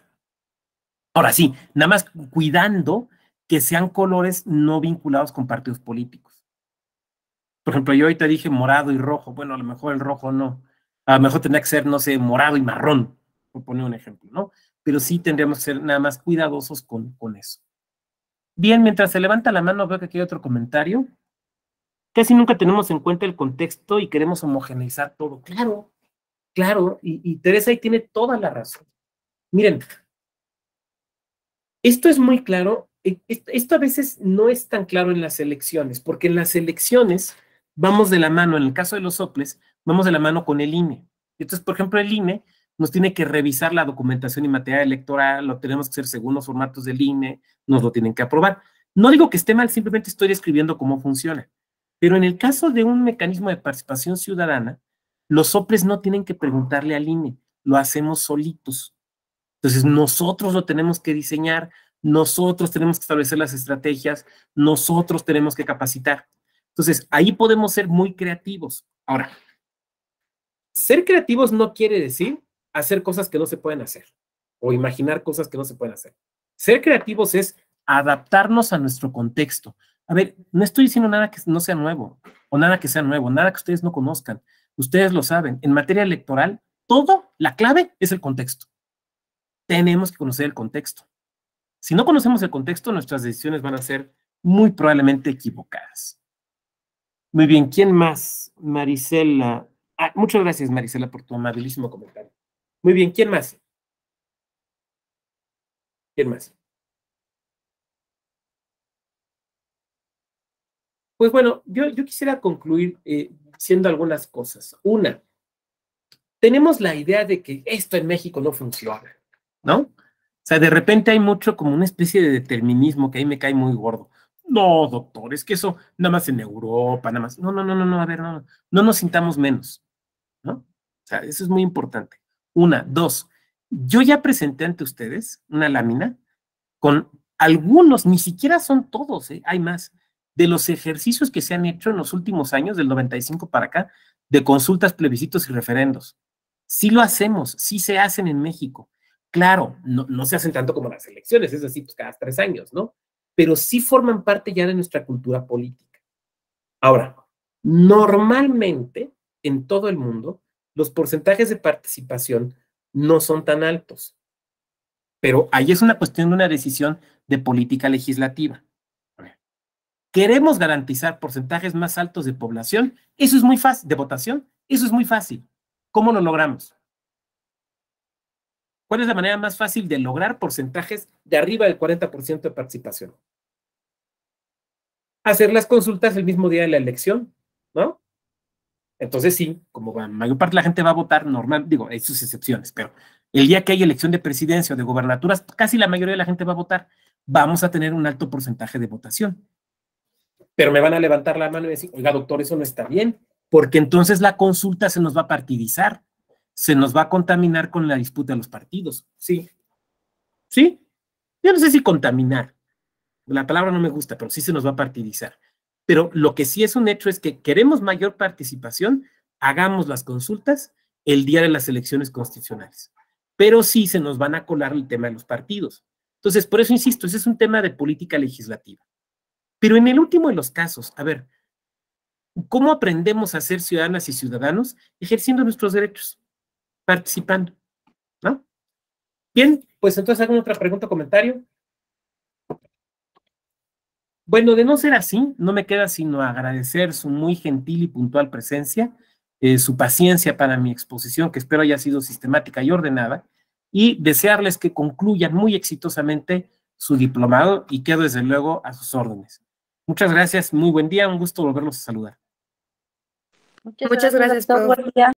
Ahora sí, nada más cuidando que sean colores no vinculados con partidos políticos. Por ejemplo, yo te dije morado y rojo. Bueno, a lo mejor el rojo no. A lo mejor tendría que ser, no sé, morado y marrón, por poner un ejemplo, ¿no? Pero sí tendríamos que ser nada más cuidadosos con, eso. Bien, mientras se levanta la mano, veo que aquí hay otro comentario. Casi nunca tenemos en cuenta el contexto y queremos homogeneizar todo. Claro, claro, y, y Teresa ahí tiene toda la razón. Miren, esto es muy claro e, esto a veces no es tan claro en las elecciones, porque en las elecciones vamos de la mano, en el caso de los soples, vamos de la mano con el INE. Entonces, por ejemplo, el INE nos tiene que revisar la documentación y materia electoral, lo tenemos que hacer según los formatos del INE, nos lo tienen que aprobar. No digo que esté mal, simplemente estoy describiendo cómo funciona. Pero en el caso de un mecanismo de participación ciudadana, los soples no tienen que preguntarle al INE, lo hacemos solitos. Entonces, nosotros lo tenemos que diseñar, nosotros tenemos que establecer las estrategias, nosotros tenemos que capacitar. Entonces, ahí podemos ser muy creativos. Ahora, ser creativos no quiere decir hacer cosas que no se pueden hacer o imaginar cosas que no se pueden hacer. Ser creativos es adaptarnos a nuestro contexto. A ver, no estoy diciendo nada que no sea nuevo o nada que sea nuevo, nada que ustedes no conozcan. Ustedes lo saben. En materia electoral, todo, la clave es el contexto. Tenemos que conocer el contexto. Si no conocemos el contexto, nuestras decisiones van a ser muy probablemente equivocadas. Muy bien, ¿quién más? Marisela. Ah, muchas gracias, Marisela, por tu amabilísimo comentario. Muy bien, ¿quién más? ¿Quién más? Pues bueno, yo, yo quisiera concluir eh, diciendo algunas cosas. Una, tenemos la idea de que esto en México no funciona, ¿no? sea, de repente hay mucho como una especie de determinismo que ahí me cae muy gordo. No, doctor, es que eso nada más en Europa, nada más. No, no, no, no, no, a ver, no, no, no nos sintamos menos, ¿no? O sea, eso es muy importante. Una, dos, yo ya presenté ante ustedes una lámina con algunos, ni siquiera son todos, ¿eh? hay más, de los ejercicios que se han hecho en los últimos años, del 95 para acá, de consultas, plebiscitos y referendos. Sí lo hacemos, sí se hacen en México. Claro, no, se hacen tanto como las elecciones, es decir, pues cada tres años, ¿no? Pero sí forman parte ya de nuestra cultura política. Ahora, normalmente en todo el mundo los porcentajes de participación no son tan altos, pero ahí es una cuestión de una decisión de política legislativa. ¿Queremos garantizar porcentajes más altos de población? Eso es muy fácil, de votación, eso es muy fácil. ¿Cómo lo logramos? ¿Cuál es la manera más fácil de lograr porcentajes de arriba del 40% de participación? Hacer las consultas el mismo día de la elección, ¿no? Entonces sí, como la mayor parte de la gente va a votar normal, digo, hay sus excepciones, pero el día que hay elección de presidencia o de gobernaturas, casi la mayoría de la gente va a votar. Vamos a tener un alto porcentaje de votación. Pero me van a levantar la mano y decir, oiga, doctor, eso no está bien, porque entonces la consulta se nos va a partidizar se nos va a contaminar con la disputa de los partidos. Sí. Sí. Yo no sé si contaminar. La palabra no me gusta, pero sí se nos va a partidizar. Pero lo que sí es un hecho es que queremos mayor participación, hagamos las consultas el día de las elecciones constitucionales. Pero sí se nos van a colar el tema de los partidos. Entonces, por eso insisto, ese es un tema de política legislativa. Pero en el último de los casos, a ver, ¿cómo aprendemos a ser ciudadanas y ciudadanos ejerciendo nuestros derechos? participando. ¿no? Bien, pues entonces alguna otra pregunta o comentario. Bueno, de no ser así, no me queda sino agradecer su muy gentil y puntual presencia, eh, su paciencia para mi exposición, que espero haya sido sistemática y ordenada, y desearles que concluyan muy exitosamente su diplomado y quedo desde luego a sus órdenes. Muchas gracias, muy buen día, un gusto volverlos a saludar. Muchas, gracias gracias, día.